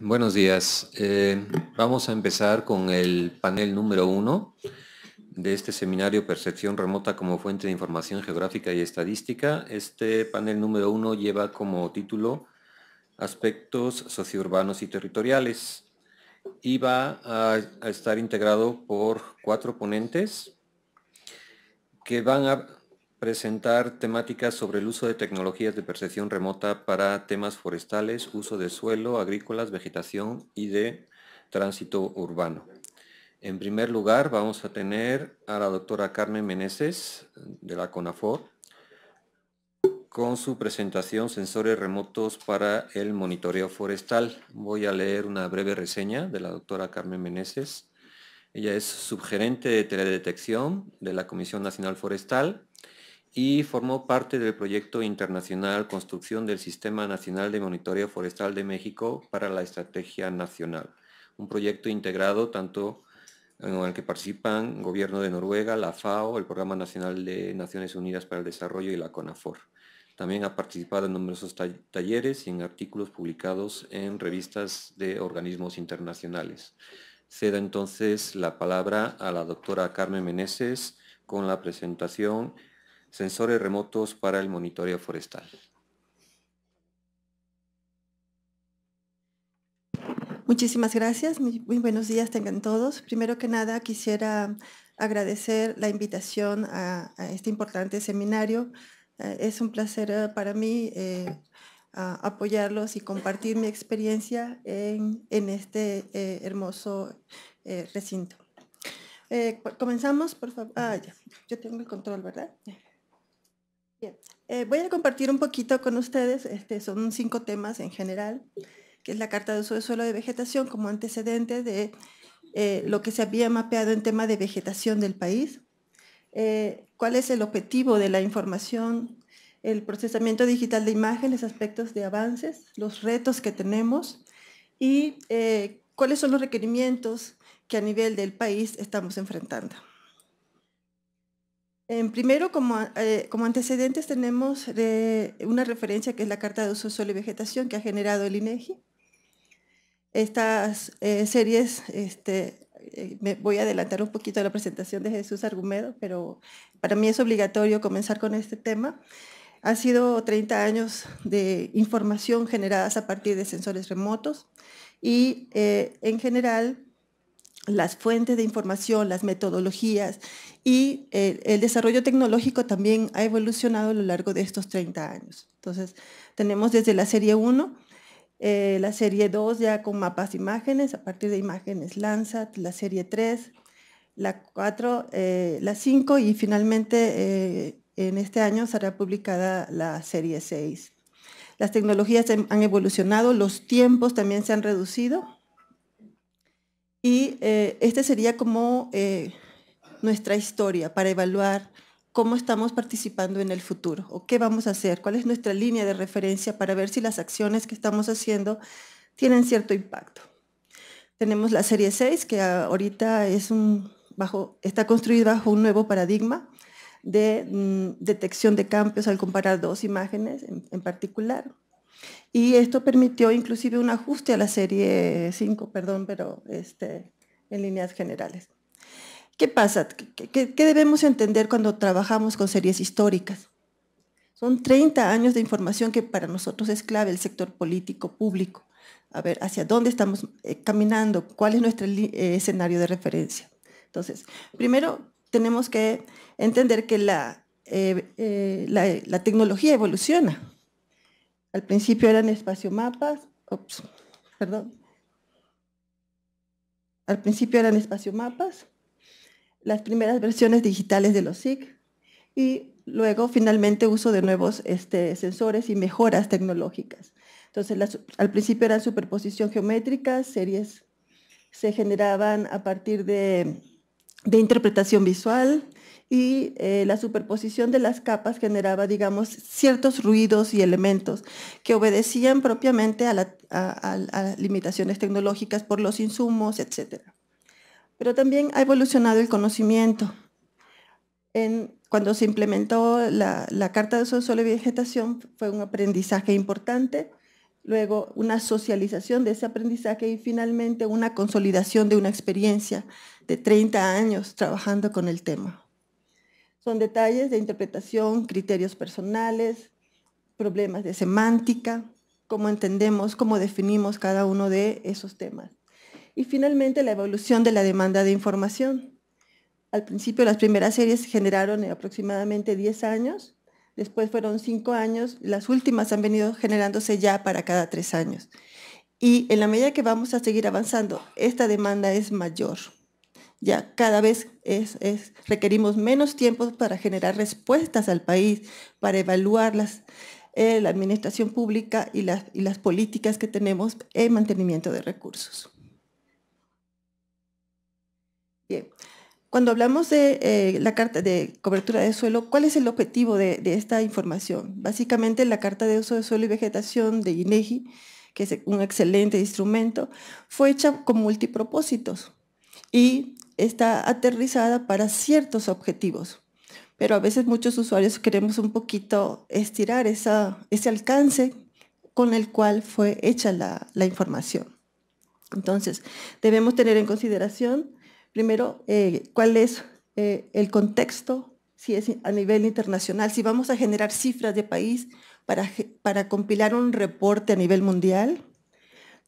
Buenos días. Eh, vamos a empezar con el panel número uno de este seminario Percepción remota como fuente de información geográfica y estadística. Este panel número uno lleva como título Aspectos sociourbanos y territoriales y va a estar integrado por cuatro ponentes que van a presentar temáticas sobre el uso de tecnologías de percepción remota para temas forestales, uso de suelo, agrícolas, vegetación y de tránsito urbano. En primer lugar, vamos a tener a la doctora Carmen Meneses de la CONAFOR con su presentación Sensores remotos para el monitoreo forestal. Voy a leer una breve reseña de la doctora Carmen Meneses. Ella es subgerente de teledetección de la Comisión Nacional Forestal y formó parte del proyecto internacional Construcción del Sistema Nacional de Monitoreo Forestal de México para la Estrategia Nacional, un proyecto integrado tanto en el que participan Gobierno de Noruega, la FAO, el Programa Nacional de Naciones Unidas para el Desarrollo y la CONAFOR. También ha participado en numerosos talleres y en artículos publicados en revistas de organismos internacionales. Ceda entonces la palabra a la doctora Carmen Meneses con la presentación sensores remotos para el monitoreo forestal. Muchísimas gracias, muy, buenos días tengan todos. Primero que nada quisiera agradecer la invitación a, este importante seminario. Eh, es un placer eh, para mí eh, apoyarlos y compartir mi experiencia en, este hermoso recinto. comenzamos, por favor. Ah, ya, yo tengo el control, ¿verdad? Eh, voy a compartir un poquito con ustedes, este, son cinco temas en general, que es la Carta de Uso de Suelo de Vegetación como antecedente de eh, lo que se había mapeado en tema de vegetación del país, eh, cuál es el objetivo de la información, el procesamiento digital de imágenes, aspectos de avances, los retos que tenemos y cuáles son los requerimientos que a nivel del país estamos enfrentando. En em, primero, como, eh, como, antecedentes tenemos una referencia que es la Carta de Uso, Suelo y Vegetación que ha generado el INEGI. E Estas eh, series, este, eh, me voy a adelantar un poquito a la presentación de Jesús Argumedo, pero para mí es obligatorio comenzar con este tema. Ha sido 30 años de información generadas a partir de sensores remotos y en general las fuentes de información, las metodologías y eh, el, desarrollo tecnológico también ha evolucionado a lo largo de estos 30 años. Entonces, tenemos desde la serie 1, eh, la serie 2 ya con mapas imágenes, a partir de imágenes Landsat, la serie 3, la 4, eh, la 5 y finalmente eh, en este año será publicada la serie 6. Las tecnologías han evolucionado, los tiempos también se han reducido y este sería como nuestra historia para evaluar cómo estamos participando en el futuro o qué vamos a hacer, cuál es nuestra línea de referencia para ver si las acciones que estamos haciendo tienen cierto impacto. Tenemos la serie 6, que ahorita es un bajo, está construida bajo un nuevo paradigma de mm, detección de cambios al comparar dos imágenes en, particular. Y esto permitió inclusive un ajuste a la serie 5, perdón, pero este, en líneas generales. ¿Qué pasa? ¿Qué, debemos entender cuando trabajamos con series históricas? Son 30 años de información que para nosotros es clave, el sector político, público. A ver, hacia dónde estamos eh, caminando, cuál es nuestro eh, escenario de referencia. Entonces, primero tenemos que entender que eh, la, tecnología evoluciona. Al principio eran espacio mapas, ops, perdón. Al principio eran espacio mapas, las primeras versiones digitales de los SIG y luego finalmente uso de nuevos este, sensores y mejoras tecnológicas. Entonces, al principio eran superposición geométrica, series se generaban a partir de, interpretación visual y eh, la superposición de las capas generaba, digamos, ciertos ruidos y elementos que obedecían propiamente a, la, limitaciones tecnológicas por los insumos, etcétera. Pero también ha evolucionado el conocimiento. cuando se implementó la, la Carta de Suelo y Vegetación fue un aprendizaje importante, luego una socialización de ese aprendizaje y finalmente una consolidación de una experiencia de 30 años trabajando con el tema. Son detalles de interpretación, criterios personales, problemas de semántica, cómo entendemos, cómo definimos cada uno de esos temas. Y finalmente, la evolución de la demanda de información. Al principio las primeras series se generaron aproximadamente 10 años, después fueron 5 años, las últimas han venido generándose ya para cada 3 años. Y en la medida que vamos a seguir avanzando, esta demanda es mayor. Ya cada vez es, requerimos menos tiempo para generar respuestas al país, para evaluar eh, la administración pública las, y las políticas que tenemos en mantenimiento de recursos. Bien. Cuando hablamos de eh, la carta de cobertura de suelo, ¿cuál es el objetivo de, esta información? Básicamente, la carta de uso de suelo y vegetación de INEGI, que es un excelente instrumento, fue hecha con multipropósitos y está aterrizada para ciertos objetivos. Pero a veces muchos usuarios queremos un poquito estirar esa, ese alcance con el cual fue hecha la, la información. Entonces, debemos tener en consideración primero, eh, cuál es eh, el contexto, si es a nivel internacional, si vamos a generar cifras de país para, para compilar un reporte a nivel mundial,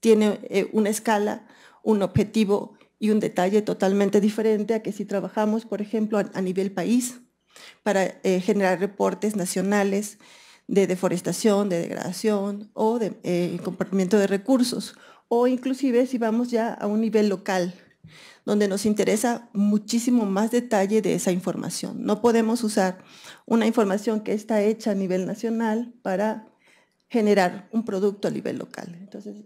tiene eh, una escala, un objetivo y un detalle totalmente diferente a que si trabajamos, por ejemplo, a, nivel país, para generar reportes nacionales de deforestación, de degradación o de comportamiento de recursos, o inclusive si vamos ya a un nivel local, donde nos interesa muchísimo más detalle de esa información. No podemos usar una información que está hecha a nivel nacional para generar un producto a nivel local. Entonces,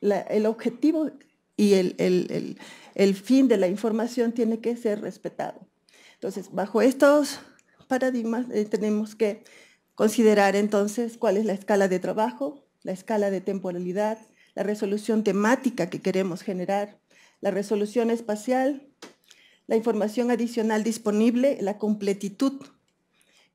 el objetivo y el, fin de la información tiene que ser respetado. Entonces, bajo estos paradigmas eh, tenemos que considerar entonces cuál es la escala de trabajo, la escala de temporalidad, la resolución temática que queremos generar, la resolución espacial, la información adicional disponible, la completitud.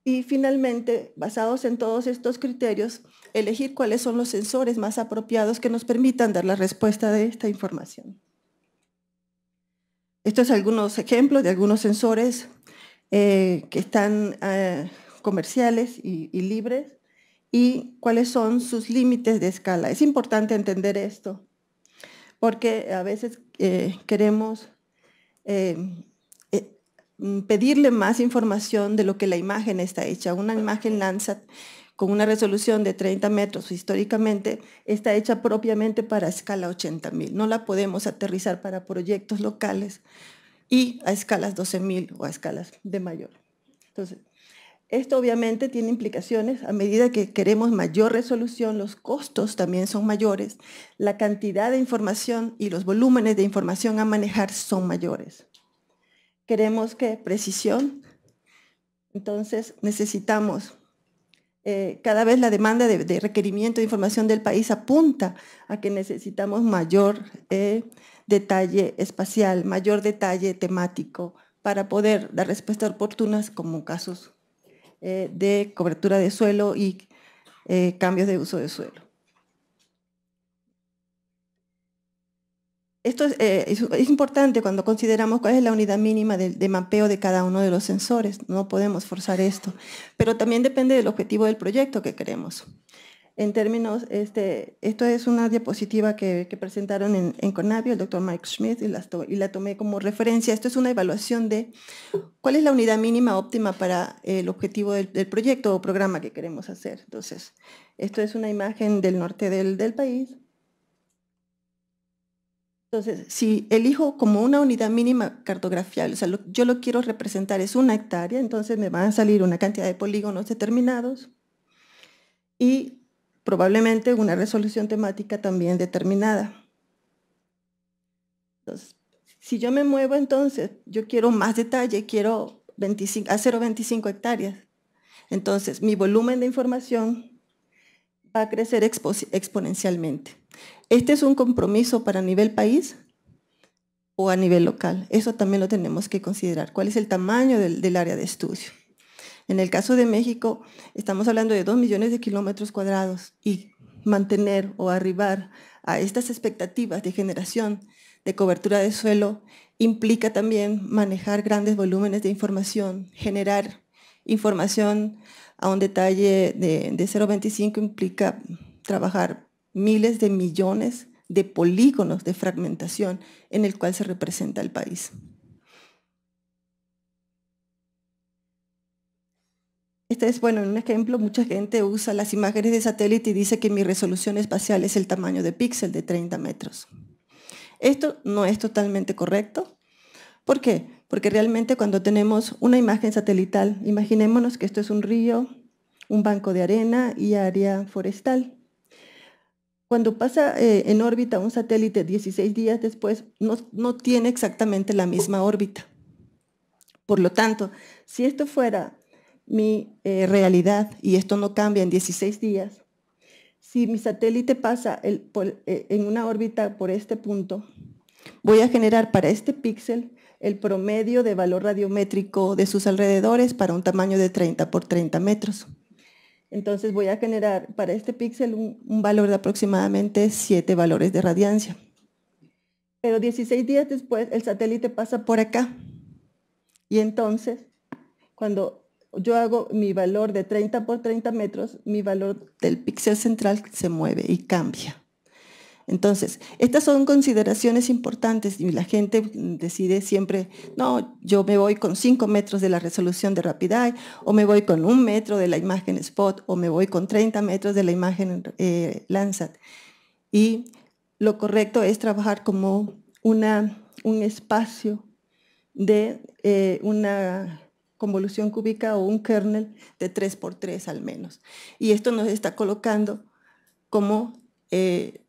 Y finalmente, basados en todos estos criterios, elegir cuáles son los sensores más apropiados que nos permitan dar la respuesta de esta información. Estos son algunos ejemplos de algunos sensores eh, que están eh, comerciales y, y libres y cuáles son sus límites de escala. Es importante entender esto, porque a veces eh, queremos eh, eh, mm, pedirle más información de lo que la imagen está hecha. Una imagen Landsat con una resolución de 30 metros históricamente está hecha propiamente para escala 80.000. No la podemos aterrizar para proyectos locales y a escalas 12.000 o a escalas de mayor. Entonces, esto obviamente tiene implicaciones a medida que queremos mayor resolución, los costos también son mayores, la cantidad de información y los volúmenes de información a manejar son mayores. Queremos que precisión, entonces necesitamos eh, cada vez la demanda de, requerimiento de información del país apunta a que necesitamos mayor eh, detalle espacial, mayor detalle temático para poder dar respuestas oportunas como casos eh, de cobertura de suelo y eh, cambios de uso de suelo. Esto eh, es, importante cuando consideramos cuál es la unidad mínima de, mapeo de cada uno de los sensores. No podemos forzar esto, pero también depende del objetivo del proyecto que queremos en términos, este, esto es una diapositiva que, que presentaron en, en, Conavio el doctor Mike Smith y, las y, la tomé como referencia. Esto es una evaluación de cuál es la unidad mínima óptima para el objetivo del, proyecto o programa que queremos hacer. Entonces, esto es una imagen del norte del, del país. Entonces, si elijo como una unidad mínima cartografiable, o sea, yo lo quiero representar es una hectárea, entonces me van a salir una cantidad de polígonos determinados y probablemente una resolución temática también determinada. si yo me muevo entonces, yo quiero más detalle, quiero 25, a 0,25 hectáreas. Entonces, mi volumen de información va a crecer exponencialmente. Este es un compromiso para nivel país o a nivel local. Eso también lo tenemos que considerar. ¿Cuál es el tamaño del área de estudio? En el caso de México, estamos hablando de 2 millones de kilómetros cuadrados y mantener o arribar a estas expectativas de generación de cobertura de suelo implica también manejar grandes volúmenes de información, generar información a un detalle de, de 0.25 implica trabajar miles de millones de polígonos de fragmentación en el cual se representa el país. Este es, bueno, un ejemplo, mucha gente usa las imágenes de satélite y dice que mi resolución espacial es el tamaño de píxel de 30 metros. Esto no es totalmente correcto. ¿Por qué? Porque realmente cuando tenemos una imagen satelital, imaginémonos que esto es un río, un banco de arena y área forestal. Cuando pasa eh, en órbita un satélite 16 días después, no, no tiene exactamente la misma órbita. Por lo tanto, si esto fuera mi eh, realidad y esto no cambia en 16 días, si mi satélite pasa eh, en una órbita por este punto, voy a generar para este píxel el promedio de valor radiométrico de sus alrededores para un tamaño de 30 por 30 metros. Entonces voy a generar para este píxel un, un valor de aproximadamente 7 valores de radiancia. Pero 16 días después el satélite pasa por acá. Y entonces, cuando yo hago mi valor de 30 por 30 metros, mi valor del píxel central se mueve y cambia. Entonces, estas son consideraciones importantes y la gente decide siempre, no, yo me voy con 5 metros de la resolución de RapidEye, o me voy con un metro de la imagen Spot, o me voy con 30 metros de la imagen eh, Landsat. Y lo correcto es trabajar como una, un espacio de eh, una convolución cúbica o un kernel de 3x3 al menos. Y esto nos está colocando como eh,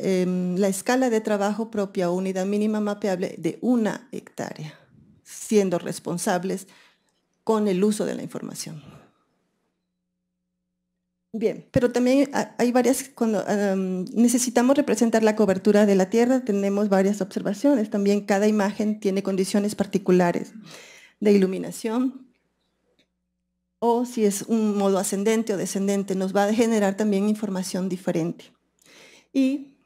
em, la, escala de trabajo propia o unidad mínima mapeable de una hectárea, siendo responsables con el uso de la información. Bien, pero también hay varias, cuando em, necesitamos representar la cobertura de la Tierra, tenemos varias observaciones, también cada imagen tiene condiciones particulares de iluminación, o si es un modo ascendente o descendente, nos va a generar también información diferente. Y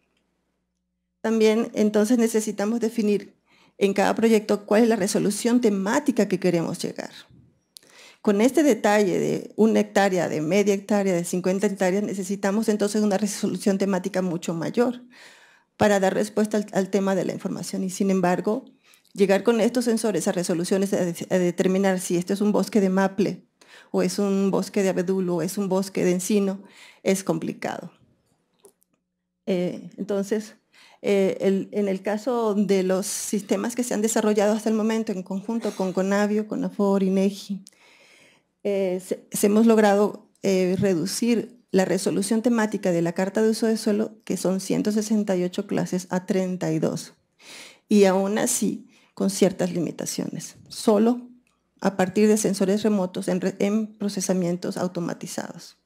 también entonces necesitamos definir en cada proyecto cuál es la resolución temática que queremos llegar. Con este detalle de una hectárea, de media hectárea, de 50 hectáreas, necesitamos entonces una resolución temática mucho mayor para dar respuesta al tema de la información. Y sin embargo, llegar con estos sensores a resoluciones, a, determinar si esto es un bosque de maple o es un bosque de abedul o es un bosque de encino, es complicado. Eh, entonces, eh, en el caso de los sistemas que se han desarrollado hasta el momento en conjunto con Conavio, Conafor, INEGI, eh, hemos logrado eh, reducir la resolución temática de la Carta de Uso de Suelo, que son 168 clases, a 32. Y aún así, con ciertas limitaciones, solo a partir de sensores remotos en, procesamientos automatizados.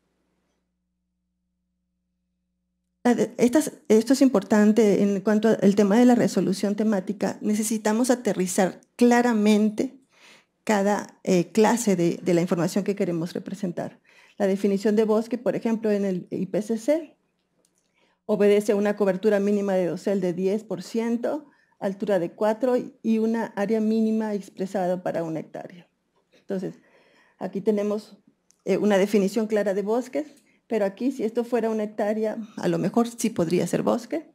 esto es importante en cuanto al tema de la resolución temática. Necesitamos aterrizar claramente cada eh, clase de, de, la información que queremos representar. La definición de bosque, por ejemplo, en el IPCC, obedece a una cobertura mínima de dosel de 10%, altura de 4 y una área mínima expresada para un hectárea. Entonces, aquí tenemos eh, una definición clara de bosques, pero aquí si esto fuera una hectárea, a lo mejor sí podría ser bosque.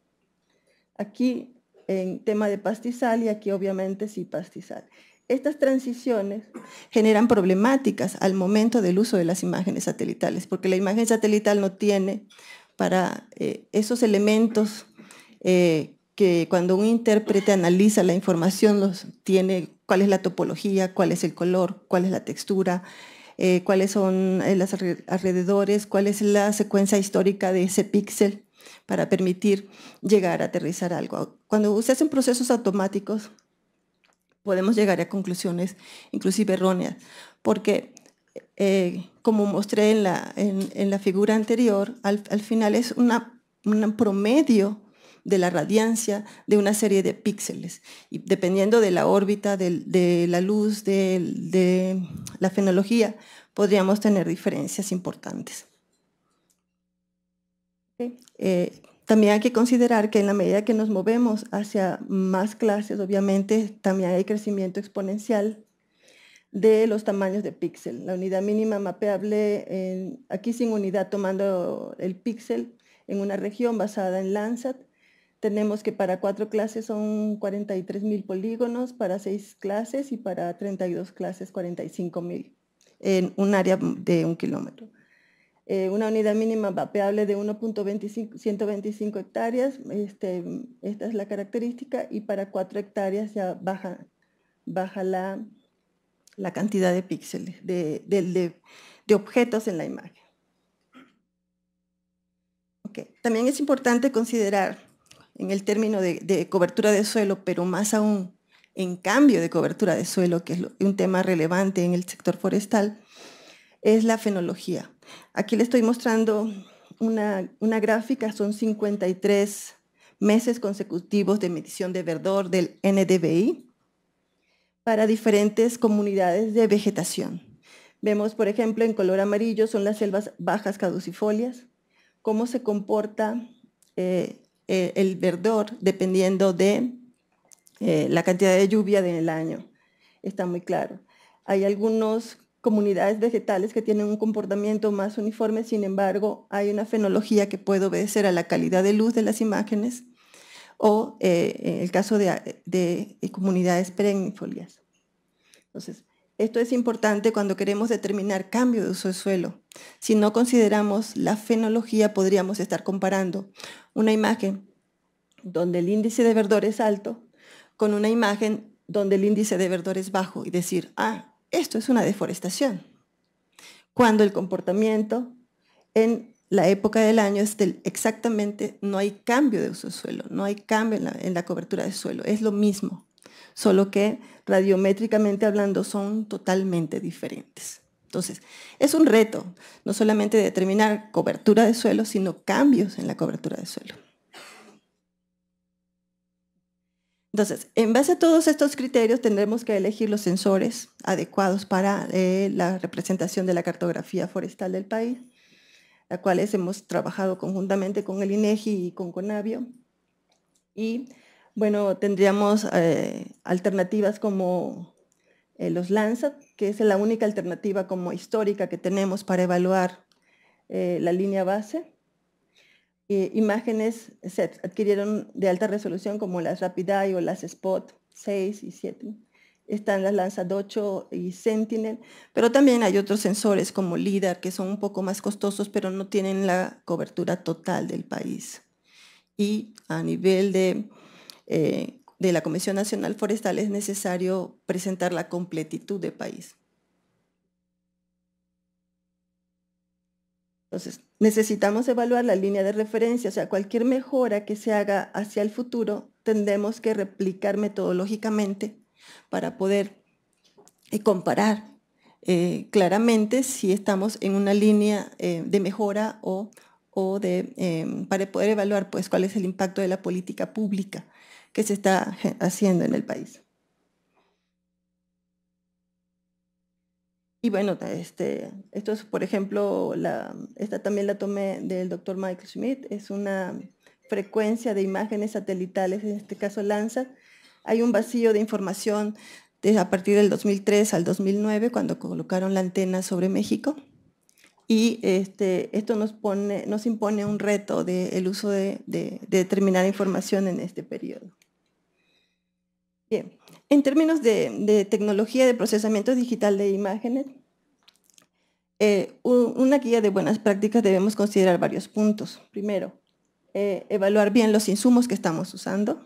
Aquí en tema de pastizal y aquí obviamente sí pastizal. Estas transiciones generan problemáticas al momento del uso de las imágenes satelitales, porque la imagen satelital no tiene para eh, esos elementos eh, que cuando un intérprete analiza la información, los tiene cuál es la topología, cuál es el color, cuál es la textura, eh, cuáles son eh, los alrededores, cuál es la secuencia histórica de ese píxel para permitir llegar a aterrizar algo. Cuando se hacen procesos automáticos, podemos llegar a conclusiones inclusive erróneas, porque eh, como mostré en la, en la figura anterior, al, al final es una, un promedio de la radiancia de una serie de píxeles. Y dependiendo de la órbita, de, la luz, de, la fenología, podríamos tener diferencias importantes. Eh, también hay que considerar que en la medida que nos movemos hacia más clases, obviamente también hay crecimiento exponencial de los tamaños de píxel. La unidad mínima mapeable, aquí sin unidad, tomando el píxel en una región basada en Landsat, tenemos que para cuatro clases son 43.000 polígonos, para seis clases y para 32 clases 45.000 en un área de un kilómetro. Eh, una unidad mínima vapeable de 125 hectáreas, este, esta es la característica, y para cuatro hectáreas ya baja, baja la, la cantidad de píxeles, de, objetos en la imagen. También es importante considerar en el término de, cobertura de suelo, pero más aún en cambio de cobertura de suelo, que es un tema relevante en el sector forestal, es la fenología. Aquí le estoy mostrando una, una gráfica, son 53 meses consecutivos de medición de verdor del NDBI para diferentes comunidades de vegetación. Vemos, por ejemplo, en color amarillo son las selvas bajas caducifolias, cómo se comporta eh, eh, el verdor dependiendo de eh, la cantidad de lluvia el año. Está muy claro. Hay algunas comunidades vegetales que tienen un comportamiento más uniforme, sin embargo, hay una fenología que puede obedecer a la calidad de luz de las imágenes o eh, en el caso de, comunidades perennifolias. Entonces, esto es importante cuando queremos determinar cambio de uso de suelo. Si no consideramos la fenología, podríamos estar comparando una imagen donde el índice de verdor es alto con una imagen donde el índice de verdor es bajo y decir, ah, esto es una deforestación. Cuando el comportamiento en la época del año es exactamente, no hay cambio de uso de suelo, no hay cambio en la, en la cobertura de suelo, es lo mismo solo que radiométricamente hablando son totalmente diferentes. Entonces, es un reto, no solamente determinar cobertura de suelo, sino cambios en la cobertura de suelo. Entonces, en base a todos estos criterios tendremos que elegir los sensores adecuados para eh, la representación de la cartografía forestal del país, la cual hemos trabajado conjuntamente con el INEGI e y con Conavio. Y bueno, tendríamos eh, alternativas como eh, los Landsat, que es la única alternativa como histórica que tenemos para evaluar eh, la línea base. imágenes se adquirieron de alta resolución como las Rapid-Eye o las Spot 6 y 7. Están las Landsat 8 y Sentinel, pero también hay otros sensores como LIDAR que son un poco más costosos, pero no tienen la cobertura total del país. Y a nivel de eh, de la Comisión Nacional Forestal es necesario presentar la completitud de país. Entonces, necesitamos evaluar la línea de referencia, o sea, cualquier mejora que se haga hacia el futuro, tendremos que replicar metodológicamente para poder eh, comparar eh, claramente si estamos en una línea de mejora o, o de, para poder evaluar pues, cuál es el impacto de la política pública que se está haciendo en el país. Y bueno, este, esto es, por ejemplo, esta también la tomé del doctor Michael Schmidt, es una frecuencia de imágenes satelitales, en este caso Lanza. Hay un vacío de información desde a partir del 2003 al 2009, cuando colocaron la antena sobre México. Y este, esto nos, pone, nos impone un reto del uso de, de determinada información en este periodo en términos de, tecnología de procesamiento digital de imágenes, eh, una guía de buenas prácticas debemos considerar varios puntos. Primero, eh, evaluar bien los insumos que estamos usando.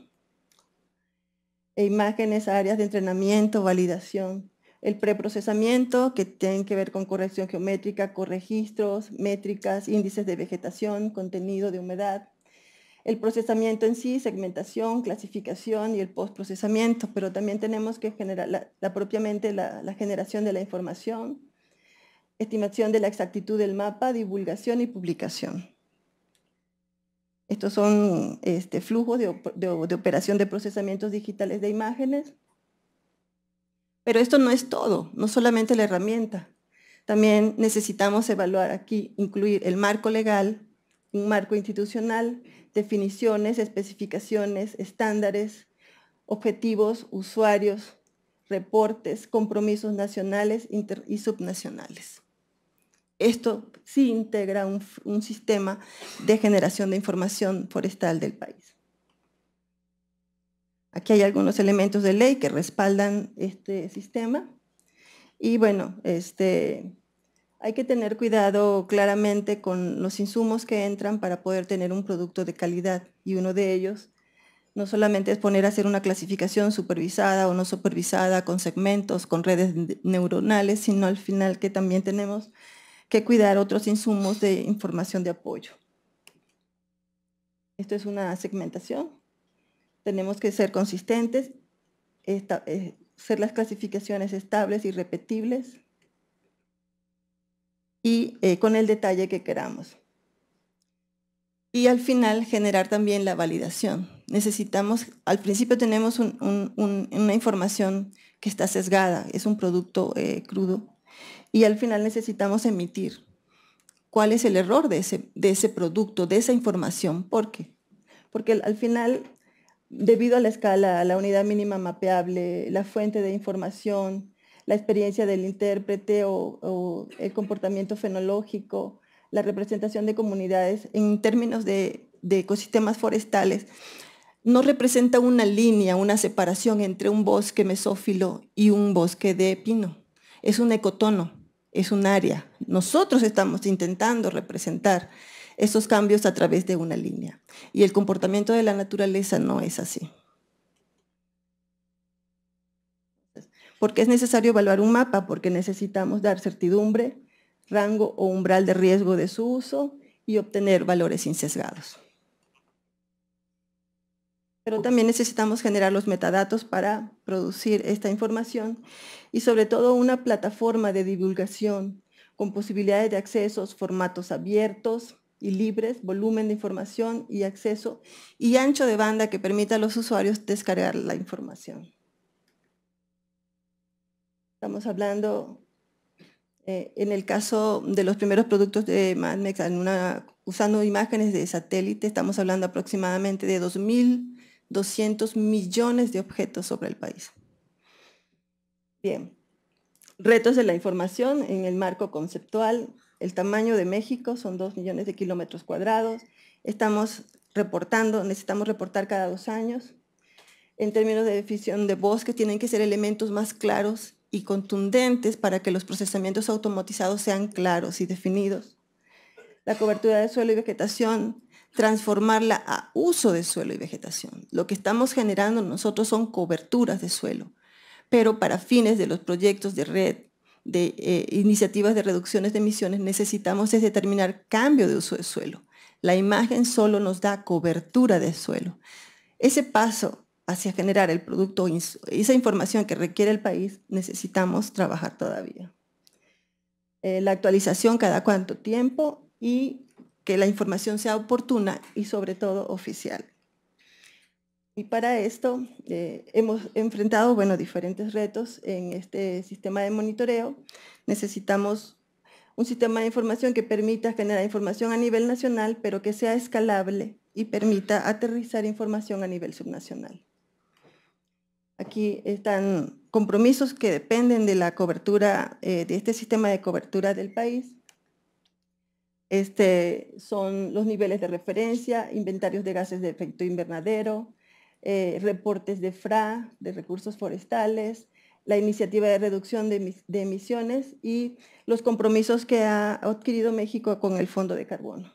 E imágenes, áreas de entrenamiento, validación. El preprocesamiento, que tiene que ver con corrección geométrica, corregistros, métricas, índices de vegetación, contenido de humedad, el procesamiento en sí, segmentación, clasificación y el postprocesamiento, pero también tenemos que generar la, propiamente la, generación de la información, estimación de la exactitud del mapa, divulgación y publicación. Estos son este, flujos de, de operación de procesamientos digitales de imágenes. Pero esto no es todo, no solamente la herramienta. También necesitamos evaluar aquí, incluir el marco legal, un marco institucional, definiciones, especificaciones, estándares, objetivos, usuarios, reportes, compromisos nacionales y subnacionales. Esto sí integra un, un sistema de generación de información forestal del país. Aquí hay algunos elementos de ley que respaldan este sistema. Y bueno, este, hay que tener cuidado claramente con los insumos que entran para poder tener un producto de calidad y uno de ellos no solamente es poner a hacer una clasificación supervisada o no supervisada con segmentos, con redes neuronales, sino al final que también tenemos que cuidar otros insumos de información de apoyo. Esto es una segmentación. Tenemos que ser consistentes, eh, ser las clasificaciones estables y repetibles, y eh, con el detalle que queramos. Y al final generar también la validación. Necesitamos, al principio tenemos una información que está sesgada, es un producto eh, crudo, y al final necesitamos emitir cuál es el error de ese, de ese producto, de esa información. ¿Por qué? Porque al final, debido a la escala, la unidad mínima mapeable, la fuente de información, la experiencia del intérprete o, el comportamiento fenológico, la representación de comunidades en términos de, de ecosistemas forestales, no representa una línea, una separación entre un bosque mesófilo y un bosque de pino. Es un ecotono, es un área. Nosotros estamos intentando representar esos cambios a través de una línea. Y el comportamiento de la naturaleza no es así. porque es necesario evaluar un mapa, porque necesitamos dar certidumbre, rango o umbral de riesgo de su uso y obtener valores sesgados. Pero también necesitamos generar los metadatos para producir esta información y sobre todo una plataforma de divulgación con posibilidades de accesos, formatos abiertos y libres, volumen de información y acceso y ancho de banda que permita a los usuarios descargar la información. Estamos hablando, eh, en el caso de los primeros productos de Madmex, usando imágenes de satélite, estamos hablando aproximadamente de 2.200 millones de objetos sobre el país. Bien, retos de la información en el marco conceptual. El tamaño de México son 2 millones de kilómetros cuadrados. Estamos reportando, necesitamos reportar cada dos años. En términos de definición de bosque. tienen que ser elementos más claros y contundentes para que los procesamientos automatizados sean claros y definidos. La cobertura de suelo y vegetación, transformarla a uso de suelo y vegetación. Lo que estamos generando nosotros son coberturas de suelo, pero para fines de los proyectos de red, de eh, iniciativas de reducciones de emisiones, necesitamos es determinar cambio de uso de suelo. La imagen solo nos da cobertura de suelo. Ese paso hacia generar el producto, esa información que requiere el país, necesitamos trabajar todavía. Eh, la actualización cada cuánto tiempo y que la información sea oportuna y sobre todo oficial. Y para esto eh, hemos enfrentado bueno, diferentes retos en este sistema de monitoreo. Necesitamos un sistema de información que permita generar información a nivel nacional, pero que sea escalable y permita aterrizar información a nivel subnacional. Aquí están compromisos que dependen de la cobertura, eh, de este sistema de cobertura del país. Este, son los niveles de referencia, inventarios de gases de efecto invernadero, eh, reportes de FRA, de recursos forestales, la iniciativa de reducción de, emisiones y los compromisos que ha adquirido México con el fondo de carbono.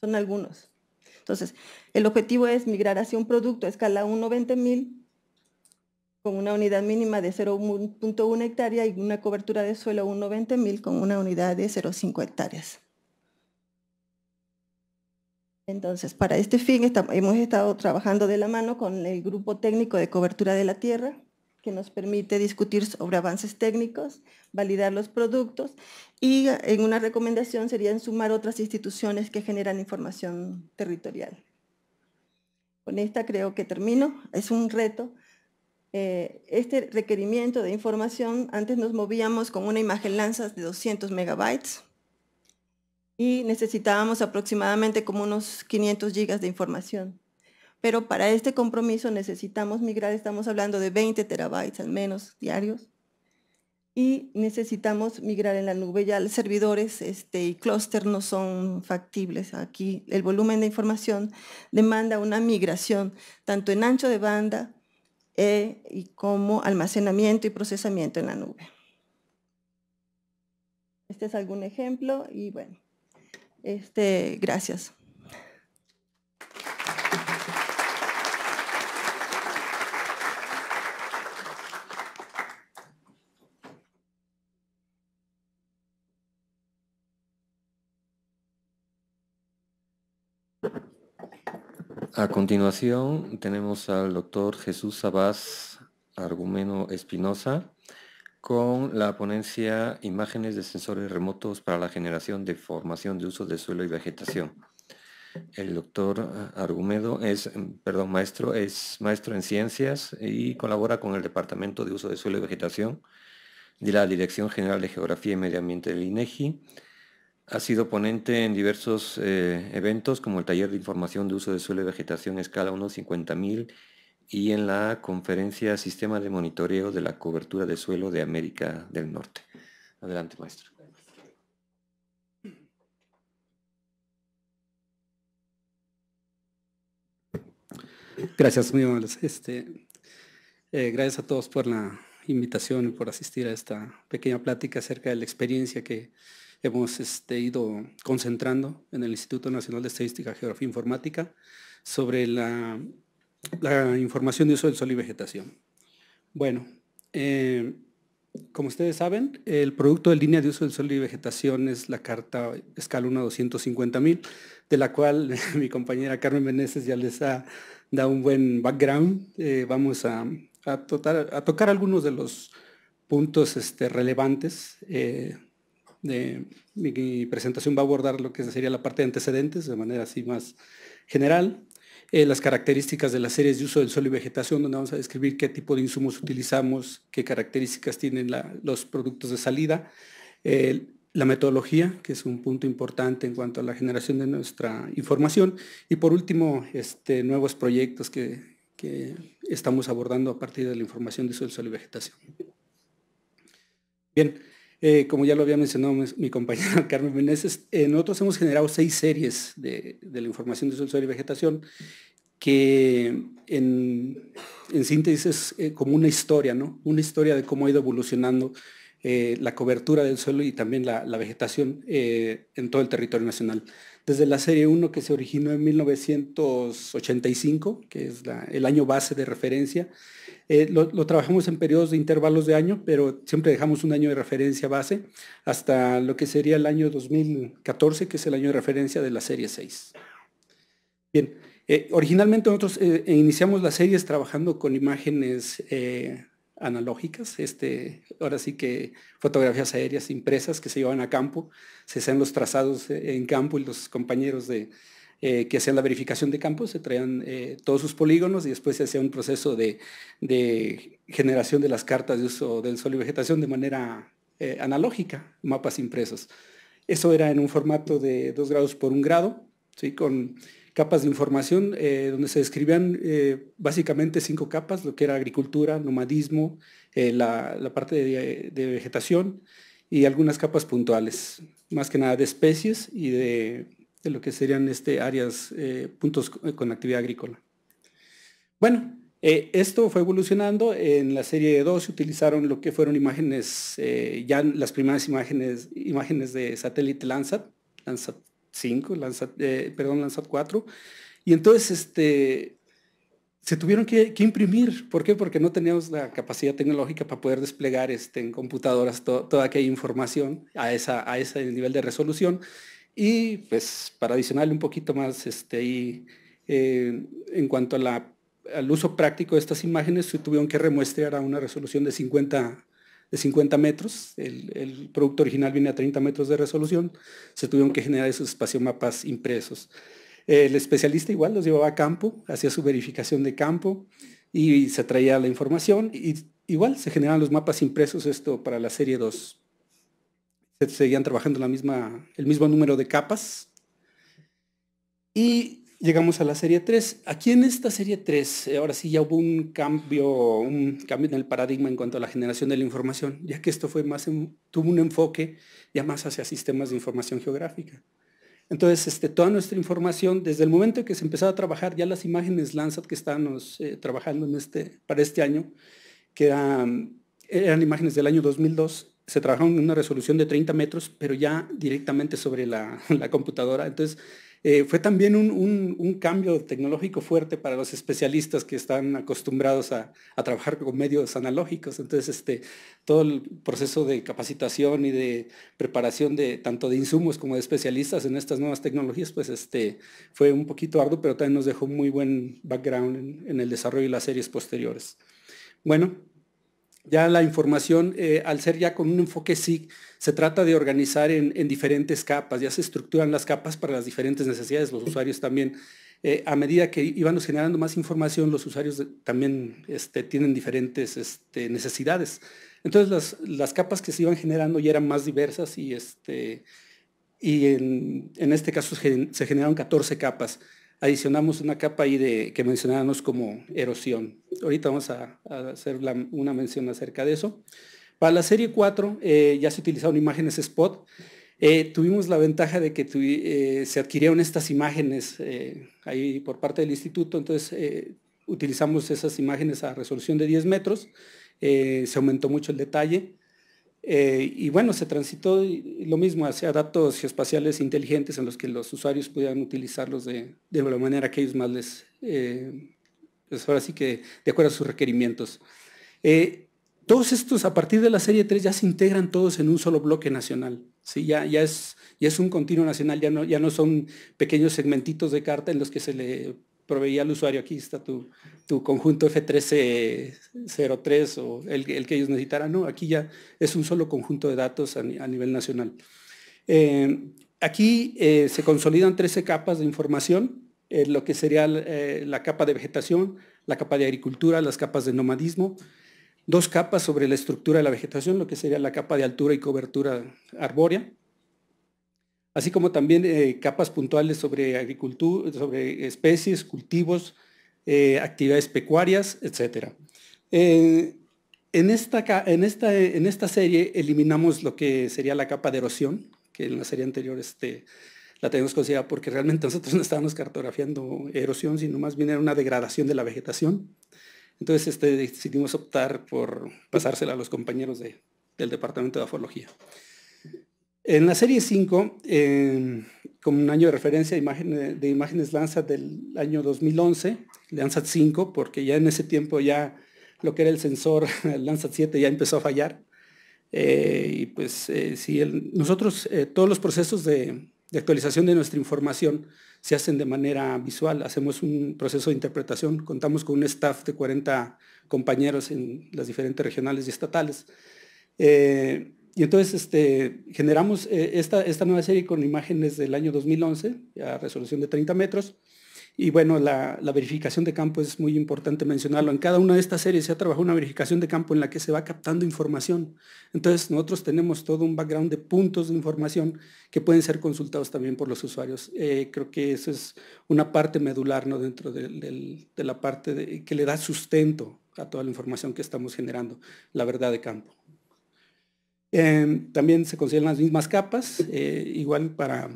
Son algunos. Entonces, el objetivo es migrar hacia un producto a escala 1.20.000 con una unidad mínima de 0.1 hectárea y una cobertura de suelo 1.20.000 con una unidad de 0.5 hectáreas. Entonces, para este fin hemos estado trabajando de la mano con el Grupo Técnico de Cobertura de la Tierra, que nos permite discutir sobre avances técnicos, validar los productos y en una recomendación serían sumar otras instituciones que generan información territorial. Con esta creo que termino. Es un reto eh, este requerimiento de información, antes nos movíamos con una imagen lanzas de 200 megabytes y necesitábamos aproximadamente como unos 500 gigas de información. Pero para este compromiso necesitamos migrar, estamos hablando de 20 terabytes al menos diarios, y necesitamos migrar en la nube. Ya los servidores este, y clúster no son factibles. Aquí el volumen de información demanda una migración tanto en ancho de banda e, y como almacenamiento y procesamiento en la nube. Este es algún ejemplo y bueno, este, gracias. A continuación tenemos al doctor Jesús Sabás Argumeno Espinosa con la ponencia Imágenes de sensores remotos para la generación de formación de uso de suelo y vegetación. El doctor Argumedo es, perdón, maestro, es maestro en ciencias y colabora con el Departamento de Uso de Suelo y Vegetación de la Dirección General de Geografía y Medio Ambiente del INEGI ha sido ponente en diversos eh, eventos como el taller de información de uso de suelo y vegetación escala 1.50.000 y en la conferencia Sistema de Monitoreo de la Cobertura de Suelo de América del Norte. Adelante, maestro. Gracias, muy amables. Este, eh, gracias a todos por la invitación y por asistir a esta pequeña plática acerca de la experiencia que hemos este, ido concentrando en el Instituto Nacional de Estadística, Geografía e Informática sobre la, información de uso del sol y vegetación. Bueno, eh, como ustedes saben, el producto de línea de uso del sol y vegetación es la carta escala 1 250.000, de la cual mi compañera Carmen Meneses ya les ha dado un buen background. Eh, vamos a, tocar, algunos de los puntos este, relevantes eh, mi, presentación va a abordar lo que sería la parte de antecedentes de manera así más general, eh, las características de las series de uso del suelo y vegetación, donde vamos a describir qué tipo de insumos utilizamos, qué características tienen los productos de salida, eh, la metodología, que es un punto importante en cuanto a la generación de nuestra información, y por último, este, nuevos proyectos que, estamos abordando a partir de la información de uso del suelo y vegetación. Bien, eh, como ya lo había mencionado mi, compañero Carmen Meneses, nosotros hemos generado seis series de, la información del suelo y vegetación que en, síntesis es eh, como una historia, ¿no? Una historia de cómo ha ido evolucionando eh, la cobertura del suelo y también la vegetación en todo el territorio nacional desde la serie 1 que se originó en 1985, que es el año base de referencia. Eh, lo, trabajamos en periodos de intervalos de año, pero siempre dejamos un año de referencia base hasta lo que sería el año 2014, que es el año de referencia de la serie 6. Bien, eh, originalmente nosotros eh, iniciamos las series trabajando con imágenes analógicas, este, ahora sí que fotografías aéreas impresas que se llevaban a campo, se hacían los trazados eh, en campo y los compañeros de, eh, que hacían la verificación de campo se traían eh, todos sus polígonos y después se hacía un proceso de, generación de las cartas de uso del sol y vegetación de manera analógica, mapas impresos. Eso era en un formato de dos grados por un grado, ¿sí? con capas de información eh, donde se describían eh, básicamente cinco capas, lo que era agricultura, nomadismo, eh, la, parte de, vegetación y algunas capas puntuales, más que nada de especies y de, lo que serían este, áreas, puntos con actividad agrícola. Bueno, esto fue evolucionando. En la serie 2 se utilizaron lo que fueron imágenes, ya las primeras imágenes, imágenes de satélite Landsat, Landsat 5, eh, perdón, Landsat 4. Y entonces este, se tuvieron que, imprimir. ¿Por qué? Porque no teníamos la capacidad tecnológica para poder desplegar este, en computadoras toda aquella información a, esa, a ese nivel de resolución. Y pues para adicionarle un poquito más este, y, eh, en cuanto al uso práctico de estas imágenes, se tuvieron que remuestrear a una resolución de 50 de 50 metros, el, producto original viene a 30 metros de resolución, se tuvieron que generar esos mapas impresos. El especialista igual los llevaba a campo, hacía su verificación de campo y se traía la información y igual se generaban los mapas impresos, esto para la serie 2. Se seguían trabajando la misma, el mismo número de capas y Llegamos a la serie 3. Aquí en esta serie 3, eh, ahora sí ya hubo un cambio, un cambio en el paradigma en cuanto a la generación de la información, ya que esto fue más tuvo un enfoque ya más hacia sistemas de información geográfica. Entonces, este, toda nuestra información, desde el momento en que se empezaba a trabajar ya las imágenes Landsat que estábamos eh, trabajando en este, para este año, que mm, eran, imágenes del año 2002, se trabajaron en una resolución de 30 metros, pero ya directamente sobre la, la computadora. Entonces, eh, fue también un, cambio tecnológico fuerte para los especialistas que están acostumbrados a, trabajar con medios analógicos. Entonces, este, todo el proceso de capacitación y de preparación de tanto de insumos como de especialistas en estas nuevas tecnologías, pues este, fue un poquito arduo, pero también nos dejó muy buen background en, en el desarrollo de las series posteriores. Bueno, ya la información, eh, al ser ya con un enfoque SIG, se trata de organizar en, diferentes capas, ya se estructuran las capas para las diferentes necesidades, los usuarios también. Eh, a medida que íbamos generando más información, los usuarios también este, tienen diferentes este, necesidades. Entonces las, capas que se iban generando ya eran más diversas y, este, y en, en este caso se generaron 14 capas adicionamos una capa ahí de, que mencionábamos como erosión. Ahorita vamos a, hacer una mención acerca de eso. Para la serie 4 eh, ya se utilizaron imágenes spot. Eh, tuvimos la ventaja de que eh, se adquirieron estas imágenes ahí por parte del instituto, entonces utilizamos esas imágenes a resolución de 10 metros, se aumentó mucho el detalle. Eh, y bueno, se transitó lo mismo hacia datos geoespaciales inteligentes en los que los usuarios pudieran utilizarlos de, de la manera que ellos más les, eh, pues ahora sí que de acuerdo a sus requerimientos. Eh, todos estos, a partir de la serie 3, ya se integran todos en un solo bloque nacional. ¿sí? Ya, ya, es, es un continuo nacional, ya no, ya no son pequeños segmentitos de carta en los que se le proveía al usuario, aquí está tu, conjunto F1303 o el, que ellos necesitaran. No, aquí ya es un solo conjunto de datos a, nivel nacional. Eh, aquí eh, se consolidan 13 capas de información, eh, lo que sería la capa de vegetación, la capa de agricultura, las capas de nomadismo, dos capas sobre la estructura de la vegetación, lo que sería la capa de altura y cobertura arbórea, así como también eh, capas puntuales sobre agricultura, sobre especies, cultivos, eh, actividades pecuarias, etc. Eh, en, esta, serie eliminamos lo que sería la capa de erosión, que en la serie anterior este, la tenemos considerada porque realmente nosotros no estábamos cartografiando erosión, sino más bien era una degradación de la vegetación. Entonces este, decidimos optar por pasársela a los compañeros del Departamento de Afología. En la serie 5, eh, como un año de referencia eh, de, imágenes, de imágenes Landsat del año 2011, Landsat 5, porque ya en ese tiempo ya lo que era el sensor el Landsat 7 ya empezó a fallar. Eh, y pues si nosotros, todos los procesos de, actualización de nuestra información se hacen de manera visual, hacemos un proceso de interpretación, contamos con un staff de 40 compañeros en las diferentes regionales y estatales y entonces este, generamos eh, esta, esta, nueva serie con imágenes del año 2011, a resolución de 30 metros. Y bueno, la, verificación de campo es muy importante mencionarlo. En cada una de estas series se ha trabajado una verificación de campo en la que se va captando información. Entonces nosotros tenemos todo un background de puntos de información que pueden ser consultados también por los usuarios. Eh, creo que eso es una parte medular ¿no? dentro de, la parte que le da sustento a toda la información que estamos generando, la verdad de campo. Em, también se consideran las mismas capas, eh, igual para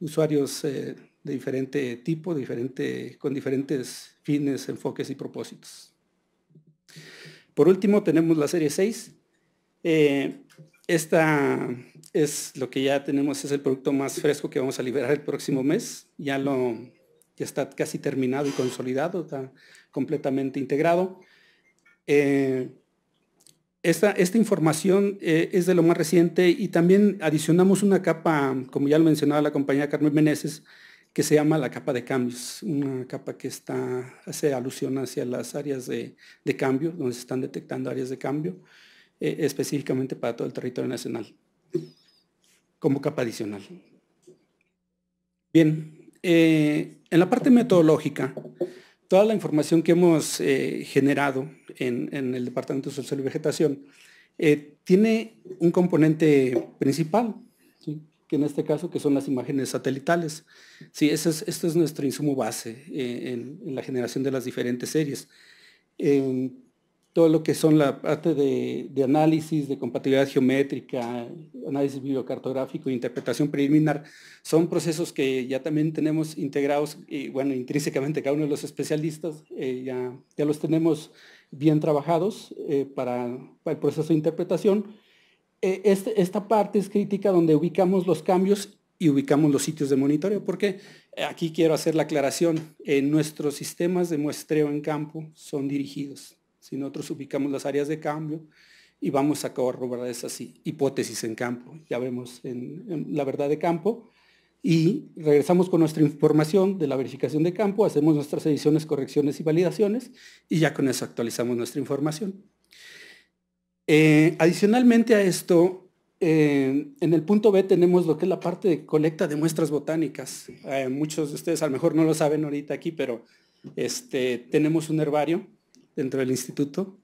usuarios eh, de diferente tipo, diferente, con diferentes fines, enfoques y propósitos. Por último, tenemos la serie 6. Eh, esta es lo que ya tenemos, es el producto más fresco que vamos a liberar el próximo mes. Ya lo está casi terminado y consolidado, está completamente integrado. Esta, información eh, es de lo más reciente y también adicionamos una capa, como ya lo mencionaba la compañía Carmen Meneses, que se llama la capa de cambios, una capa que está, hace alusión hacia las áreas de, cambio, donde se están detectando áreas de cambio, eh, específicamente para todo el territorio nacional, como capa adicional. Bien, eh, en la parte metodológica, toda la información que hemos eh, generado en, el Departamento de y Vegetación eh, tiene un componente principal, que en este caso que son las imágenes satelitales. Sí, ese es, este es nuestro insumo base eh, en, en, la generación de las diferentes series. Em, todo lo que son la parte de, análisis de compatibilidad geométrica, análisis bibliocartográfico, interpretación preliminar, son procesos que ya también tenemos integrados y bueno, intrínsecamente cada uno de los especialistas eh, ya, ya, los tenemos bien trabajados eh, para, el proceso de interpretación. E, este, esta parte es crítica donde ubicamos los cambios y ubicamos los sitios de monitoreo, porque aquí quiero hacer la aclaración, nuestros sistemas de muestreo en campo son dirigidos, si nosotros ubicamos las áreas de cambio y vamos a corroborar esas hipótesis en campo, ya vemos la verdad de campo, y regresamos con nuestra información de la verificación de campo, hacemos nuestras ediciones, correcciones y validaciones y ya con eso actualizamos nuestra información. Eh, adicionalmente a esto, eh, en el punto B tenemos lo que es la parte de colecta de muestras botánicas. Eh, muchos de ustedes a lo mejor no lo saben ahorita aquí, pero este, tenemos un herbario dentro del instituto,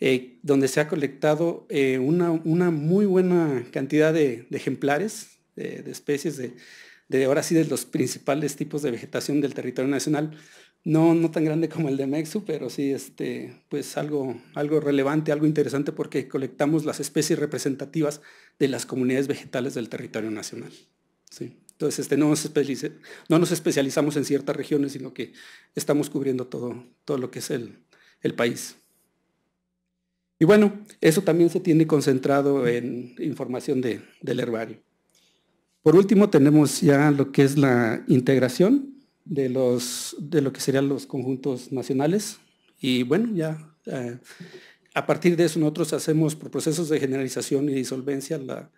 eh, donde se ha colectado eh, una, muy buena cantidad de, ejemplares de, especies de, de, ahora sí, de los principales tipos de vegetación del territorio nacional. No, no tan grande como el de Mexu, pero sí este, pues algo, algo relevante, algo interesante porque colectamos las especies representativas de las comunidades vegetales del territorio nacional. Entonces, este, no, nos no nos especializamos en ciertas regiones, sino que estamos cubriendo todo, todo lo que es el, el país. Y bueno, eso también se tiene concentrado en información de, del herbario. Por último, tenemos ya lo que es la integración de, los, de lo que serían los conjuntos nacionales. Y bueno, ya eh, a partir de eso nosotros hacemos por procesos de generalización y disolvencia la,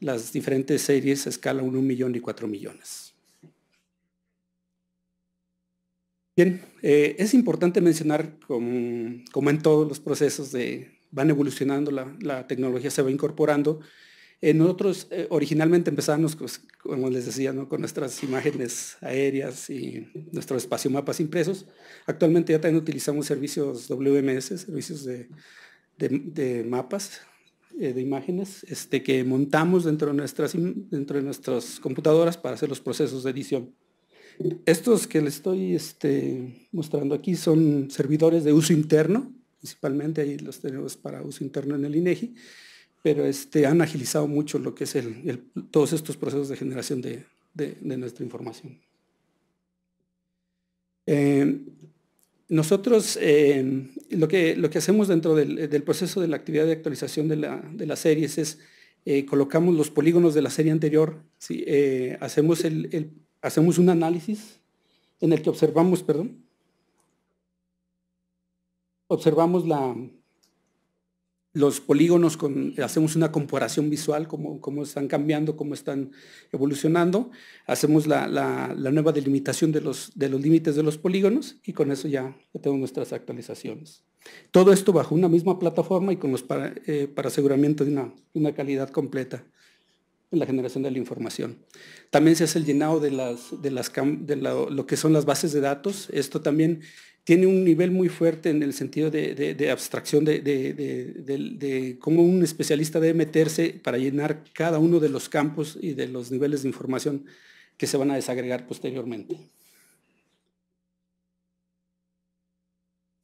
las diferentes series a escala 1 millón y 4 millones. Bien, eh, es importante mencionar, como, en todos los procesos de van evolucionando, la, tecnología se va incorporando. Eh, nosotros eh, originalmente empezamos, pues, como les decía, con nuestras imágenes aéreas y nuestros espacio mapas impresos. Actualmente ya también utilizamos servicios WMS, servicios de, mapas, de imágenes, este, que montamos dentro de nuestras computadoras para hacer los procesos de edición. Estos que les estoy este, mostrando aquí son servidores de uso interno, principalmente ahí los tenemos para uso interno en el INEGI, pero este, han agilizado mucho lo que es todos estos procesos de generación de, nuestra información. Eh, nosotros eh, lo, que, hacemos dentro del, proceso de la actividad de actualización de, la, las series es eh, colocamos los polígonos de la serie anterior, hacemos el hacemos un análisis en el que observamos, perdón, observamos los polígonos, hacemos una comparación visual, cómo, están cambiando, cómo están evolucionando, hacemos la, nueva delimitación de los, de los límites de los polígonos y con eso ya tenemos nuestras actualizaciones. Todo esto bajo una misma plataforma y con los para, eh, aseguramiento de una calidad completa en la generación de la información. También se hace el llenado de, las, las, de lo que son las bases de datos. Esto también tiene un nivel muy fuerte en el sentido de, abstracción, de, de, cómo un especialista debe meterse para llenar cada uno de los campos y de los niveles de información que se van a desagregar posteriormente.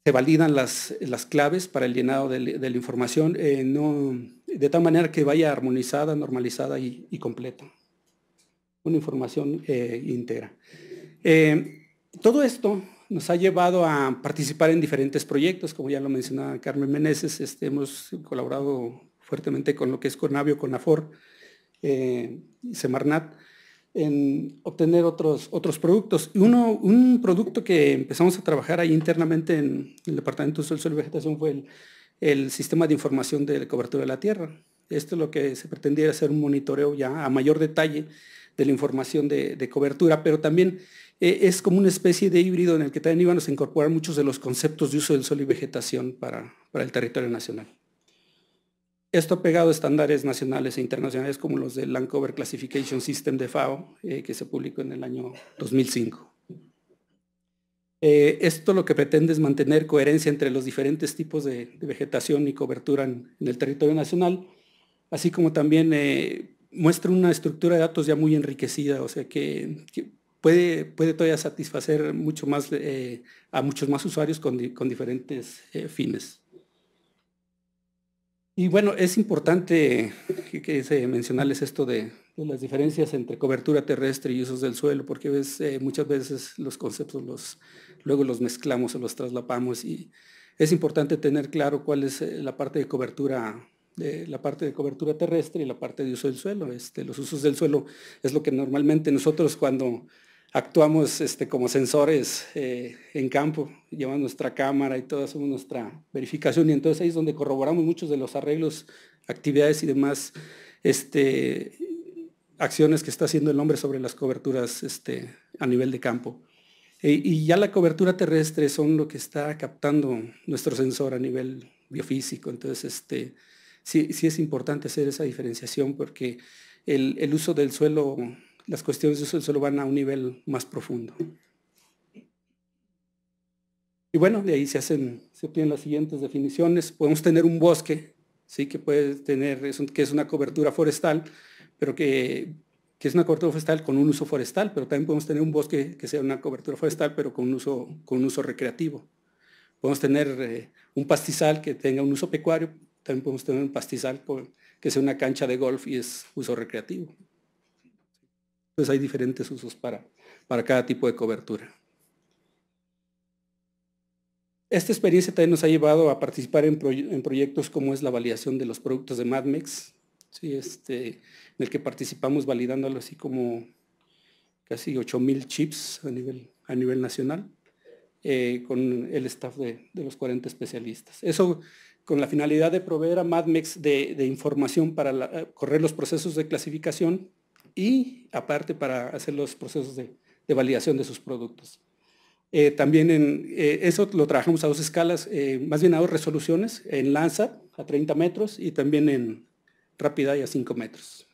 Se validan las, las claves para el llenado de, la información. Eh, no, de tal manera que vaya armonizada, normalizada y, completa. Una información íntegra. Eh, eh, todo esto nos ha llevado a participar en diferentes proyectos, como ya lo mencionaba Carmen Meneses, este, hemos colaborado fuertemente con lo que es Conavio, Conafor, y eh, Semarnat, en obtener otros, otros productos. Uno, un producto que empezamos a trabajar ahí internamente en el Departamento de Sol, Sol y Vegetación fue el, el sistema de información de cobertura de la Tierra. Esto es lo que se pretendía hacer un monitoreo ya a mayor detalle de la información de, cobertura, pero también eh, es como una especie de híbrido en el que también íbamos a incorporar muchos de los conceptos de uso del sol y vegetación para, el territorio nacional. Esto ha pegado a estándares nacionales e internacionales como los del Land Cover Classification System de FAO, eh, que se publicó en el año 2005. Eh, esto lo que pretende es mantener coherencia entre los diferentes tipos de, vegetación y cobertura en, el territorio nacional, así como también eh, muestra una estructura de datos ya muy enriquecida, o sea que, puede, puede todavía satisfacer mucho más eh, a muchos más usuarios con, diferentes fines. Y bueno, es importante que, mencionarles esto de, de, las diferencias entre cobertura terrestre y usos del suelo, porque ves, muchas veces los conceptos los, luego los mezclamos o los traslapamos y es importante tener claro cuál es eh, la parte de cobertura la parte de cobertura terrestre y la parte de uso del suelo. Este, los usos del suelo es lo que normalmente nosotros cuando actuamos este, como sensores eh, en campo, llevamos nuestra cámara y todo, hacemos nuestra verificación y entonces ahí es donde corroboramos muchos de los arreglos, actividades y demás este, acciones que está haciendo el hombre sobre las coberturas a nivel de campo. Eh, y ya la cobertura terrestre son lo que está captando nuestro sensor a nivel biofísico. Entonces, este, sí, sí es importante hacer esa diferenciación porque el, uso del suelo, las cuestiones de uso del suelo van a un nivel más profundo. Y bueno, de ahí se hacen, se obtienen las siguientes definiciones. Podemos tener un bosque, sí, que puede tener, que es una cobertura forestal, pero que que es una cobertura forestal con un uso forestal, pero también podemos tener un bosque que sea una cobertura forestal, pero con un uso, con un uso recreativo. Podemos tener eh, un pastizal que tenga un uso pecuario, también podemos tener un pastizal que sea una cancha de golf y es uso recreativo. Entonces pues hay diferentes usos para, para cada tipo de cobertura. Esta experiencia también nos ha llevado a participar en, en, proyectos como es la validación de los productos de MadMex, Sí, este, en el que participamos validándolo así como casi 8.000 chips a nivel, a nivel nacional, eh, con el staff de, los 40 especialistas. Eso con la finalidad de proveer a MadMex de, información para eh, correr los procesos de clasificación y aparte para hacer los procesos de, validación de sus productos. Eh, también en, eso lo trabajamos a dos escalas, más bien a dos resoluciones, en Lanza a 30 metros y también en, rápida y a 5 metros.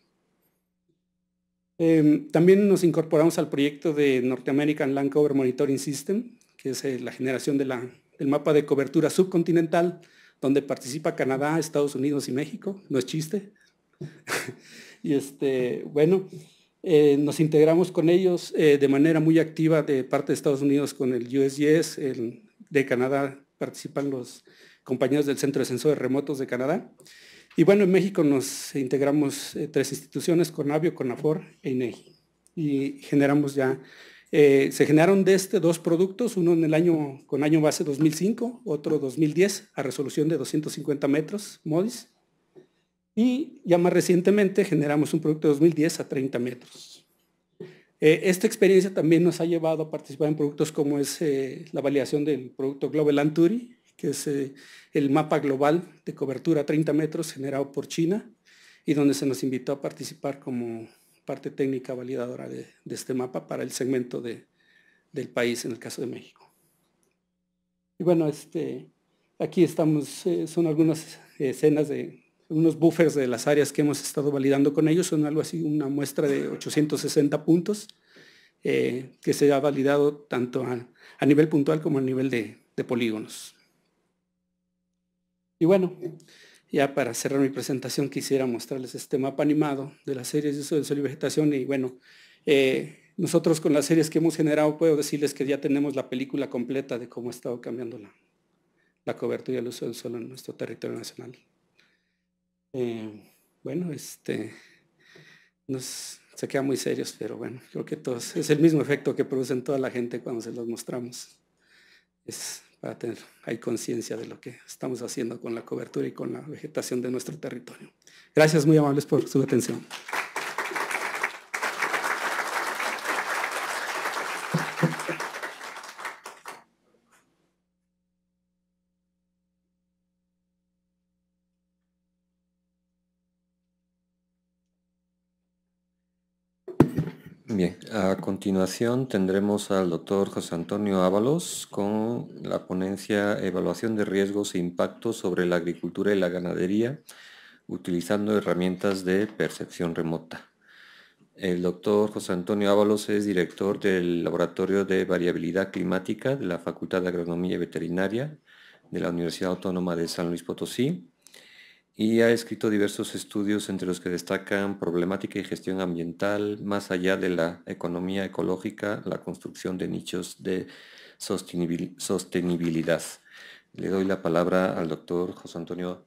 Em, también nos incorporamos al proyecto de North American Land Cover Monitoring System, que es eh, la generación del mapa de cobertura subcontinental, donde participa Canadá, Estados Unidos y México, no es chiste. y este, bueno, eh, nos integramos con ellos eh, de manera muy activa de parte de Estados Unidos con el USGS, de Canadá participan los compañeros del Centro de Sensores Remotos de Canadá. Y bueno, en México nos integramos eh, tres instituciones, Conavio, Conafor e INEGI. Y generamos ya, eh, se generaron de este dos productos, uno en el año, con año base 2005, otro 2010, a resolución de 250 metros, MODIS. Y ya más recientemente generamos un producto de 2010 a 30 metros. Eh, esta experiencia también nos ha llevado a participar en productos como es la validación del producto Global Anturi, que es eh, el mapa global de cobertura a 30 metros generado por China y donde se nos invitó a participar como parte técnica validadora de, este mapa para el segmento del país, en el caso de México. Y bueno, este, aquí estamos, eh, son algunas escenas de unos buffers de las áreas que hemos estado validando con ellos, son algo así, una muestra de 860 puntos eh, que se ha validado tanto a, nivel puntual como a nivel de polígonos. Y bueno, ya para cerrar mi presentación quisiera mostrarles este mapa animado de las series de uso del suelo y vegetación. Y bueno, eh, nosotros con las series que hemos generado puedo decirles que ya tenemos la película completa de cómo ha estado cambiando la, cobertura y el uso del suelo en nuestro territorio nacional. Eh, bueno, este, nos, se quedan muy serios, pero bueno, creo que todos, es el mismo efecto que producen toda la gente cuando se los mostramos. Es, para tener ahí conciencia de lo que estamos haciendo con la cobertura y con la vegetación de nuestro territorio. Gracias muy amables por su atención. A continuación tendremos al doctor José Antonio Ábalos con la ponencia Evaluación de riesgos e impactos sobre la agricultura y la ganadería utilizando herramientas de percepción remota. El doctor José Antonio Ábalos es director del Laboratorio de Variabilidad Climática de la Facultad de Agronomía y Veterinaria de la Universidad Autónoma de San Luis Potosí y ha escrito diversos estudios entre los que destacan problemática y gestión ambiental, más allá de la economía ecológica, la construcción de nichos de sostenibilidad. Le doy la palabra al doctor José Antonio.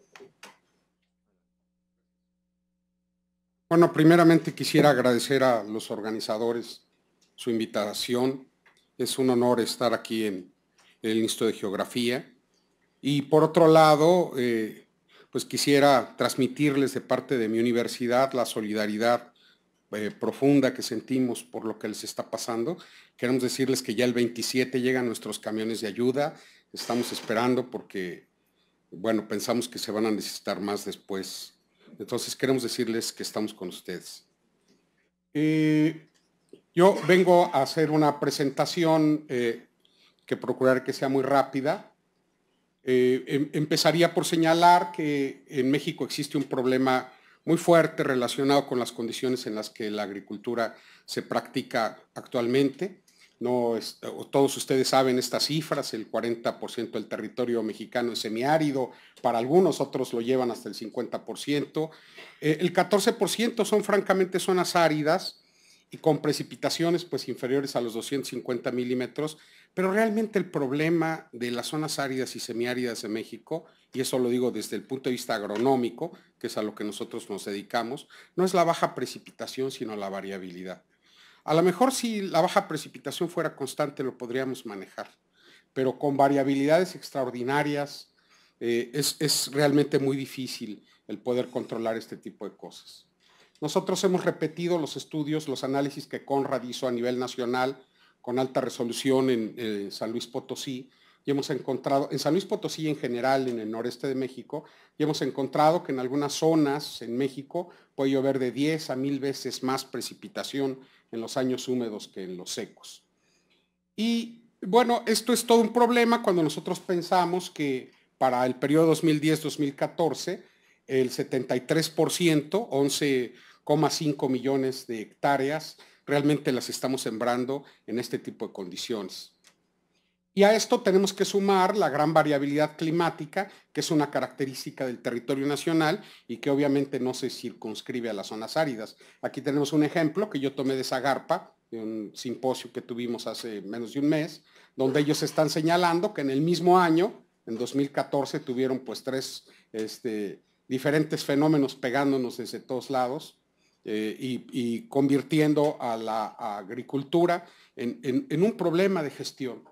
Bueno, primeramente quisiera agradecer a los organizadores su invitación. Es un honor estar aquí en el Instituto de Geografía. Y por otro lado, eh, pues quisiera transmitirles de parte de mi universidad la solidaridad eh, profunda que sentimos por lo que les está pasando. Queremos decirles que ya el 27 llegan nuestros camiones de ayuda, estamos esperando porque, bueno, pensamos que se van a necesitar más después. Entonces queremos decirles que estamos con ustedes. Eh, yo vengo a hacer una presentación eh, que procurar que sea muy rápida. Eh, em, empezaría por señalar que en México existe un problema muy fuerte relacionado con las condiciones en las que la agricultura se practica actualmente. todos ustedes saben estas cifras, el 40% del territorio mexicano es semiárido, para algunos otros lo llevan hasta el 50%. Eh, el 14% son francamente zonas áridas y con precipitaciones pues inferiores a los 250 milímetros, pero realmente el problema de las zonas áridas y semiáridas de México, y eso lo digo desde el punto de vista agronómico, que es a lo que nosotros nos dedicamos, no es la baja precipitación, sino la variabilidad. A lo mejor si la baja precipitación fuera constante lo podríamos manejar, pero con variabilidades extraordinarias eh, es, es realmente muy difícil el poder controlar este tipo de cosas. Nosotros hemos repetido los estudios, los análisis que Conrad hizo a nivel nacional con alta resolución en eh, San Luis Potosí y hemos encontrado, en San Luis Potosí en general, en el noreste de México, y hemos encontrado que en algunas zonas en México puede llover de 10 a 1000 veces más precipitación en los años húmedos que en los secos. Y bueno, esto es todo un problema cuando nosotros pensamos que para el periodo 2010-2014, el 73%, 11,5 millones de hectáreas, realmente las estamos sembrando en este tipo de condiciones. Y a esto tenemos que sumar la gran variabilidad climática, que es una característica del territorio nacional y que obviamente no se circunscribe a las zonas áridas. Aquí tenemos un ejemplo que yo tomé de Zagarpa, de un simposio que tuvimos hace menos de un mes, donde ellos están señalando que en el mismo año, en 2014, tuvieron pues tres este, diferentes fenómenos pegándonos desde todos lados eh, y, convirtiendo a la agricultura en, un problema de gestión.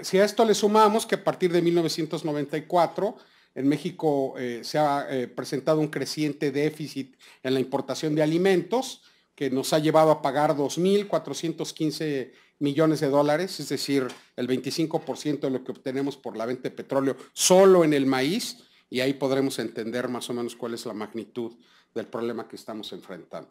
Si a esto le sumamos que a partir de 1994 en México eh, se ha eh, presentado un creciente déficit en la importación de alimentos que nos ha llevado a pagar 2.415 millones de dólares, es decir, el 25% de lo que obtenemos por la venta de petróleo solo en el maíz, y ahí podremos entender más o menos cuál es la magnitud del problema que estamos enfrentando.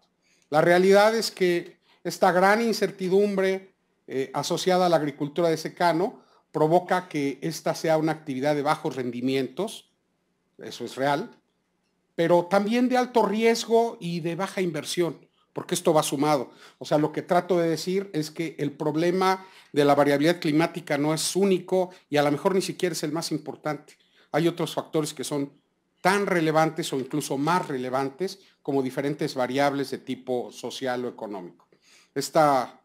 La realidad es que esta gran incertidumbre eh, asociada a la agricultura de secano provoca que esta sea una actividad de bajos rendimientos, eso es real, pero también de alto riesgo y de baja inversión, porque esto va sumado. O sea, lo que trato de decir es que el problema de la variabilidad climática no es único y a lo mejor ni siquiera es el más importante. Hay otros factores que son tan relevantes o incluso más relevantes como diferentes variables de tipo social o económico. Esta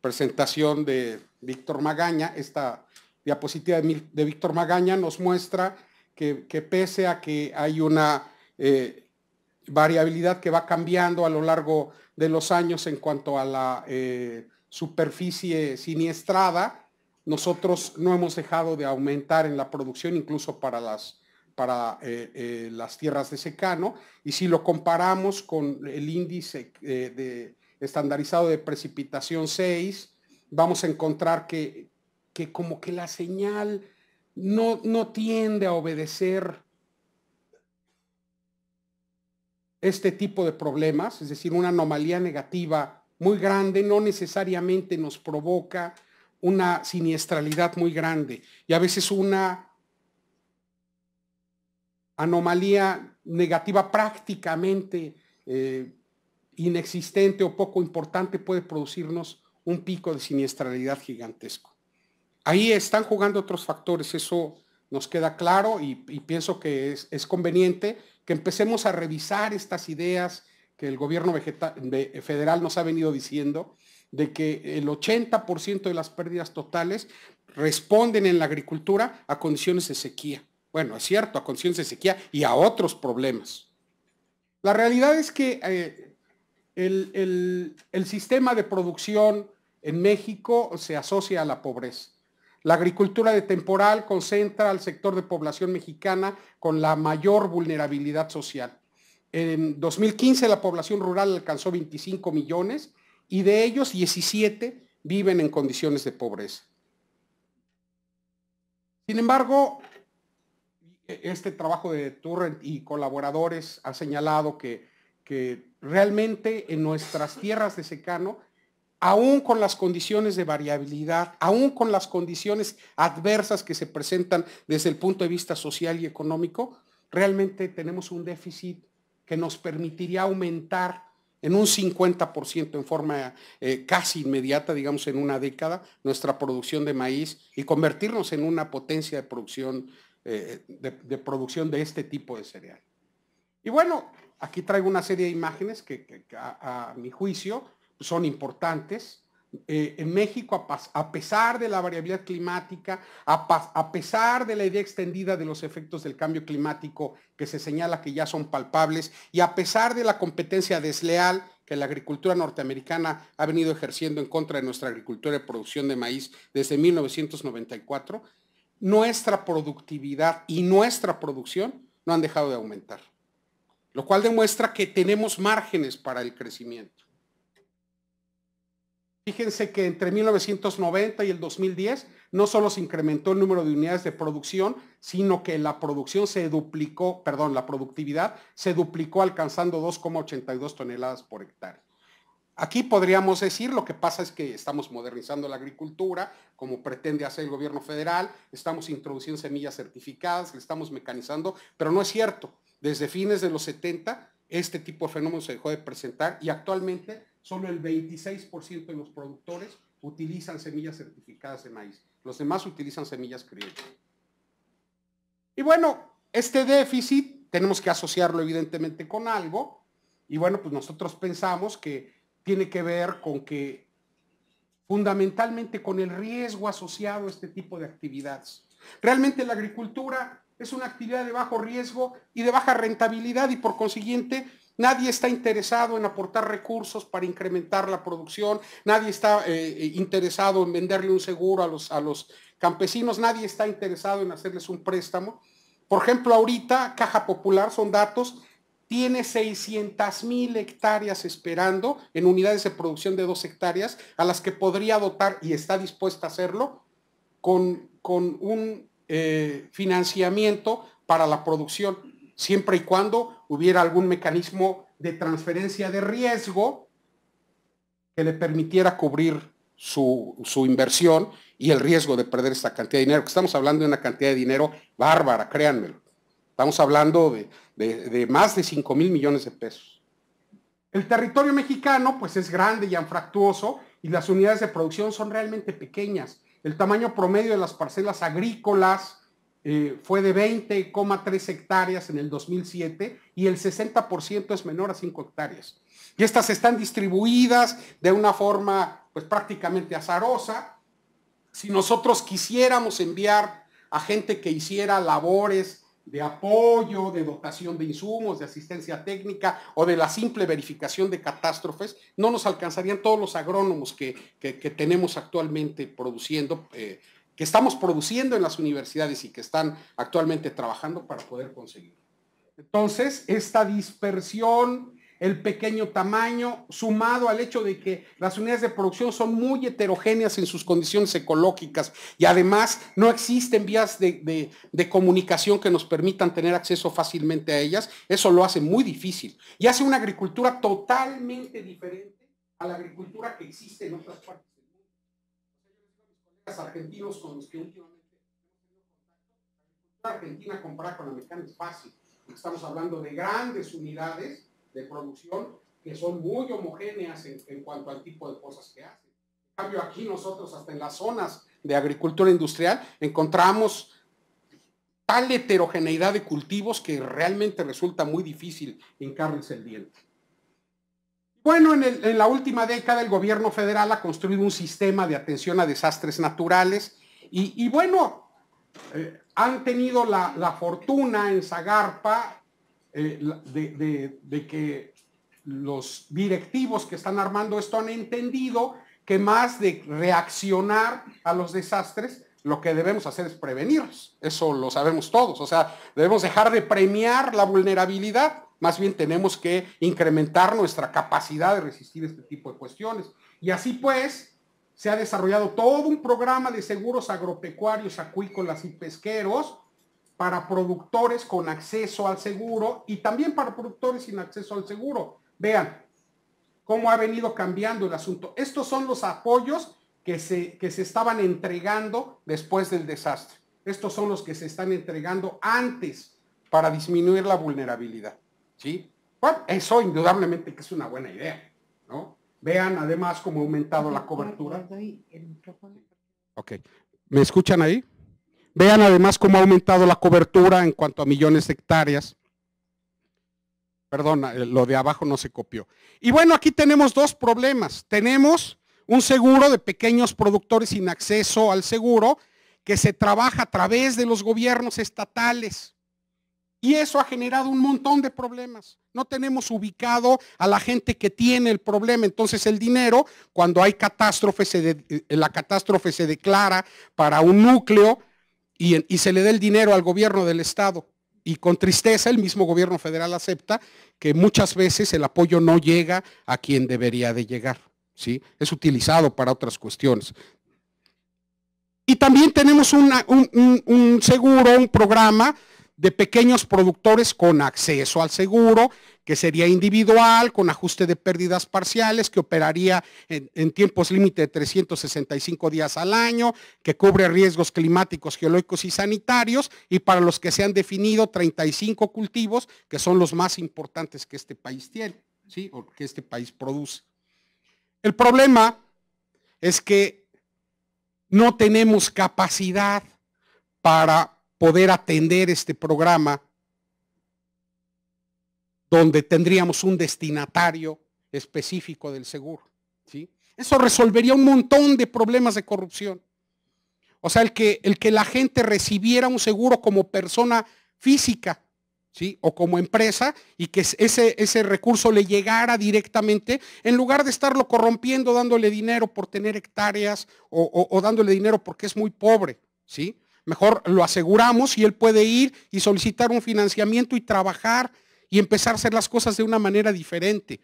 presentación de Víctor Magaña, esta diapositiva de, Víctor Magaña nos muestra que, pese a que hay una eh, variabilidad que va cambiando a lo largo de los años en cuanto a la eh, superficie siniestrada, nosotros no hemos dejado de aumentar en la producción incluso para las para eh, eh, las tierras de secano y si lo comparamos con el índice eh, de, estandarizado de precipitación 6, vamos a encontrar que, como que la señal no tiende a obedecer este tipo de problemas, es decir, una anomalía negativa muy grande no necesariamente nos provoca una siniestralidad muy grande y a veces una anomalía negativa prácticamente eh, inexistente o poco importante puede producirnos un pico de siniestralidad gigantesco. Ahí están jugando otros factores, eso nos queda claro y, pienso que es, conveniente que empecemos a revisar estas ideas que el gobierno federal nos ha venido diciendo, de que el 80% de las pérdidas totales responden en la agricultura a condiciones de sequía. Bueno, es cierto, a conciencia de sequía y a otros problemas. La realidad es que eh, el, el sistema de producción en México se asocia a la pobreza. La agricultura de temporal concentra al sector de población mexicana con la mayor vulnerabilidad social. En 2015 la población rural alcanzó 25 millones y de ellos 17 viven en condiciones de pobreza. Sin embargo, eh, este trabajo de Turrent y colaboradores ha señalado que, realmente en nuestras tierras de secano, aún con las condiciones de variabilidad, aún con las condiciones adversas que se presentan desde el punto de vista social y económico, realmente tenemos un déficit que nos permitiría aumentar en un 50% en forma eh, casi inmediata, digamos en una década, nuestra producción de maíz y convertirnos en una potencia de producción eh, de, producción de este tipo de cereal. Y bueno, aquí traigo una serie de imágenes que, a, mi juicio son importantes. Eh, en México, a, pesar de la variabilidad climática, a, pesar de la idea extendida de los efectos del cambio climático que se señala que ya son palpables, y a pesar de la competencia desleal que la agricultura norteamericana ha venido ejerciendo en contra de nuestra agricultura de producción de maíz desde 1994, nuestra productividad y nuestra producción no han dejado de aumentar, lo cual demuestra que tenemos márgenes para el crecimiento. Fíjense que entre 1990 y el 2010 no solo se incrementó el número de unidades de producción, sino que la producción se duplicó, perdón, la productividad se duplicó alcanzando 2,82 toneladas por hectárea. Aquí podríamos decir, lo que pasa es que estamos modernizando la agricultura, como pretende hacer el gobierno federal, estamos introduciendo semillas certificadas, le estamos mecanizando, pero no es cierto. Desde fines de los 70, este tipo de fenómeno se dejó de presentar y actualmente solo el 26% de los productores utilizan semillas certificadas de maíz. Los demás utilizan semillas criollas. Y bueno, este déficit tenemos que asociarlo evidentemente con algo. Y bueno, pues nosotros pensamos que tiene que ver con que fundamentalmente con el riesgo asociado a este tipo de actividades. Realmente la agricultura es una actividad de bajo riesgo y de baja rentabilidad y por consiguiente nadie está interesado en aportar recursos para incrementar la producción, nadie está eh, eh, interesado en venderle un seguro a los, a los campesinos, nadie está interesado en hacerles un préstamo. Por ejemplo, ahorita Caja Popular son datos tiene 600 mil hectáreas esperando en unidades de producción de dos hectáreas a las que podría dotar y está dispuesta a hacerlo con, con un eh, financiamiento para la producción, siempre y cuando hubiera algún mecanismo de transferencia de riesgo que le permitiera cubrir su, su inversión y el riesgo de perder esta cantidad de dinero, que estamos hablando de una cantidad de dinero bárbara, créanmelo. Estamos hablando de, más de 5 mil millones de pesos. El territorio mexicano pues es grande y anfractuoso y las unidades de producción son realmente pequeñas. El tamaño promedio de las parcelas agrícolas eh, fue de 20,3 hectáreas en el 2007 y el 60% es menor a 5 hectáreas. Y estas están distribuidas de una forma pues prácticamente azarosa. Si nosotros quisiéramos enviar a gente que hiciera labores de apoyo, de dotación de insumos, de asistencia técnica o de la simple verificación de catástrofes, no nos alcanzarían todos los agrónomos que, tenemos actualmente produciendo, eh, que estamos produciendo en las universidades y que están actualmente trabajando para poder conseguir. Entonces, esta dispersión el pequeño tamaño, sumado al hecho de que las unidades de producción son muy heterogéneas en sus condiciones ecológicas y además no existen vías de, comunicación que nos permitan tener acceso fácilmente a ellas, eso lo hace muy difícil y hace una agricultura totalmente diferente a la agricultura que existe en otras partes del mundo. Argentinos con los que últimamente Argentina comparada con la mexicana es fácil. Estamos hablando de grandes unidades de producción que son muy homogéneas en, cuanto al tipo de cosas que hacen. En cambio, aquí nosotros, hasta en las zonas de agricultura industrial, encontramos tal heterogeneidad de cultivos que realmente resulta muy difícil encarnarse el diente. Bueno, en, la última década el gobierno federal ha construido un sistema de atención a desastres naturales y, bueno, eh, han tenido la, fortuna en Zagarpa eh, de, de que los directivos que están armando esto han entendido que más de reaccionar a los desastres, lo que debemos hacer es prevenirlos. Eso lo sabemos todos. O sea, debemos dejar de premiar la vulnerabilidad. Más bien tenemos que incrementar nuestra capacidad de resistir este tipo de cuestiones. Y así pues, se ha desarrollado todo un programa de seguros agropecuarios, acuícolas y pesqueros para productores con acceso al seguro y también para productores sin acceso al seguro. Vean cómo ha venido cambiando el asunto. Estos son los apoyos que se, se estaban entregando después del desastre. Estos son los que se están entregando antes para disminuir la vulnerabilidad. ¿sí? Bueno, eso indudablemente que es una buena idea. ¿no? Vean además cómo ha aumentado la cobertura. Ok. ¿Me escuchan ahí? Vean además cómo ha aumentado la cobertura en cuanto a millones de hectáreas. Perdón, eh, lo de abajo no se copió. Y bueno, aquí tenemos dos problemas. Tenemos un seguro de pequeños productores sin acceso al seguro que se trabaja a través de los gobiernos estatales. Y eso ha generado un montón de problemas. No tenemos ubicado a la gente que tiene el problema. Entonces el dinero, cuando hay catástrofe, eh, la catástrofe se declara para un núcleo y, se le dé el dinero al gobierno del Estado. Y con tristeza el mismo gobierno federal acepta que muchas veces el apoyo no llega a quien debería de llegar. ¿sí? Es utilizado para otras cuestiones. Y también tenemos un, seguro, un programa de pequeños productores con acceso al seguro que sería individual, con ajuste de pérdidas parciales, que operaría en, tiempos límite de 365 días al año, que cubre riesgos climáticos, geológicos y sanitarios, y para los que se han definido 35 cultivos, que son los más importantes que este país tiene, ¿sí? o que este país produce. El problema es que no tenemos capacidad para poder atender este programa donde tendríamos un destinatario específico del seguro. ¿sí? Eso resolvería un montón de problemas de corrupción. O sea, el que, el que la gente recibiera un seguro como persona física ¿sí? o como empresa y que ese, ese recurso le llegara directamente en lugar de estarlo corrompiendo, dándole dinero por tener hectáreas o, dándole dinero porque es muy pobre. ¿sí? Mejor lo aseguramos y él puede ir y solicitar un financiamiento y trabajar y empezar a hacer las cosas de una manera diferente.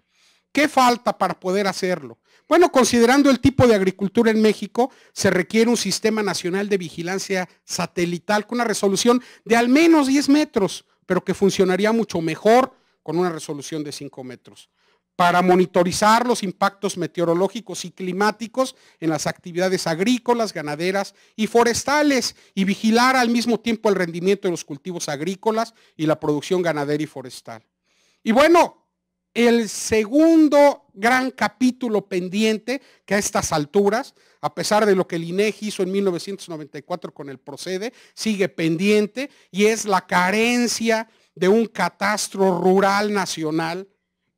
¿Qué falta para poder hacerlo? Bueno, considerando el tipo de agricultura en México, se requiere un sistema nacional de vigilancia satelital con una resolución de al menos 10 metros, pero que funcionaría mucho mejor con una resolución de 5 metros para monitorizar los impactos meteorológicos y climáticos en las actividades agrícolas, ganaderas y forestales y vigilar al mismo tiempo el rendimiento de los cultivos agrícolas y la producción ganadera y forestal. Y bueno, el segundo gran capítulo pendiente que a estas alturas, a pesar de lo que el INEGI hizo en 1994 con el Procede, sigue pendiente y es la carencia de un catastro rural nacional,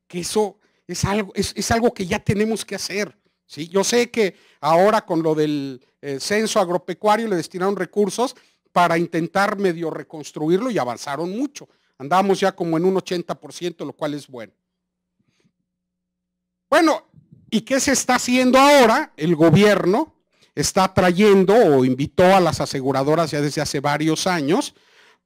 que eso es algo, es, algo que ya tenemos que hacer. ¿sí? Yo sé que ahora con lo del eh, censo agropecuario le destinaron recursos para intentar medio reconstruirlo y avanzaron mucho. Andamos ya como en un 80%, lo cual es bueno. Bueno, ¿y qué se está haciendo ahora? El gobierno está trayendo o invitó a las aseguradoras ya desde hace varios años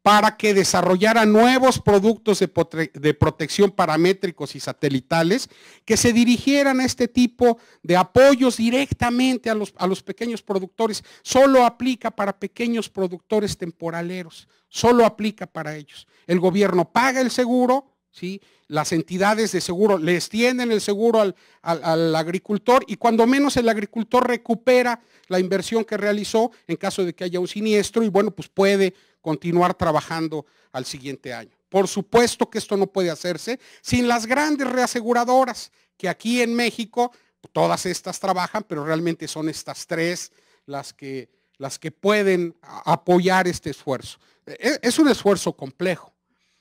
para que desarrollara nuevos productos de, protección paramétricos y satelitales que se dirigieran a este tipo de apoyos directamente a los, a los pequeños productores. Solo aplica para pequeños productores temporaleros, solo aplica para ellos. El gobierno paga el seguro, ¿Sí? Las entidades de seguro le extienden el seguro al, al, agricultor y cuando menos el agricultor recupera la inversión que realizó en caso de que haya un siniestro y bueno, pues puede continuar trabajando al siguiente año. Por supuesto que esto no puede hacerse sin las grandes reaseguradoras, que aquí en México todas estas trabajan, pero realmente son estas tres las que, las que pueden apoyar este esfuerzo. E, es, un esfuerzo complejo.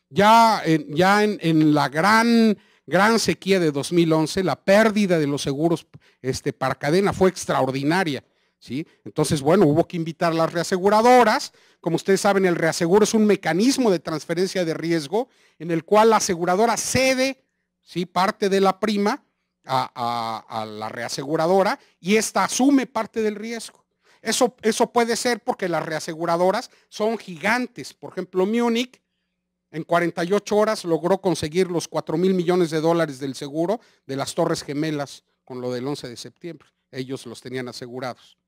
Ya, en, ya en, la gran, gran sequía de 2011, la pérdida de los seguros este, para cadena fue extraordinaria. Entonces, bueno, hubo que invitar a las reaseguradoras. Como ustedes saben, el reaseguro es un mecanismo de transferencia de riesgo en el cual la aseguradora cede ¿sí? parte de la prima a, la reaseguradora y esta asume parte del riesgo. Eso, eso puede ser porque las reaseguradoras son gigantes. Por ejemplo, Múnich en 48 horas logró conseguir los 4 mil millones de dólares del seguro de las Torres Gemelas con lo del 11 de septiembre. Ellos los tenían asegurados.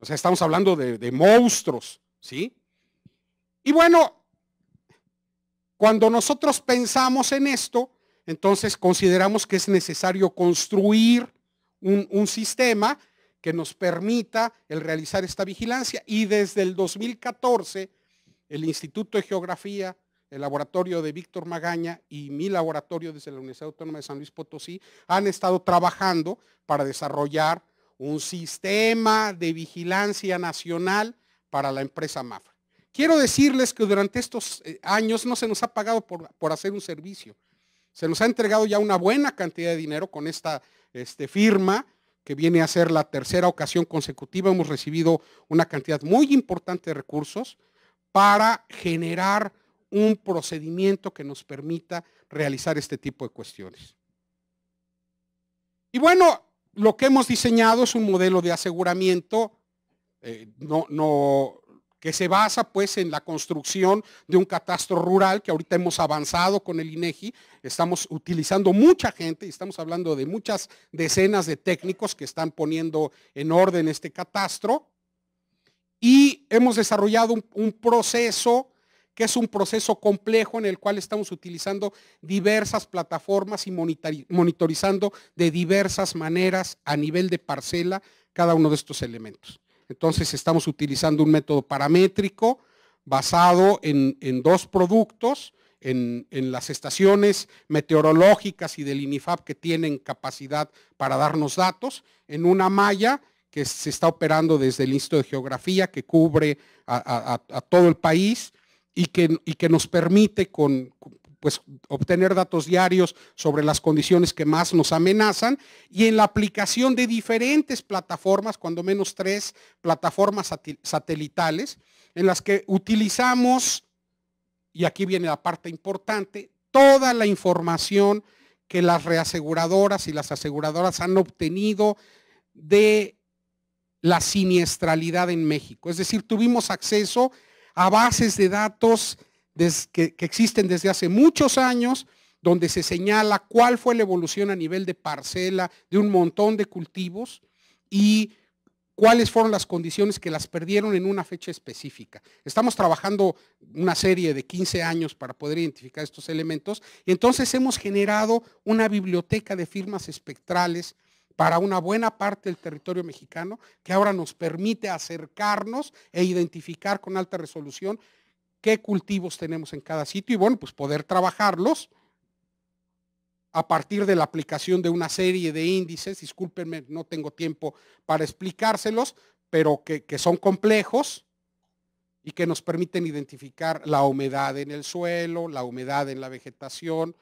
O sea, estamos hablando de, monstruos, ¿sí? Y bueno, cuando nosotros pensamos en esto, entonces consideramos que es necesario construir un, un, sistema que nos permita el realizar esta vigilancia. Y desde el 2014, el Instituto de Geografía, el laboratorio de Víctor Magaña y mi laboratorio desde la Universidad Autónoma de San Luis Potosí han estado trabajando para desarrollar un sistema de vigilancia nacional para la empresa MAFRA. Quiero decirles que durante estos eh, años no se nos ha pagado por, hacer un servicio. Se nos ha entregado ya una buena cantidad de dinero con esta este, firma, que viene a ser la tercera ocasión consecutiva. Hemos recibido una cantidad muy importante de recursos para generar un procedimiento que nos permita realizar este tipo de cuestiones. Y bueno, lo que hemos diseñado es un modelo de aseguramiento eh, que se basa pues en la construcción de un catastro rural que ahorita hemos avanzado con el INEGI, estamos utilizando mucha gente y estamos hablando de muchas decenas de técnicos que están poniendo en orden este catastro y hemos desarrollado un proceso que es un proceso complejo en el cual estamos utilizando diversas plataformas y monitorizando de diversas maneras a nivel de parcela cada uno de estos elementos. Entonces estamos utilizando un método paramétrico basado en, dos productos, en, las estaciones meteorológicas y del INIFAP que tienen capacidad para darnos datos, en una malla que se está operando desde el Instituto de Geografía que cubre a todo el país, y que, y que nos permite con, pues, obtener datos diarios sobre las condiciones que más nos amenazan y en la aplicación de diferentes plataformas, cuando menos tres plataformas satelitales, en las que utilizamos, y aquí viene la parte importante, toda la información que las reaseguradoras y las aseguradoras han obtenido de la siniestralidad en México. Es decir, tuvimos acceso a bases de datos que, que existen desde hace muchos años, donde se señala cuál fue la evolución a nivel de parcela de un montón de cultivos y cuáles fueron las condiciones que las perdieron en una fecha específica. Estamos trabajando una serie de 15 años para poder identificar estos elementos y entonces hemos generado una biblioteca de firmas espectrales para una buena parte del territorio mexicano, que ahora nos permite acercarnos e identificar con alta resolución qué cultivos tenemos en cada sitio y bueno, pues poder trabajarlos a partir de la aplicación de una serie de índices, discúlpenme, no tengo tiempo para explicárselos, pero que, que son complejos y que nos permiten identificar la humedad en el suelo, la humedad en la vegetación,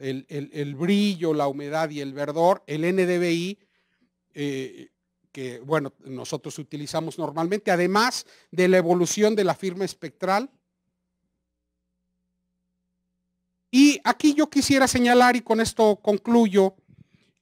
el, brillo, la humedad y el verdor, el NDVI, eh, que bueno, nosotros utilizamos normalmente, además de la evolución de la firma espectral. Y aquí yo quisiera señalar, y con esto concluyo,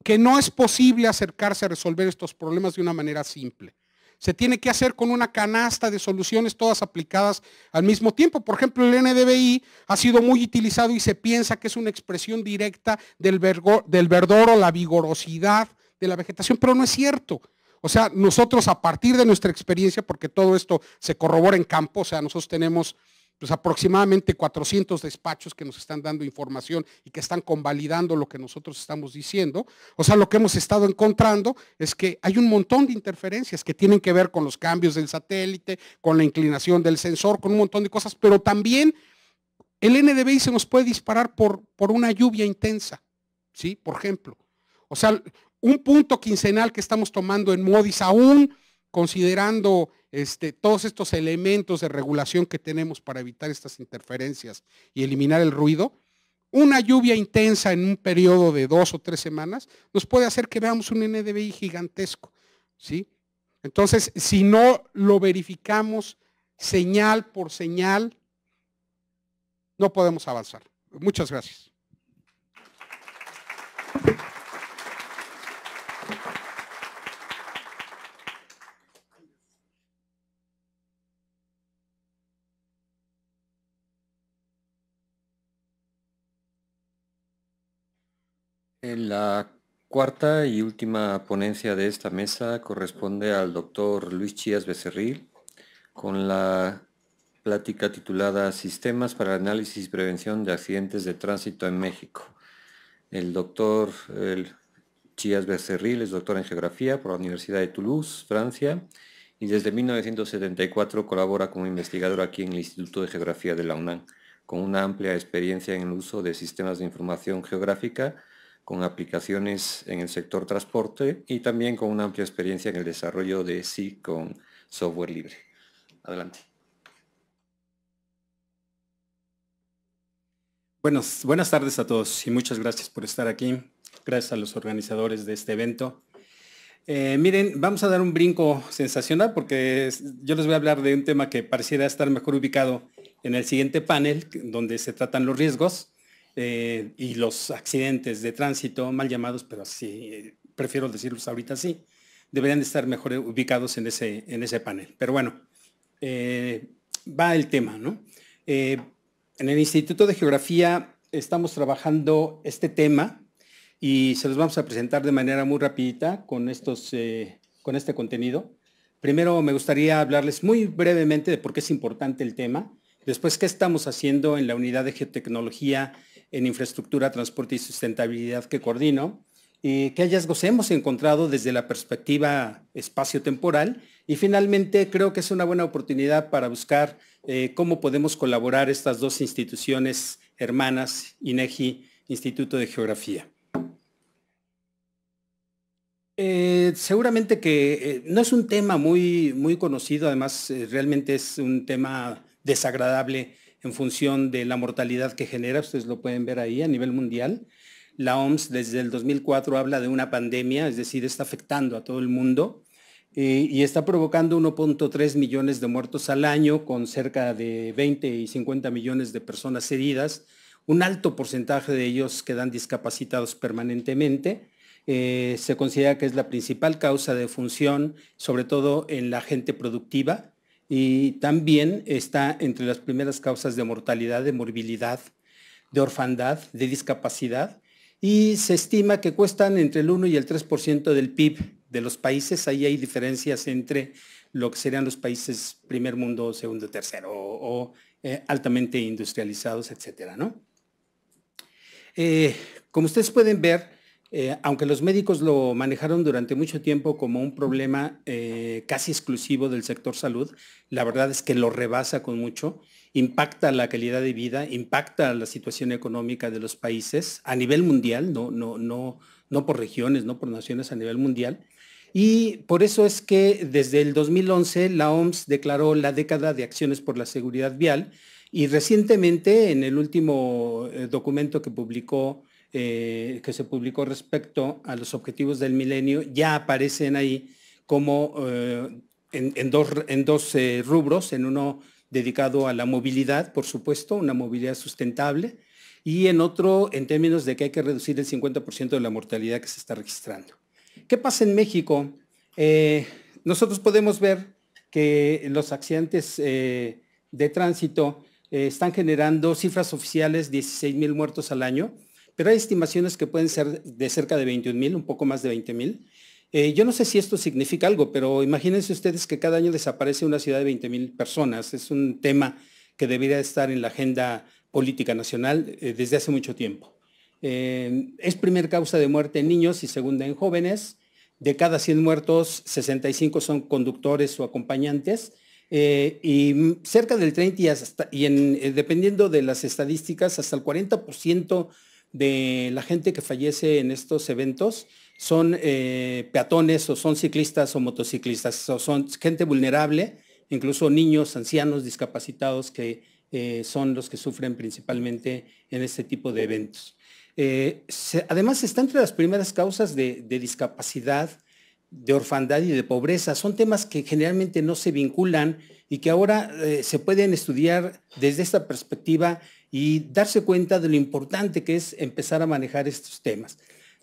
que no es posible acercarse a resolver estos problemas de una manera simple se tiene que hacer con una canasta de soluciones todas aplicadas al mismo tiempo. Por ejemplo, el NDBI ha sido muy utilizado y se piensa que es una expresión directa del, del verdor o la vigorosidad de la vegetación, pero no es cierto. O sea, nosotros a partir de nuestra experiencia, porque todo esto se corrobora en campo, o sea, nosotros tenemos pues aproximadamente 400 despachos que nos están dando información y que están convalidando lo que nosotros estamos diciendo. O sea, lo que hemos estado encontrando es que hay un montón de interferencias que tienen que ver con los cambios del satélite, con la inclinación del sensor, con un montón de cosas, pero también el NDBI se nos puede disparar por, por una lluvia intensa, ¿sí? Por ejemplo. O sea, un punto quincenal que estamos tomando en Modis aún considerando este, todos estos elementos de regulación que tenemos para evitar estas interferencias y eliminar el ruido, una lluvia intensa en un periodo de dos o tres semanas nos puede hacer que veamos un NDVI gigantesco. ¿sí? Entonces, si no lo verificamos señal por señal, no podemos avanzar. Muchas gracias. La cuarta y última ponencia de esta mesa corresponde al doctor Luis Chías Becerril con la plática titulada Sistemas para el Análisis y Prevención de Accidentes de Tránsito en México. El doctor Chías Becerril es doctor en Geografía por la Universidad de Toulouse, Francia, y desde 1974 colabora como investigador aquí en el Instituto de Geografía de la UNAM, con una amplia experiencia en el uso de sistemas de información geográfica con aplicaciones en el sector transporte y también con una amplia experiencia en el desarrollo de SI con software libre. Adelante. Buenos, buenas tardes a todos y muchas gracias por estar aquí. Gracias a los organizadores de este evento. Eh, miren, vamos a dar un brinco sensacional porque yo les voy a hablar de un tema que pareciera estar mejor ubicado en el siguiente panel, donde se tratan los riesgos. Eh, y los accidentes de tránsito, mal llamados, pero sí, eh, prefiero decirlos ahorita sí, deberían estar mejor ubicados en ese, en ese panel. Pero bueno, eh, va el tema, ¿no? en el Instituto de Geografía estamos trabajando este tema y se los vamos a presentar de manera muy rapidita con, estos, con este contenido. Primero me gustaría hablarles muy brevemente de por qué es importante el tema, después qué estamos haciendo en la unidad de geotecnología en infraestructura, transporte y sustentabilidad que coordino. y ¿Qué hallazgos hemos encontrado desde la perspectiva espacio-temporal? Y finalmente, creo que es una buena oportunidad para buscar eh, cómo podemos colaborar estas dos instituciones hermanas, INEGI, Instituto de Geografía. Eh, seguramente que eh, no es un tema muy, muy conocido, además realmente es un tema desagradable en función de la mortalidad que genera, ustedes lo pueden ver ahí a nivel mundial. La OMS desde el 2004 habla de una pandemia, es decir, está afectando a todo el mundo eh, y está provocando 1.3 millones de muertos al año con cerca de 20 y 50 millones de personas heridas, un alto porcentaje de ellos quedan discapacitados permanentemente. Eh, se considera que es la principal causa de función, sobre todo en la gente productiva, y también está entre las primeras causas de mortalidad, de morbilidad, de orfandad, de discapacidad y se estima que cuestan entre el 1 y el 3% del PIB de los países. Ahí hay diferencias entre lo que serían los países primer mundo, segundo, tercero o, eh, altamente industrializados, etcétera, eh, como ustedes pueden ver, eh, aunque los médicos lo manejaron durante mucho tiempo como un problema eh, casi exclusivo del sector salud, la verdad es que lo rebasa con mucho, impacta la calidad de vida, impacta la situación económica de los países a nivel mundial, no, no por regiones, no por naciones, a nivel mundial. Y por eso es que desde el 2011 la OMS declaró la década de acciones por la seguridad vial y recientemente, en el último eh, documento que publicó, eh, que se publicó respecto a los objetivos del milenio, ya aparecen ahí como eh, en, dos, rubros, en uno dedicado a la movilidad, por supuesto, una movilidad sustentable, y en otro en términos de que hay que reducir el 50% de la mortalidad que se está registrando. ¿Qué pasa en México? nosotros podemos ver que los accidentes de tránsito eh, están generando cifras oficiales 16 muertos al año, pero hay estimaciones que pueden ser de cerca de 21 mil, un poco más de 20 mil. Eh, yo no sé si esto significa algo, pero imagínense ustedes que cada año desaparece una ciudad de 20 mil personas. Es un tema que debería estar en la agenda política nacional eh, desde hace mucho tiempo. es primer causa de muerte en niños y segunda en jóvenes. De cada 100 muertos, 65 son conductores o acompañantes. Eh, y cerca del 30 y, hasta, y en, eh, dependiendo de las estadísticas, hasta el 40% de la gente que fallece en estos eventos son eh, peatones o son ciclistas o motociclistas, o son gente vulnerable, incluso niños, ancianos, discapacitados que son los que sufren principalmente en este tipo de eventos. además, está entre las primeras causas de discapacidad de orfandad y de pobreza. Son temas que generalmente no se vinculan y que ahora eh, se pueden estudiar desde esta perspectiva y darse cuenta de lo importante que es empezar a manejar estos temas.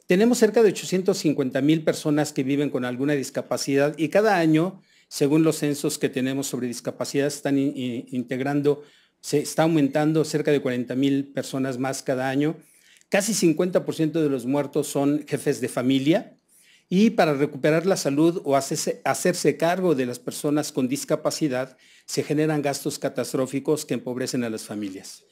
Tenemos cerca de 850 mil personas que viven con alguna discapacidad y cada año, según los censos que tenemos sobre discapacidad, están integrando, se está aumentando cerca de 40 mil personas más cada año. Casi 50% de los muertos son jefes de familia, y para recuperar la salud o hacerse, cargo de las personas con discapacidad, se generan gastos catastróficos que empobrecen a las familias.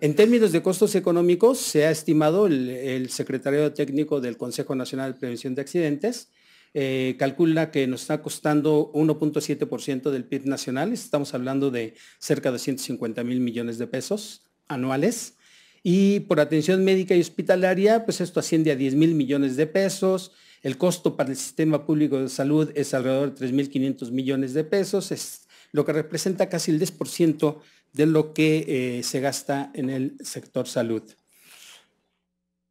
En términos de costos económicos, se ha estimado el, secretario técnico del Consejo Nacional de Prevención de Accidentes, eh, calcula que nos está costando 1.7% del PIB nacional, estamos hablando de cerca de 150 mil millones de pesos anuales. Y por atención médica y hospitalaria, pues esto asciende a 10 mil millones de pesos, el costo para el sistema público de salud es alrededor de 3.500 millones de pesos, lo que representa casi el 10% de lo que eh, se gasta en el sector salud.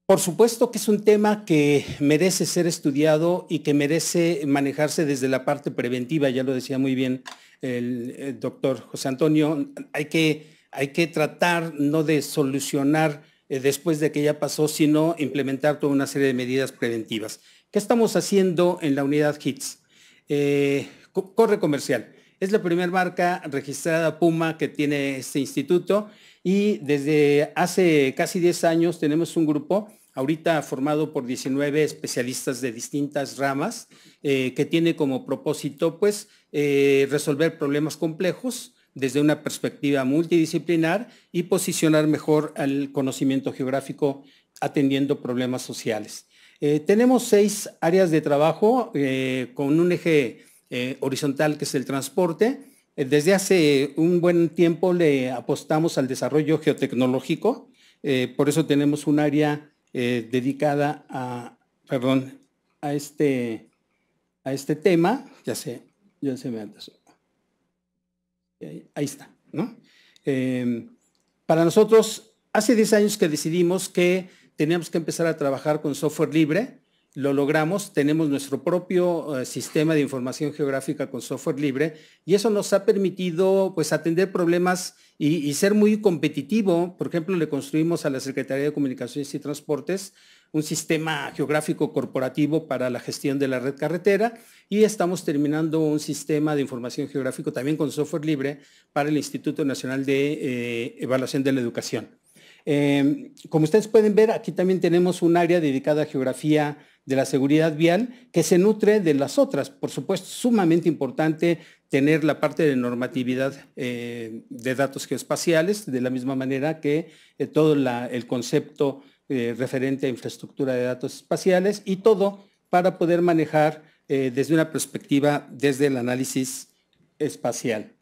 Por supuesto que es un tema que merece ser estudiado y que merece manejarse desde la parte preventiva, ya lo decía muy bien el, doctor José Antonio, hay que, hay que tratar no de solucionar eh, después de que ya pasó, sino implementar toda una serie de medidas preventivas. ¿Qué estamos haciendo en la unidad HITS? Eh, corre comercial. Es la primera marca registrada Puma que tiene este instituto y desde hace casi 10 años tenemos un grupo ahorita formado por 19 especialistas de distintas ramas, eh, que tiene como propósito pues eh, resolver problemas complejos desde una perspectiva multidisciplinar y posicionar mejor el conocimiento geográfico atendiendo problemas sociales. Eh, tenemos seis áreas de trabajo eh, con un eje eh, horizontal que es el transporte. desde hace un buen tiempo le apostamos al desarrollo geotecnológico, por eso tenemos un área dedicada a, perdón, a este, a este tema. Ya sé, ya se me antes. Ahí está, ¿no? para nosotros, hace 10 años que decidimos que teníamos que empezar a trabajar con software libre. Lo logramos, tenemos nuestro propio eh, sistema de información geográfica con software libre y eso nos ha permitido pues, atender problemas y, ser muy competitivo. Por ejemplo, le construimos a la Secretaría de Comunicaciones y Transportes un sistema geográfico corporativo para la gestión de la red carretera y estamos terminando un sistema de información geográfica también con software libre para el Instituto Nacional de eh, Evaluación de la Educación. Em, como ustedes pueden ver, aquí también tenemos un área dedicada a geografía de la seguridad vial que se nutre de las otras. Por supuesto, sumamente importante tener la parte de normatividad eh, de datos geoespaciales, de la misma manera que eh, todo el concepto eh, referente a infraestructura de datos espaciales y todo para poder manejar desde una perspectiva, desde el análisis espacial.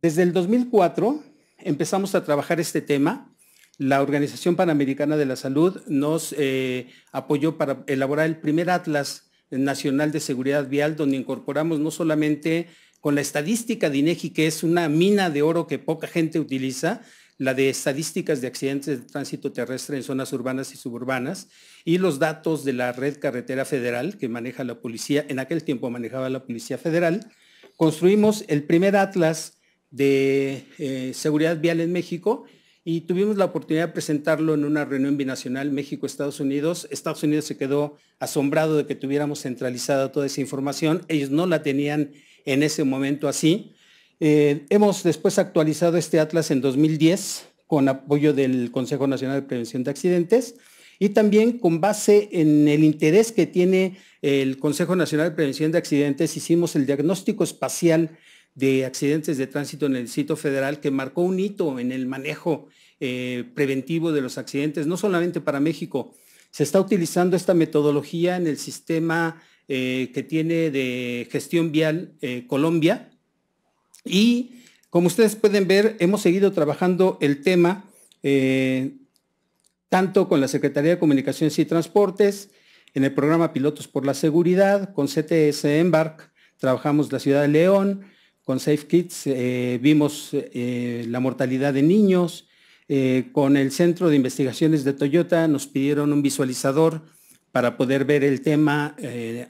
Desde el 2004, empezamos a trabajar este tema, la Organización Panamericana de la Salud nos eh, apoyó para elaborar el primer Atlas Nacional de Seguridad Vial, donde incorporamos no solamente con la estadística de INEGI, que es una mina de oro que poca gente utiliza, la de estadísticas de accidentes de tránsito terrestre en zonas urbanas y suburbanas, y los datos de la red carretera federal que maneja la policía, en aquel tiempo manejaba la Policía Federal, construimos el primer Atlas de eh, Seguridad Vial en México y tuvimos la oportunidad de presentarlo en una reunión binacional México-Estados Unidos. Estados Unidos se quedó asombrado de que tuviéramos centralizada toda esa información. Ellos no la tenían en ese momento así. Eh, hemos después actualizado este atlas en 2010 con apoyo del Consejo Nacional de Prevención de Accidentes y también con base en el interés que tiene el Consejo Nacional de Prevención de Accidentes hicimos el diagnóstico espacial de accidentes de tránsito en el sitio federal que marcó un hito en el manejo eh, preventivo de los accidentes, no solamente para México. Se está utilizando esta metodología en el sistema eh, que tiene de gestión vial eh, Colombia y como ustedes pueden ver, hemos seguido trabajando el tema tanto con la Secretaría de Comunicaciones y Transportes, en el programa Pilotos por la Seguridad, con CTS Embark, trabajamos la ciudad de León, con Safe Kids eh, vimos eh, la mortalidad de niños. Eh, con el Centro de Investigaciones de Toyota nos pidieron un visualizador para poder ver el tema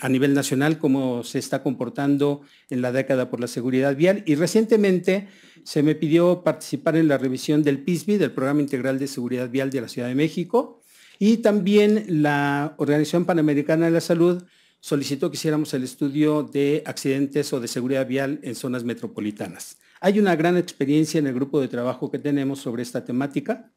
a nivel nacional, cómo se está comportando en la década por la seguridad vial. Y recientemente se me pidió participar en la revisión del PISBI, del Programa Integral de Seguridad Vial de la Ciudad de México, y también la Organización Panamericana de la Salud solicitó que hiciéramos el estudio de accidentes o de seguridad vial en zonas metropolitanas. Hay una gran experiencia en el grupo de trabajo que tenemos sobre esta temática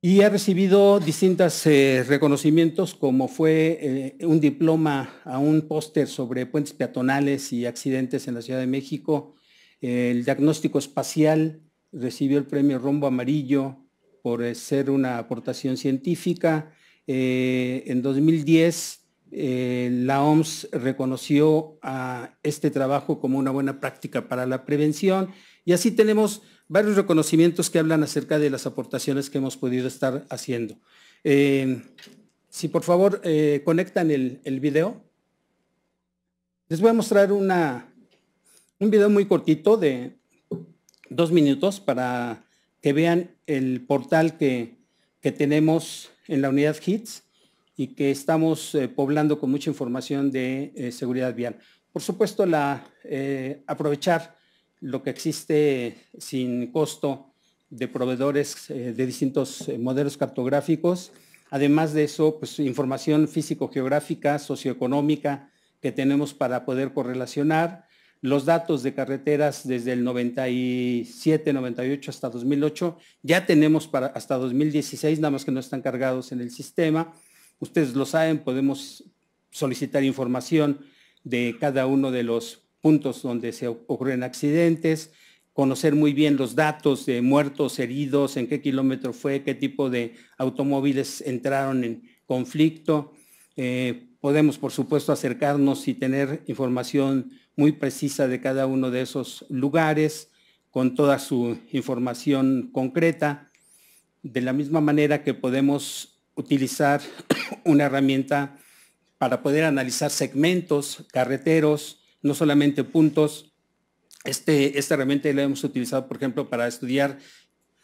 y ha recibido distintos eh, reconocimientos, como fue eh, un diploma a un póster sobre puentes peatonales y accidentes en la Ciudad de México, el diagnóstico espacial recibió el premio Rombo Amarillo por eh, ser una aportación científica. en 2010 eh, la OMS reconoció a este trabajo como una buena práctica para la prevención y así tenemos varios reconocimientos que hablan acerca de las aportaciones que hemos podido estar haciendo. Eh, si por favor eh, conectan el, video. Les voy a mostrar un video muy cortito de dos minutos para que vean el portal que, que tenemos en la unidad HITS y que estamos eh, poblando con mucha información de eh, seguridad vial. Por supuesto, la, eh, aprovechar lo que existe sin costo de proveedores de distintos modelos cartográficos. Además de eso, pues, información físico-geográfica, socioeconómica que tenemos para poder correlacionar. Los datos de carreteras desde el 97, 98 hasta 2008, ya tenemos para hasta 2016, nada más que no están cargados en el sistema ustedes lo saben, podemos solicitar información de cada uno de los puntos donde se ocurren accidentes, conocer muy bien los datos de muertos, heridos, en qué kilómetro fue, qué tipo de automóviles entraron en conflicto. Eh, podemos, por supuesto, acercarnos y tener información muy precisa de cada uno de esos lugares con toda su información concreta, de la misma manera que podemos utilizar una herramienta para poder analizar segmentos carreteros, no solamente puntos. Este, esta herramienta la hemos utilizado, por ejemplo, para estudiar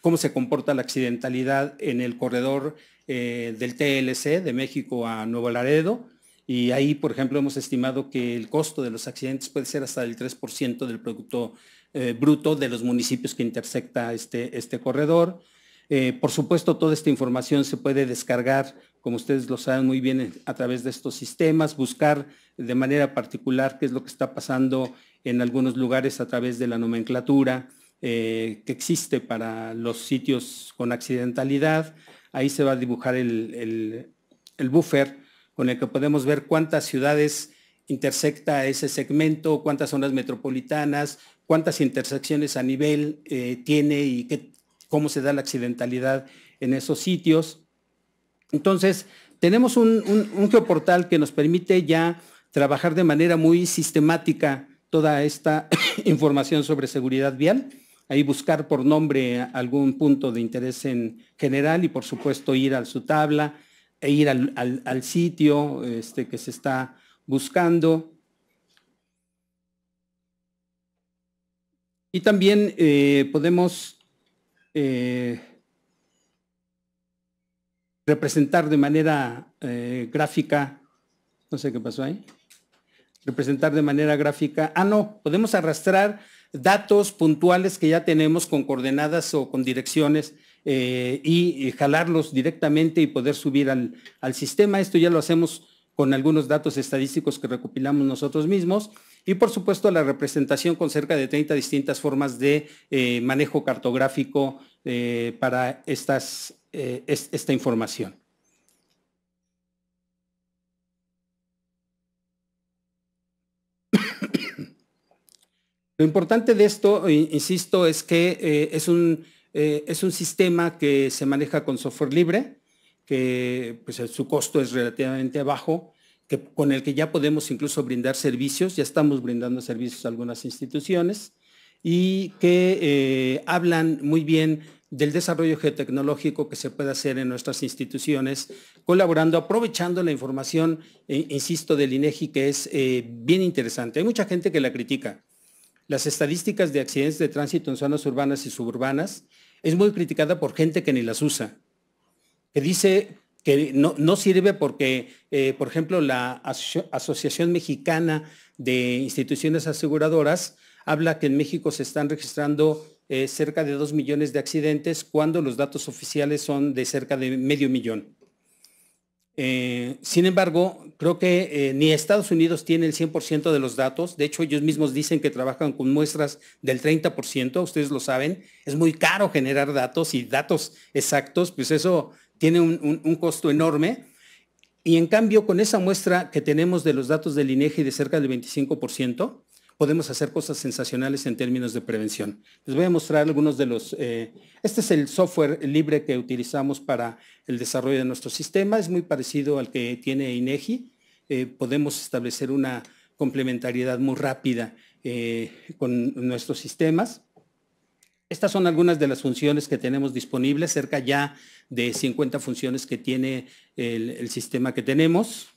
cómo se comporta la accidentalidad en el corredor eh, del TLC de México a Nuevo Laredo. Y ahí, por ejemplo, hemos estimado que el costo de los accidentes puede ser hasta el 3% del Producto eh, Bruto de los municipios que intersecta este, este corredor. Eh, por supuesto, toda esta información se puede descargar, como ustedes lo saben muy bien, a través de estos sistemas, buscar de manera particular qué es lo que está pasando en algunos lugares a través de la nomenclatura eh, que existe para los sitios con accidentalidad. Ahí se va a dibujar el, buffer con el que podemos ver cuántas ciudades intersecta ese segmento, cuántas zonas metropolitanas, cuántas intersecciones a nivel eh, tiene y qué cómo se da la accidentalidad en esos sitios. Entonces, tenemos un, geoportal que nos permite ya trabajar de manera muy sistemática toda esta información sobre seguridad vial ahí buscar por nombre algún punto de interés en general y por supuesto ir a su tabla e ir al, sitio este, que se está buscando. Y también eh, podemos eh, representar de manera eh, gráfica, no sé qué pasó ahí, representar de manera gráfica, ah, no, podemos arrastrar datos puntuales que ya tenemos con coordenadas o con direcciones eh, y, jalarlos directamente y poder subir al sistema. Esto ya lo hacemos con algunos datos estadísticos que recopilamos nosotros mismos. Y por supuesto la representación con cerca de 30 distintas formas de eh, manejo cartográfico eh, para eh, esta información. Lo importante de esto, insisto, es que es un, es, un, sistema que se maneja con software libre, que pues, su costo es relativamente bajo, con el que ya podemos incluso brindar servicios, ya estamos brindando servicios a algunas instituciones y que eh, hablan muy bien del desarrollo geotecnológico que se puede hacer en nuestras instituciones, colaborando, aprovechando la información, eh, insisto, del INEGI, que es eh, bien interesante. Hay mucha gente que la critica. Las estadísticas de accidentes de tránsito en zonas urbanas y suburbanas es muy criticada por gente que ni las usa, que dice que no, sirve porque, eh, por ejemplo, la Asociación Mexicana de Instituciones Aseguradoras habla que en México se están registrando eh, cerca de 2 millones de accidentes cuando los datos oficiales son de cerca de medio millón. Eh, sin embargo, creo que ni Estados Unidos tiene el 100% de los datos. De hecho, ellos mismos dicen que trabajan con muestras del 30%. Ustedes lo saben. Es muy caro generar datos y datos exactos. Pues eso tiene un, costo enorme. Y en cambio, con esa muestra que tenemos de los datos del INEGI e de cerca del 25%, podemos hacer cosas sensacionales en términos de prevención. Les voy a mostrar algunos de los... Eh, este es el software libre que utilizamos para el desarrollo de nuestro sistema. Es muy parecido al que tiene INEGI. E eh, podemos establecer una complementariedad muy rápida eh, con nuestros sistemas. Estas son algunas de las funciones que tenemos disponibles, cerca ya de 50 funciones que tiene el, sistema que tenemos.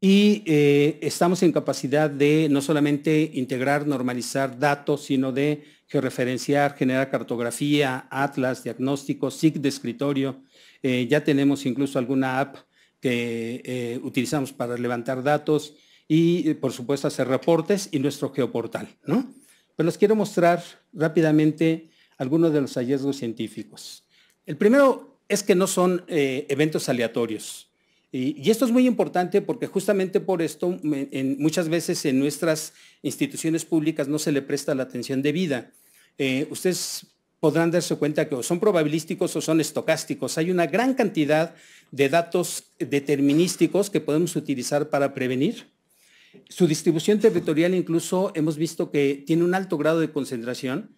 Y eh, estamos en capacidad de no solamente integrar, normalizar datos, sino de georreferenciar, generar cartografía, atlas, diagnósticos, SIG de escritorio. Eh, ya tenemos incluso alguna app que eh, utilizamos para levantar datos y, por supuesto, hacer reportes y nuestro geoportal. Pero pues les quiero mostrar rápidamente algunos de los hallazgos científicos. El primero es que no son eh, eventos aleatorios. Y, esto es muy importante porque justamente por esto muchas veces en nuestras instituciones públicas no se le presta la atención debida. Eh, ustedes podrán darse cuenta que son probabilísticos o son estocásticos. Hay una gran cantidad de datos determinísticos que podemos utilizar para prevenir. Su distribución territorial incluso hemos visto que tiene un alto grado de concentración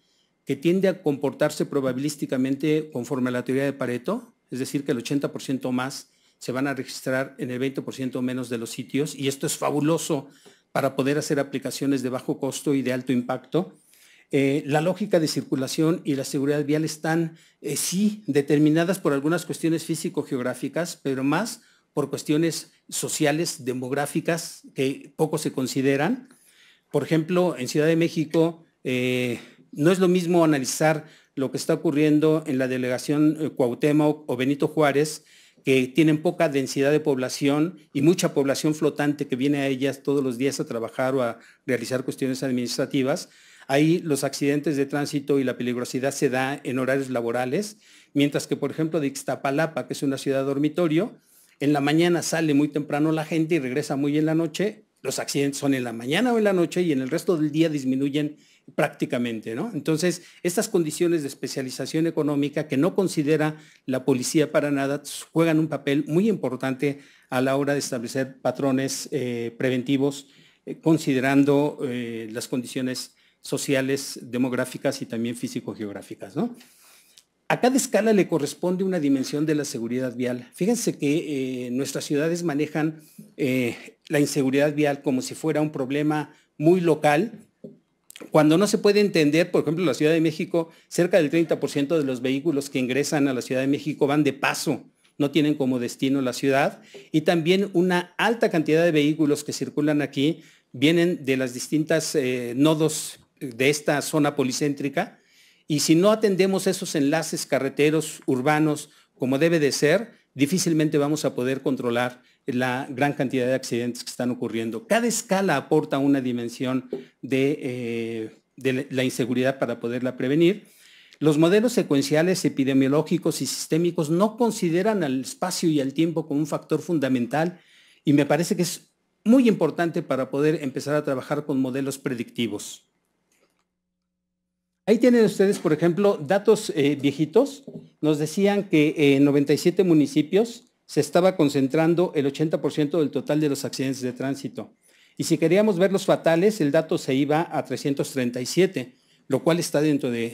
que tiende a comportarse probabilísticamente conforme a la teoría de Pareto, es decir, que el 80% más se van a registrar en el 20% menos de los sitios, y esto es fabuloso para poder hacer aplicaciones de bajo costo y de alto impacto. Eh, la lógica de circulación y la seguridad vial están, eh, sí, determinadas por algunas cuestiones físico-geográficas, pero más por cuestiones sociales, demográficas, que poco se consideran. Por ejemplo, en Ciudad de México, eh, no es lo mismo analizar lo que está ocurriendo en la delegación eh, Cuauhtémoc o Benito Juárez, que tienen poca densidad de población y mucha población flotante que viene a ellas todos los días a trabajar o a realizar cuestiones administrativas. Ahí los accidentes de tránsito y la peligrosidad se da en horarios laborales, mientras que, por ejemplo, de Ixtapalapa, que es una ciudad dormitorio, en la mañana sale muy temprano la gente y regresa muy en la noche. Los accidentes son en la mañana o en la noche y en el resto del día disminuyen prácticamente. ¿no? Entonces, estas condiciones de especialización económica que no considera la policía para nada juegan un papel muy importante a la hora de establecer patrones eh, preventivos, eh, considerando eh, las condiciones sociales, demográficas y también físico-geográficas. ¿no? A cada escala le corresponde una dimensión de la seguridad vial. Fíjense que nuestras ciudades manejan la inseguridad vial como si fuera un problema muy local, cuando no se puede entender, por ejemplo, la Ciudad de México, cerca del 30% de los vehículos que ingresan a la Ciudad de México van de paso, no tienen como destino la ciudad, y también una alta cantidad de vehículos que circulan aquí vienen de las distintas eh, nodos de esta zona policéntrica, y si no atendemos esos enlaces carreteros urbanos como debe de ser, difícilmente vamos a poder controlar la gran cantidad de accidentes que están ocurriendo. Cada escala aporta una dimensión eh, de, la inseguridad para poderla prevenir. Los modelos secuenciales epidemiológicos y sistémicos no consideran al espacio y al tiempo como un factor fundamental y me parece que es muy importante para poder empezar a trabajar con modelos predictivos. Ahí tienen ustedes, por ejemplo, datos eh, viejitos. Nos decían que eh, en 97 municipios se estaba concentrando el 80% del total de los accidentes de tránsito. Y si queríamos ver los fatales, el dato se iba a 337, lo cual está dentro del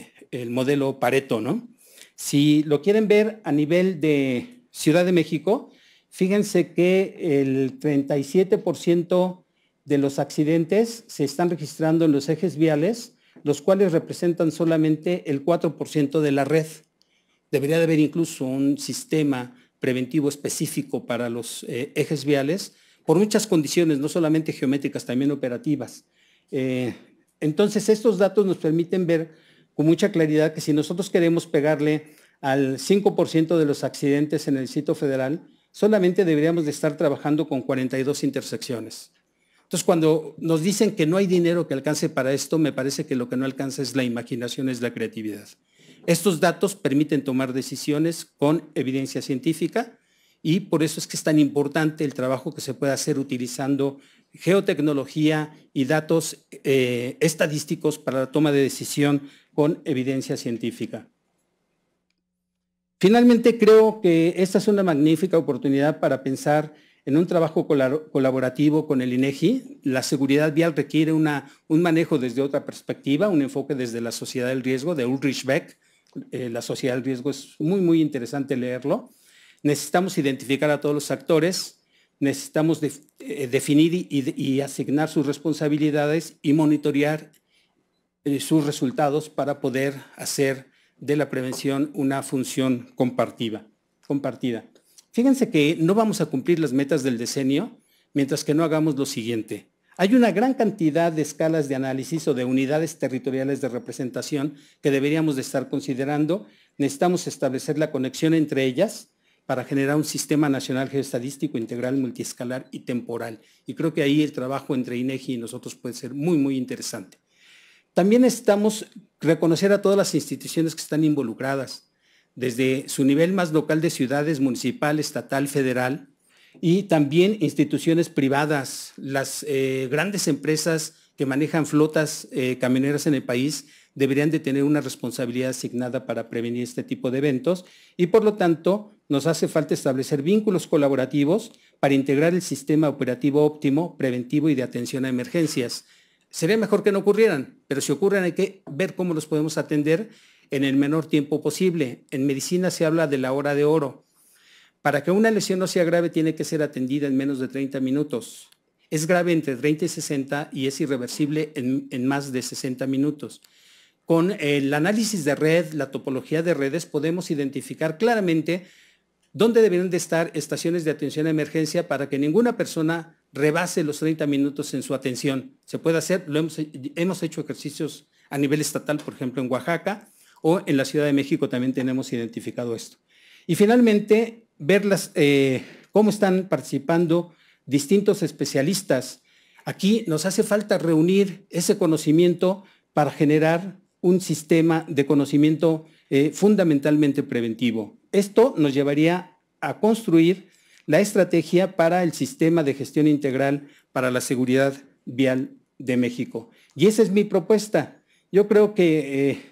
modelo Pareto, ¿no? Si lo quieren ver a nivel de Ciudad de México, fíjense que el 37% de los accidentes se están registrando en los ejes viales, los cuales representan solamente el 4% de la red. Debería de haber incluso un sistema preventivo específico para los eh, ejes viales por muchas condiciones, no solamente geométricas, también operativas. Eh, entonces, estos datos nos permiten ver con mucha claridad que si nosotros queremos pegarle al 5% de los accidentes en el sitio federal, solamente deberíamos de estar trabajando con 42 intersecciones. Entonces, cuando nos dicen que no hay dinero que alcance para esto, me parece que lo que no alcanza es la imaginación, es la creatividad. Estos datos permiten tomar decisiones con evidencia científica y por eso es que es tan importante el trabajo que se puede hacer utilizando geotecnología y datos eh, estadísticos para la toma de decisión con evidencia científica. Finalmente, creo que esta es una magnífica oportunidad para pensar en un trabajo colaborativo con el INEGI. E la seguridad vial requiere un manejo desde otra perspectiva, un enfoque desde la sociedad del riesgo de Ulrich Beck, eh, la sociedad del riesgo, es muy, muy interesante leerlo. Necesitamos identificar a todos los actores, necesitamos eh, definir y, asignar sus responsabilidades y monitorear eh, sus resultados para poder hacer de la prevención una función compartida. compartida. Fíjense que no vamos a cumplir las metas del decenio mientras que no hagamos lo siguiente hay una gran cantidad de escalas de análisis o de unidades territoriales de representación que deberíamos de estar considerando. Necesitamos establecer la conexión entre ellas para generar un sistema nacional geoestadístico integral, multiescalar y temporal. Y creo que ahí el trabajo entre INEGI y nosotros puede ser muy, muy interesante. También necesitamos reconocer a todas las instituciones que están involucradas, desde su nivel más local de ciudades, municipal, estatal, federal, y también instituciones privadas, las eh, grandes empresas que manejan flotas eh, camioneras en el país deberían de tener una responsabilidad asignada para prevenir este tipo de eventos y por lo tanto nos hace falta establecer vínculos colaborativos para integrar el sistema operativo óptimo, preventivo y de atención a emergencias. Sería mejor que no ocurrieran, pero si ocurren hay que ver cómo los podemos atender en el menor tiempo posible. En medicina se habla de la hora de oro. Para que una lesión no sea grave tiene que ser atendida en menos de 30 minutos. Es grave entre 30 y 60 y es irreversible en, más de 60 minutos. Con el análisis de red, la topología de redes, podemos identificar claramente dónde deberían de estar estaciones de atención a emergencia para que ninguna persona rebase los 30 minutos en su atención. Se puede hacer, lo hemos hecho ejercicios a nivel estatal, por ejemplo, en Oaxaca o en la Ciudad de México también tenemos identificado esto. Y finalmente, ver eh, cómo están participando distintos especialistas. Aquí nos hace falta reunir ese conocimiento para generar un sistema de conocimiento eh, fundamentalmente preventivo. Esto nos llevaría a construir la estrategia para el sistema de gestión integral para la seguridad vial de México. Y esa es mi propuesta. Yo creo que eh,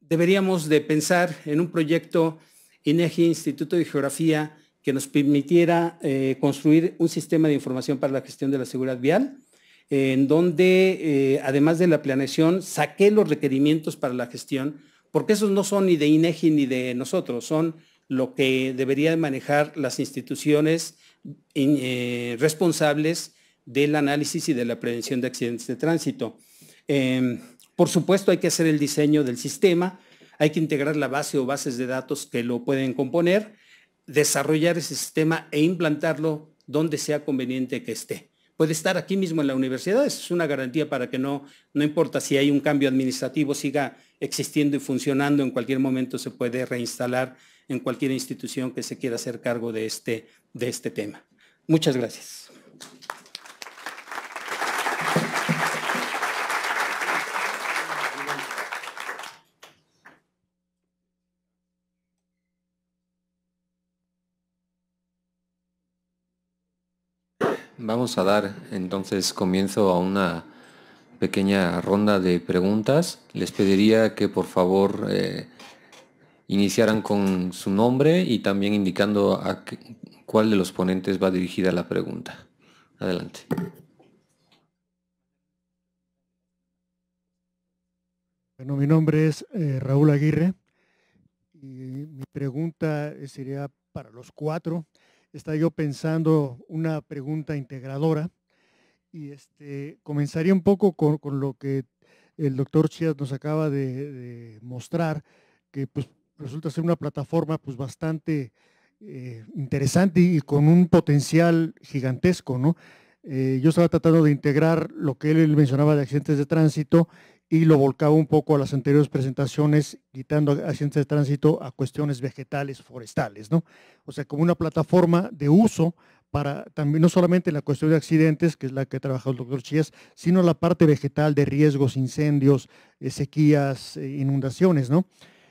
deberíamos de pensar en un proyecto INEGI, e Instituto de Geografía, que nos permitiera eh, construir un sistema de información para la gestión de la seguridad vial, en donde, eh, además de la planeación, saqué los requerimientos para la gestión, porque esos no son ni de INEGI e ni de nosotros, son lo que deberían manejar las instituciones eh, responsables del análisis y de la prevención de accidentes de tránsito. Em, por supuesto, hay que hacer el diseño del sistema, hay que integrar la base o bases de datos que lo pueden componer, desarrollar ese sistema e implantarlo donde sea conveniente que esté. Puede estar aquí mismo en la universidad, es una garantía para que no, no importa si hay un cambio administrativo, siga existiendo y funcionando, en cualquier momento se puede reinstalar en cualquier institución que se quiera hacer cargo de este, de este tema. Muchas gracias. Vamos a dar entonces comienzo a una pequeña ronda de preguntas. Les pediría que por favor eh, iniciaran con su nombre y también indicando a cuál de los ponentes va dirigida la pregunta. Adelante. Bueno, mi nombre es eh, Raúl Aguirre y mi pregunta sería para los cuatro estaba yo pensando una pregunta integradora y este, comenzaría un poco con, lo que el doctor Chias nos acaba de, mostrar, que pues, resulta ser una plataforma pues, bastante eh, interesante y con un potencial gigantesco. ¿no? Eh, yo estaba tratando de integrar lo que él mencionaba de accidentes de tránsito y lo volcaba un poco a las anteriores presentaciones, quitando a ciencia de tránsito a cuestiones vegetales, forestales, ¿no? O sea, como una plataforma de uso para también, no solamente la cuestión de accidentes, que es la que ha trabajado el doctor Chías, sino la parte vegetal de riesgos, incendios, eh, sequías, eh, inundaciones, ¿no?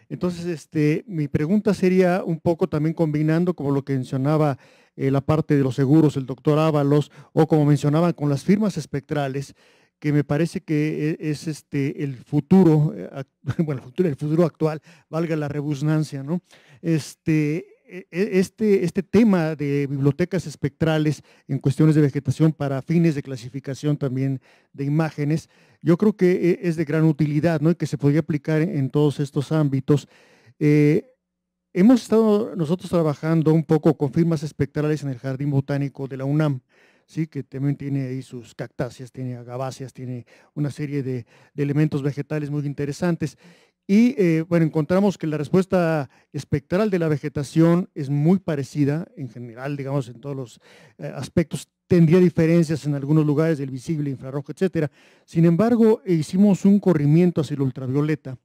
Entonces, este, mi pregunta sería un poco también combinando como lo que mencionaba eh, la parte de los seguros, el doctor Ábalos, o como mencionaban con las firmas espectrales, que me parece que e, es este el futuro, eh, bueno, el futuro, actual, valga la redundancia, ¿no? Este, e, e, este, este tema de bibliotecas espectrales en cuestiones de vegetación para fines de clasificación también de imágenes, yo creo que es de gran utilidad, ¿no? Y que se podría aplicar en todos estos ámbitos. Eh, hemos estado nosotros trabajando un poco con firmas espectrales en el Jardín Botánico de la UNAM. ¿sí? que también tiene ahí sus cactáceas, tiene agaváceas, tiene una serie de, elementos vegetales muy interesantes. Y eh, bueno, encontramos que la respuesta espectral de la vegetación es muy parecida en general, digamos, en todos los eh, aspectos. Tendría diferencias en algunos lugares, del visible, infrarrojo, etcétera. Sin embargo, hicimos un corrimiento hacia el ultravioleta,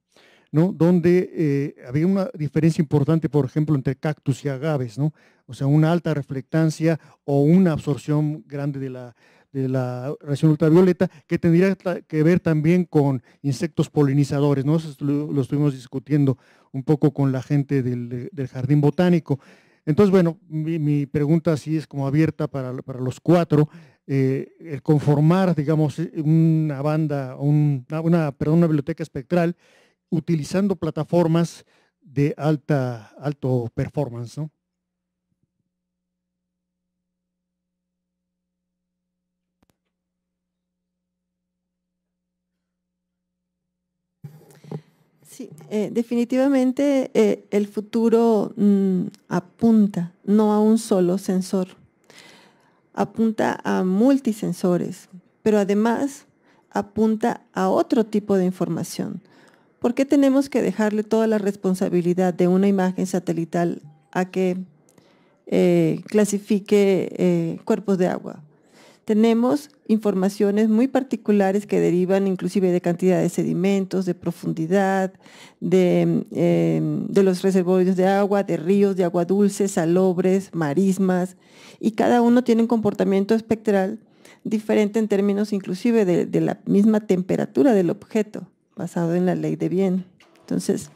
¿no? donde eh, había una diferencia importante, por ejemplo, entre cactus y agaves. ¿no? o sea, una alta reflectancia o una absorción grande de la, de ultravioleta, que tendría que ver también con insectos polinizadores, ¿no? Eso lo, estuvimos discutiendo un poco con la gente del, jardín botánico. Entonces, bueno, mi, pregunta sí es como abierta para, los cuatro. Eh, el conformar, digamos, una banda, una, perdón, una biblioteca espectral, utilizando plataformas de alta, alto performance, ¿no? Sí, eh, definitivamente eh, el futuro mm, apunta no a un solo sensor, apunta a multisensores, pero además apunta a otro tipo de información. ¿Por qué tenemos que dejarle toda la responsabilidad de una imagen satelital a que eh, clasifique cuerpos de agua? Tenemos informaciones muy particulares que derivan inclusive de cantidad de sedimentos, de profundidad, em, de, los reservorios de agua, de ríos, de agua dulce, salobres, marismas, y cada uno tiene un comportamiento espectral diferente en términos inclusive de, la misma temperatura del objeto, basado en la ley de bien. Entonces,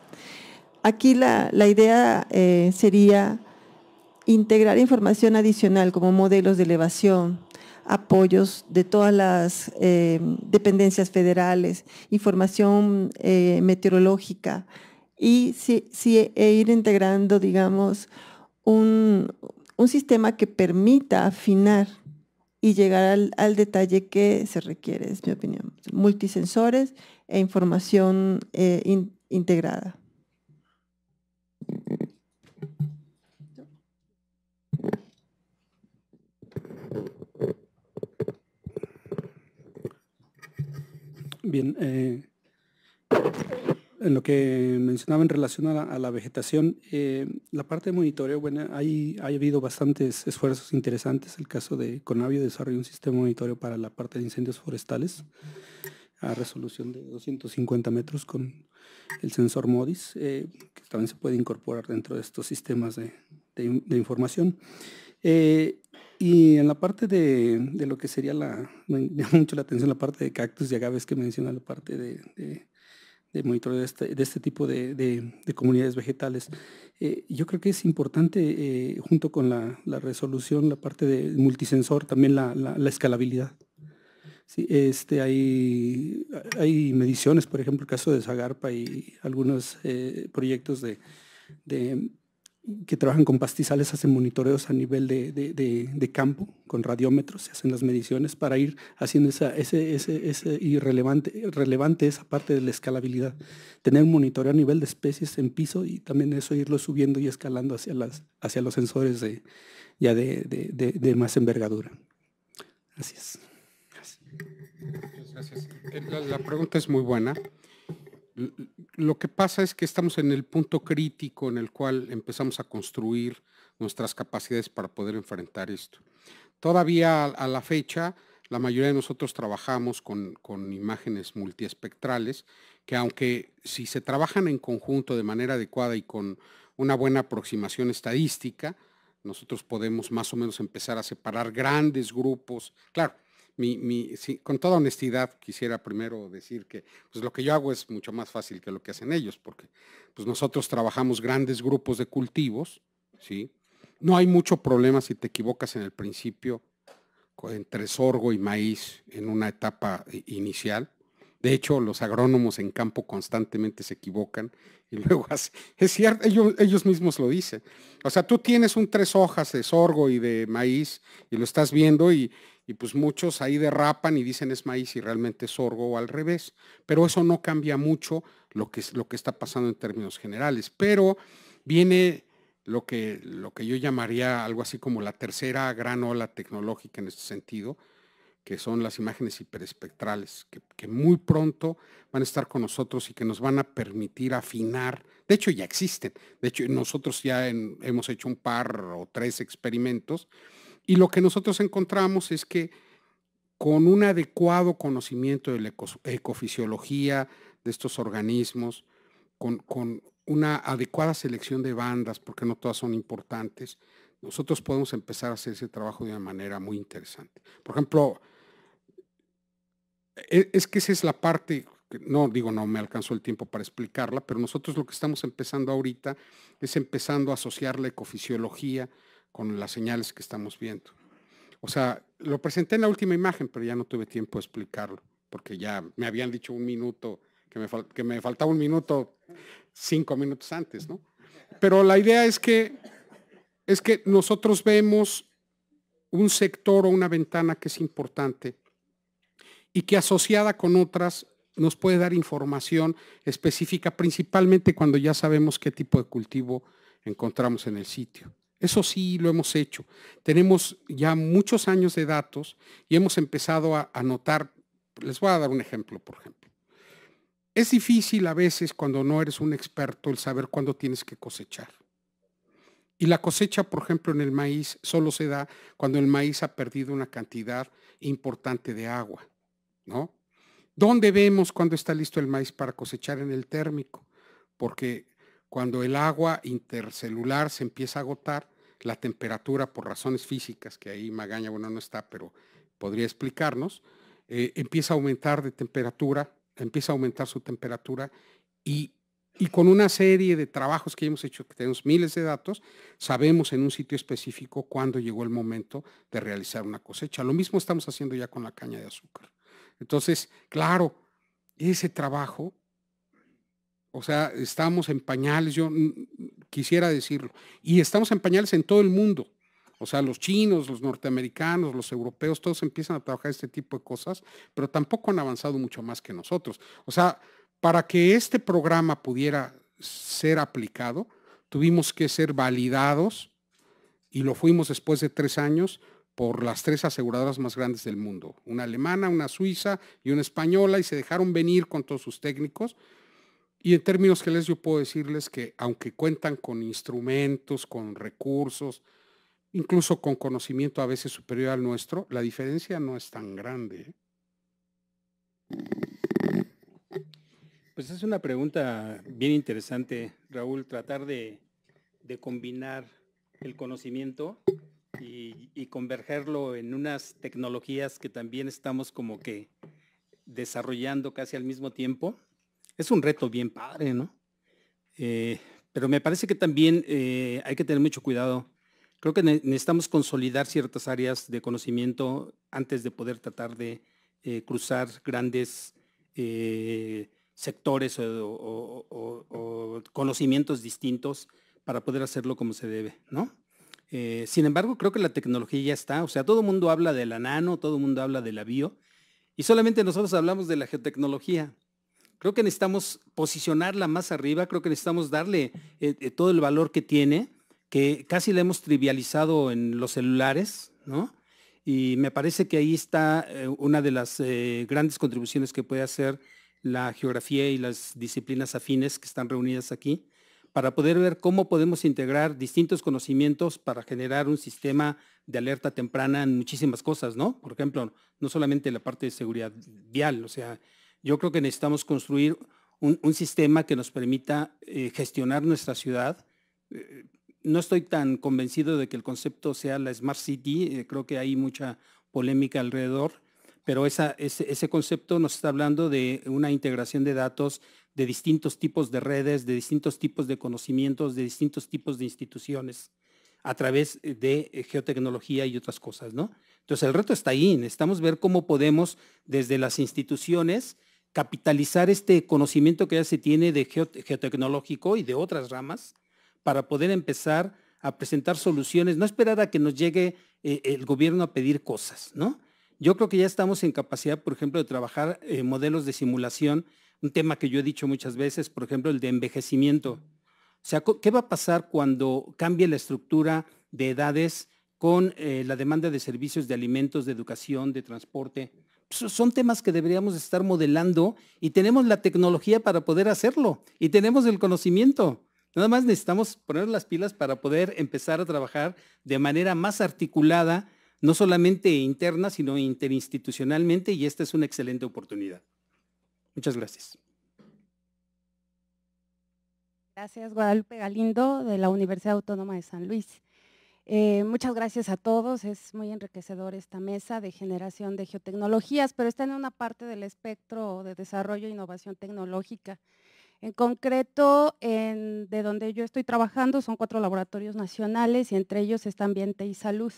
aquí la, idea eh, sería integrar información adicional como modelos de elevación, apoyos de todas las eh, dependencias federales, información eh, meteorológica y si, e ir integrando, digamos, un, sistema que permita afinar y llegar al, detalle que se requiere, es mi opinión. Multisensores e información eh, integrada. Bien, eh, en lo que mencionaba en relación a la, vegetación, eh, la parte de monitoreo, bueno, hay, ha habido bastantes esfuerzos interesantes. El caso de Conavio desarrolló un sistema de monitoreo para la parte de incendios forestales a resolución de 250 metros con el sensor MODIS, eh, que también se puede incorporar dentro de estos sistemas de, de, información. Y en la parte de, lo que sería la, me llama mucho la atención la parte de cactus y agaves que menciona, la parte de, de, de monitoreo de este, este tipo de, comunidades vegetales. Eh, yo creo que es importante, eh, junto con la, resolución, la parte de multisensor, también la, escalabilidad. Sí, este, hay, hay mediciones, por ejemplo, el caso de Zagarpa y algunos eh, proyectos de que trabajan con pastizales hacen monitoreos a nivel de, campo, con radiómetros, se hacen las mediciones para ir haciendo esa, ese, relevante, esa parte de la escalabilidad. Tener un monitoreo a nivel de especies en piso y también eso irlo subiendo y escalando hacia, las, hacia los sensores de, de, más envergadura. Gracias. la pregunta es muy buena lo que pasa es que estamos en el punto crítico en el cual empezamos a construir nuestras capacidades para poder enfrentar esto. Todavía a la fecha, la mayoría de nosotros trabajamos con, imágenes multiespectrales, que aunque si se trabajan en conjunto de manera adecuada y con una buena aproximación estadística, nosotros podemos más o menos empezar a separar grandes grupos. Claro, con toda honestidad quisiera primero decir que pues, lo que yo hago es mucho más fácil que lo que hacen ellos, porque pues, nosotros trabajamos grandes grupos de cultivos, ¿sí? No hay mucho problema si te equivocas en el principio entre sorgo y maíz en una etapa eh, inicial. De hecho, los agrónomos en campo constantemente se equivocan y luego es cierto, ellos, ellos, mismos lo dicen. O sea, tú tienes un tres hojas de sorgo y de maíz y lo estás viendo y, y pues muchos ahí derrapan y dicen es maíz y realmente es sorgo o al revés. Pero eso no cambia mucho lo que, lo que está pasando en términos generales. Pero viene lo que, lo que yo llamaría algo así como la tercera gran ola tecnológica en este sentido, que son las imágenes hiperespectrales, que, muy pronto van a estar con nosotros y que nos van a permitir afinar. De hecho, ya existen. De hecho, nosotros ya hemos hecho un par o tres experimentos y lo que nosotros encontramos es que con un adecuado conocimiento de la ecofisiología de estos organismos, con, una adecuada selección de bandas, porque no todas son importantes, nosotros podemos empezar a hacer ese trabajo de una manera muy interesante. Por ejemplo, e, es que esa es la parte, no digo, no me alcanzó el tiempo para explicarla, pero nosotros lo que estamos empezando ahorita es empezando a asociar la ecofisiología con las señales que estamos viendo. O sea, lo presenté en la última imagen, pero ya no tuve tiempo de explicarlo, porque ya me habían dicho un minuto, que me, que me faltaba un minuto, cinco minutos antes, ¿no? Pero la idea es que, es que nosotros vemos un sector o una ventana que es importante y que asociada con otras nos puede dar información específica, principalmente cuando ya sabemos qué tipo de cultivo encontramos en el sitio. Eso sí lo hemos hecho. Tenemos ya muchos años de datos y hemos empezado a notar, Les voy a dar un ejemplo, por ejemplo. Es difícil a veces cuando no eres un experto el saber cuándo tienes que cosechar. Y la cosecha, por ejemplo, en el maíz solo se da cuando el maíz ha perdido una cantidad importante de agua, ¿no? ¿Dónde vemos cuándo está listo el maíz para cosechar en el térmico? Porque cuando el agua intercelular se empieza a agotar, la temperatura, por razones físicas, que ahí Magaña, bueno, no está, pero podría explicarnos, eh, empieza a aumentar de temperatura, empieza a aumentar su temperatura y, y con una serie de trabajos que hemos hecho, que tenemos miles de datos, sabemos en un sitio específico cuándo llegó el momento de realizar una cosecha. Lo mismo estamos haciendo ya con la caña de azúcar. Entonces, claro, ese trabajo o sea, estamos en pañales, yo quisiera decirlo. Y estamos en pañales en todo el mundo. O sea, los chinos, los norteamericanos, los europeos, todos empiezan a trabajar este tipo de cosas, pero tampoco han avanzado mucho más que nosotros. O sea, para que este programa pudiera ser aplicado, tuvimos que ser validados y lo fuimos después de tres años por las tres aseguradoras más grandes del mundo, una alemana, una suiza y una española, y se dejaron venir con todos sus técnicos y en términos que les yo puedo decirles que aunque cuentan con instrumentos, con recursos, incluso con conocimiento a veces superior al nuestro, la diferencia no es tan grande. ¿eh? Pues es una pregunta bien interesante, Raúl, tratar de, combinar el conocimiento y, convergerlo en unas tecnologías que también estamos como que desarrollando casi al mismo tiempo es un reto bien padre, ¿no? Eh, pero me parece que también eh, hay que tener mucho cuidado. Creo que necesitamos consolidar ciertas áreas de conocimiento antes de poder tratar de eh, cruzar grandes sectores o, o, conocimientos distintos para poder hacerlo como se debe, ¿no? sin embargo, creo que la tecnología ya está. O sea, todo el mundo habla de la nano, todo el mundo habla de la bio, y solamente nosotros hablamos de la geotecnología. Creo que necesitamos posicionarla más arriba, creo que necesitamos darle eh, eh, todo el valor que tiene, que casi la hemos trivializado en los celulares, ¿no? Y me parece que ahí está eh, una de las grandes contribuciones que puede hacer la geografía y las disciplinas afines que están reunidas aquí, para poder ver cómo podemos integrar distintos conocimientos para generar un sistema de alerta temprana en muchísimas cosas, ¿no? Por ejemplo, no solamente la parte de seguridad vial, o sea, yo creo que necesitamos construir un, sistema que nos permita eh, gestionar nuestra ciudad. Eh, no estoy tan convencido de que el concepto sea la Smart City, eh, creo que hay mucha polémica alrededor, pero ese, ese, concepto nos está hablando de una integración de datos de distintos tipos de redes, de distintos tipos de conocimientos, de distintos tipos de instituciones a través de geotecnología y otras cosas, ¿no? Entonces el reto está ahí, necesitamos ver cómo podemos desde las instituciones capitalizar este conocimiento que ya se tiene de geotecnológico y de otras ramas para poder empezar a presentar soluciones, no esperar a que nos llegue eh, el gobierno a pedir cosas, ¿no? Yo creo que ya estamos en capacidad, por ejemplo, de trabajar eh, modelos de simulación, un tema que yo he dicho muchas veces, por ejemplo, el de envejecimiento. O sea, ¿qué va a pasar cuando cambie la estructura de edades con eh, la demanda de servicios de alimentos, de educación, de transporte? son temas que deberíamos estar modelando y tenemos la tecnología para poder hacerlo y tenemos el conocimiento. Nada más necesitamos poner las pilas para poder empezar a trabajar de manera más articulada, no solamente interna, sino interinstitucionalmente, y esta es una excelente oportunidad. Muchas gracias. Gracias, Guadalupe Galindo, de la Universidad Autónoma de San Luis. Eh, muchas gracias a todos. Es muy enriquecedor esta mesa de generación de geotecnologías, pero está en una parte del espectro de desarrollo e innovación tecnológica. En concreto, de donde yo estoy trabajando son cuatro laboratorios nacionales y entre ellos está Ambiente y Salud.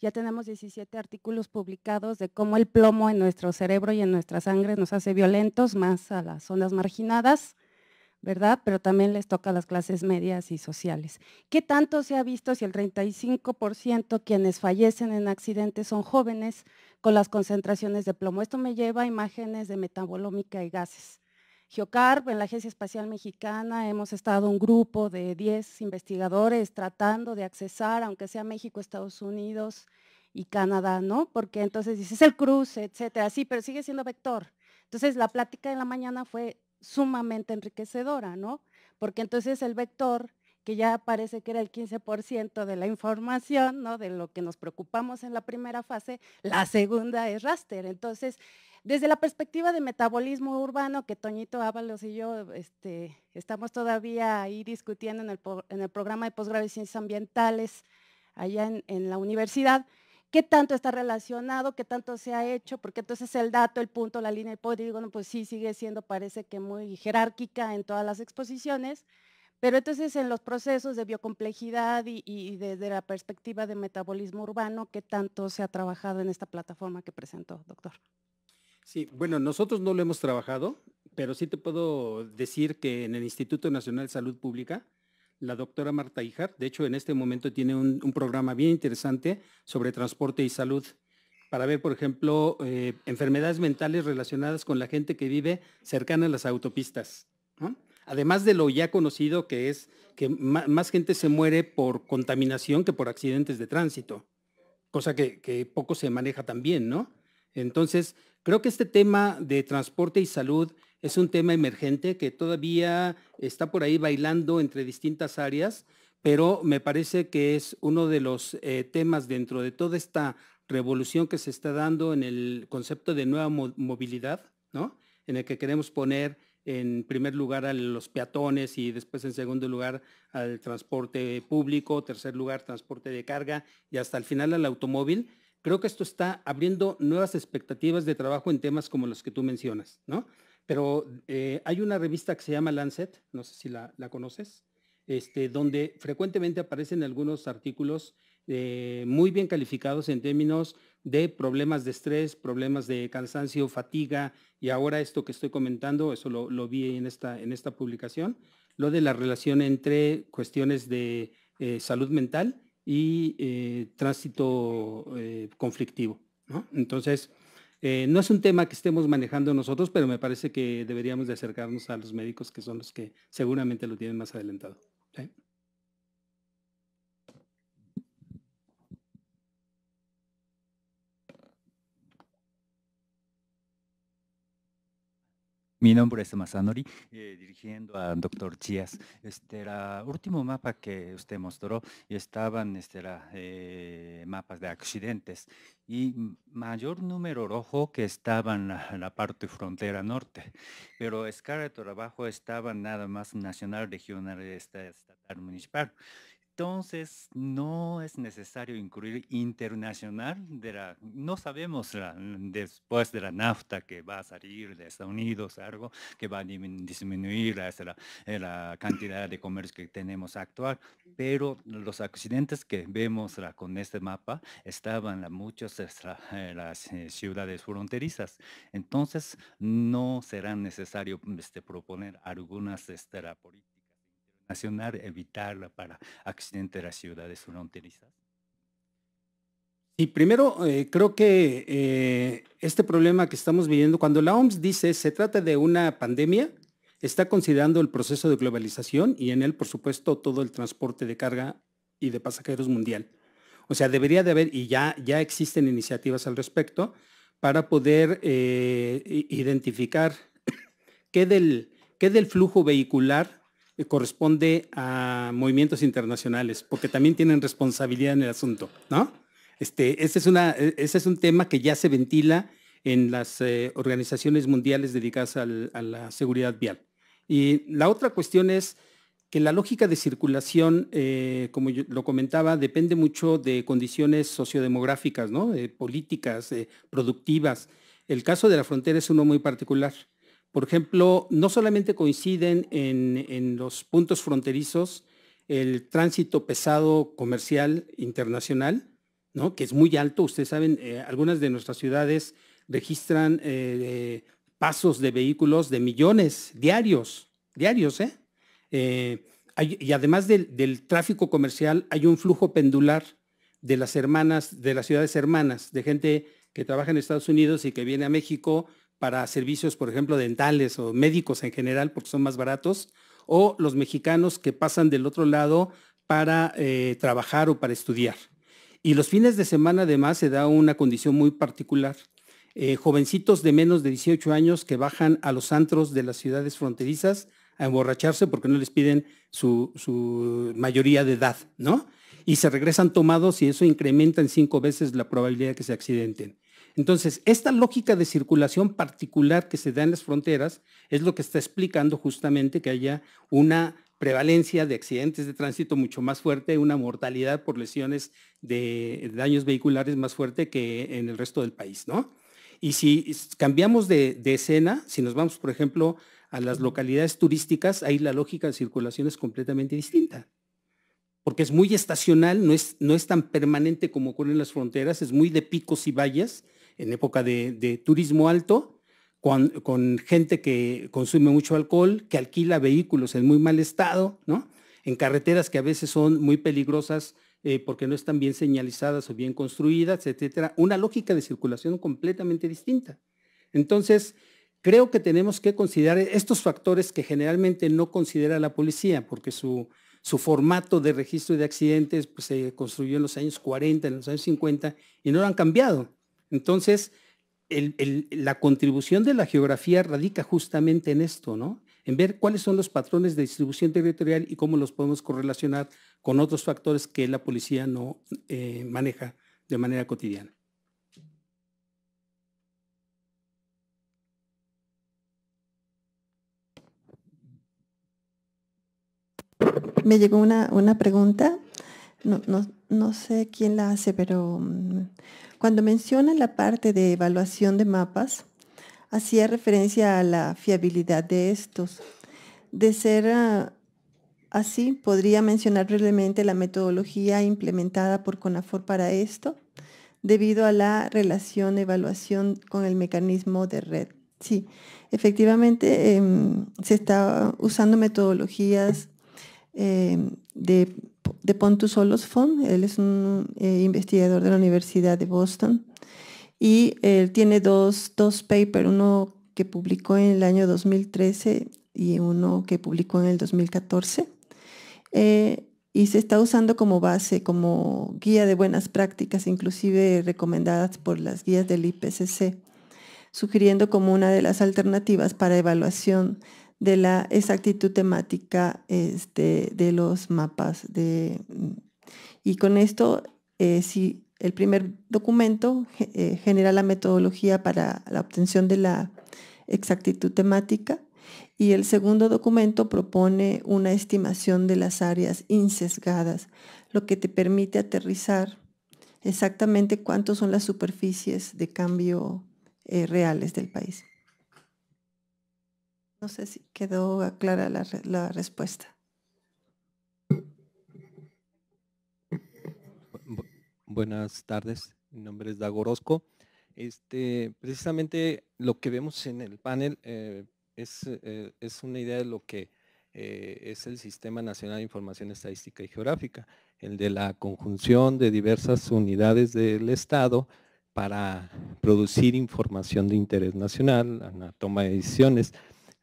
Ya tenemos 17 artículos publicados de cómo el plomo en nuestro cerebro y en nuestra sangre nos hace violentos, más a las zonas marginadas. ¿verdad? Pero también les toca a las clases medias y sociales. ¿Qué tanto se ha visto si el 35% quienes fallecen en accidentes son jóvenes con las concentraciones de plomo? Esto me lleva a imágenes de metabolómica y gases. Geocarp, en la Agencia Espacial Mexicana, hemos estado un grupo de 10 investigadores tratando de accesar, aunque sea México, Estados Unidos y Canadá, ¿no? Porque entonces dices, es el cruce, etcétera, sí, pero sigue siendo vector. Entonces, la plática de la mañana fue sumamente enriquecedora, ¿no? Porque entonces el vector, que ya parece que era el 15% de la información, ¿no? De lo que nos preocupamos en la primera fase, la segunda es raster. Entonces, desde la perspectiva de metabolismo urbano, que Toñito Ábalos y yo este, estamos todavía ahí discutiendo en el, programa de posgrado ciencias ambientales allá en la universidad, qué tanto está relacionado, qué tanto se ha hecho, porque entonces el dato, el punto, la línea, el polígono, pues sí sigue siendo, parece que muy jerárquica en todas las exposiciones, pero entonces en los procesos de biocomplejidad y, y desde la perspectiva de metabolismo urbano, ¿qué tanto se ha trabajado en esta plataforma que presentó, doctor? Sí, bueno, nosotros no lo hemos trabajado, pero sí te puedo decir que en el Instituto Nacional de Salud Pública, la doctora Marta Ijar. De hecho, en este momento tiene un, programa bien interesante sobre transporte y salud para ver, por ejemplo, eh, enfermedades mentales relacionadas con la gente que vive cercana a las autopistas. Además de lo ya conocido que es que más, gente se muere por contaminación que por accidentes de tránsito, cosa que, que, poco se maneja también, ¿no? Entonces, creo que este tema de transporte y salud es un tema emergente que todavía está por ahí bailando entre distintas áreas, pero me parece que es uno de los eh, temas dentro de toda esta revolución que se está dando en el concepto de nueva movilidad, ¿no? En el que queremos poner en primer lugar a los peatones y después en segundo lugar al transporte público, tercer lugar transporte de carga y hasta el final al automóvil. Creo que esto está abriendo nuevas expectativas de trabajo en temas como los que tú mencionas, ¿no? Pero eh, hay una revista que se llama Lancet, no sé si la, conoces, este, donde frecuentemente aparecen algunos artículos eh, muy bien calificados en términos de problemas de estrés, problemas de cansancio, fatiga, y ahora esto que estoy comentando, eso lo, vi en esta, en esta publicación, lo de la relación entre cuestiones de eh, salud mental y tránsito conflictivo. Entonces, eh, no es un tema que estemos manejando nosotros, pero me parece que deberíamos de acercarnos a los médicos que son los que seguramente lo tienen más adelantado. Mi nombre es Masanori, eh, dirigiendo al doctor Chías. Este era último mapa que usted mostró estaban este eh, mapas de accidentes y mayor número rojo que estaban en la, parte frontera norte, pero escala de trabajo estaban nada más nacional, regional, estatal, municipal. Entonces, no es necesario incluir internacional de la, no sabemos mm, después de la nafta que va a salir de Estados Unidos, algo que va a disminuir eh, la, cantidad de comercio que tenemos actual, pero los accidentes que vemos con este mapa estaban en muchas eh, las eh, ciudades fronterizas. Entonces, no será necesario este, proponer algunas este, políticas evitarla para accidentes de las ciudades fronterizas? Y primero, eh, creo que eh, este problema que estamos viviendo, cuando la OMS dice se trata de una pandemia, está considerando el proceso de globalización y en él, por supuesto, todo el transporte de carga y de pasajeros mundial. O sea, debería de haber, y ya, ya existen iniciativas al respecto, para poder eh, identificar qué del, qué del flujo vehicular eh, corresponde a movimientos internacionales, porque también tienen responsabilidad en el asunto, ¿no? Este, es, una, e, ese es un tema que ya se ventila en las eh, organizaciones mundiales dedicadas a la seguridad vial. Y la otra cuestión es que la lógica de circulación, eh, como lo comentaba, depende mucho de condiciones sociodemográficas, ¿no? políticas, productivas. El caso de la frontera es uno muy particular. Por ejemplo, no solamente coinciden en, los puntos fronterizos el tránsito pesado comercial internacional, ¿no? que es muy alto. Ustedes saben, eh, algunas de nuestras ciudades registran eh, pasos de vehículos de millones diarios, diarios. ¿eh? eh y además del, del, tráfico comercial, hay un flujo pendular de las hermanas, de las ciudades hermanas, de gente que trabaja en Estados Unidos y que viene a México para servicios, por ejemplo, dentales o médicos en general, porque son más baratos, o los mexicanos que pasan del otro lado para eh, trabajar o para estudiar. Y los fines de semana además se da una condición muy particular. Eh, jovencitos de menos de 18 años que bajan a los antros de las ciudades fronterizas a emborracharse porque no les piden su, su mayoría de edad, ¿no? Y se regresan tomados y eso incrementa en cinco veces la probabilidad de que se accidenten. Entonces, esta lógica de circulación particular que se da en las fronteras es lo que está explicando justamente que haya una prevalencia de accidentes de tránsito mucho más fuerte, una mortalidad por lesiones de daños vehiculares más fuerte que en el resto del país, ¿no? Y si cambiamos de, escena, si nos vamos, por ejemplo, a las localidades turísticas, ahí la lógica de circulación es completamente distinta porque es muy estacional, no es, no es tan permanente como ocurre en las fronteras, es muy de picos y vallas, en época de, turismo alto, con, gente que consume mucho alcohol, que alquila vehículos en muy mal estado, En carreteras que a veces son muy peligrosas eh, porque no están bien señalizadas o bien construidas, etcétera. Una lógica de circulación completamente distinta. Entonces, creo que tenemos que considerar estos factores que generalmente no considera la policía, porque su, formato de registro de accidentes pues, se construyó en los años 40, en los años 50 y no lo han cambiado. Entonces, la contribución de la geografía radica justamente en esto, ¿no? En ver cuáles son los patrones de distribución territorial y cómo los podemos correlacionar con otros factores que la policía no eh, maneja de manera cotidiana. Me llegó una, una pregunta. No, no, no sé quién la hace, pero mm, cuando menciona la parte de evaluación de mapas, hacía referencia a la fiabilidad de estos. De ser ah, así, podría mencionar brevemente la metodología implementada por CONAFOR para esto, debido a la relación evaluación con el mecanismo de red. Sí, efectivamente em, se está usando metodologías em, de de Pontus Solosfon, él es un eh, investigador de la Universidad de Boston y él tiene dos, papers, uno que publicó en el año 2013 y uno que publicó en el 2014. Eh, y se está usando como base, como guía de buenas prácticas, inclusive recomendadas por las guías del IPCC, sugiriendo como una de las alternativas para evaluación de la exactitud temática este, de los mapas. De, y con esto, eh, si el primer documento eh, genera la metodología para la obtención de la exactitud temática y el segundo documento propone una estimación de las áreas insesgadas, lo que te permite aterrizar exactamente cuántas son las superficies de cambio eh, reales del país. No sé si quedó clara la, respuesta. buenas tardes, mi nombre es Dago Este, precisamente lo que vemos en el panel eh, eh, es, una idea de lo que eh, es el Sistema Nacional de Información Estadística y Geográfica, el de la conjunción de diversas unidades del Estado para producir información de interés nacional, la toma de decisiones.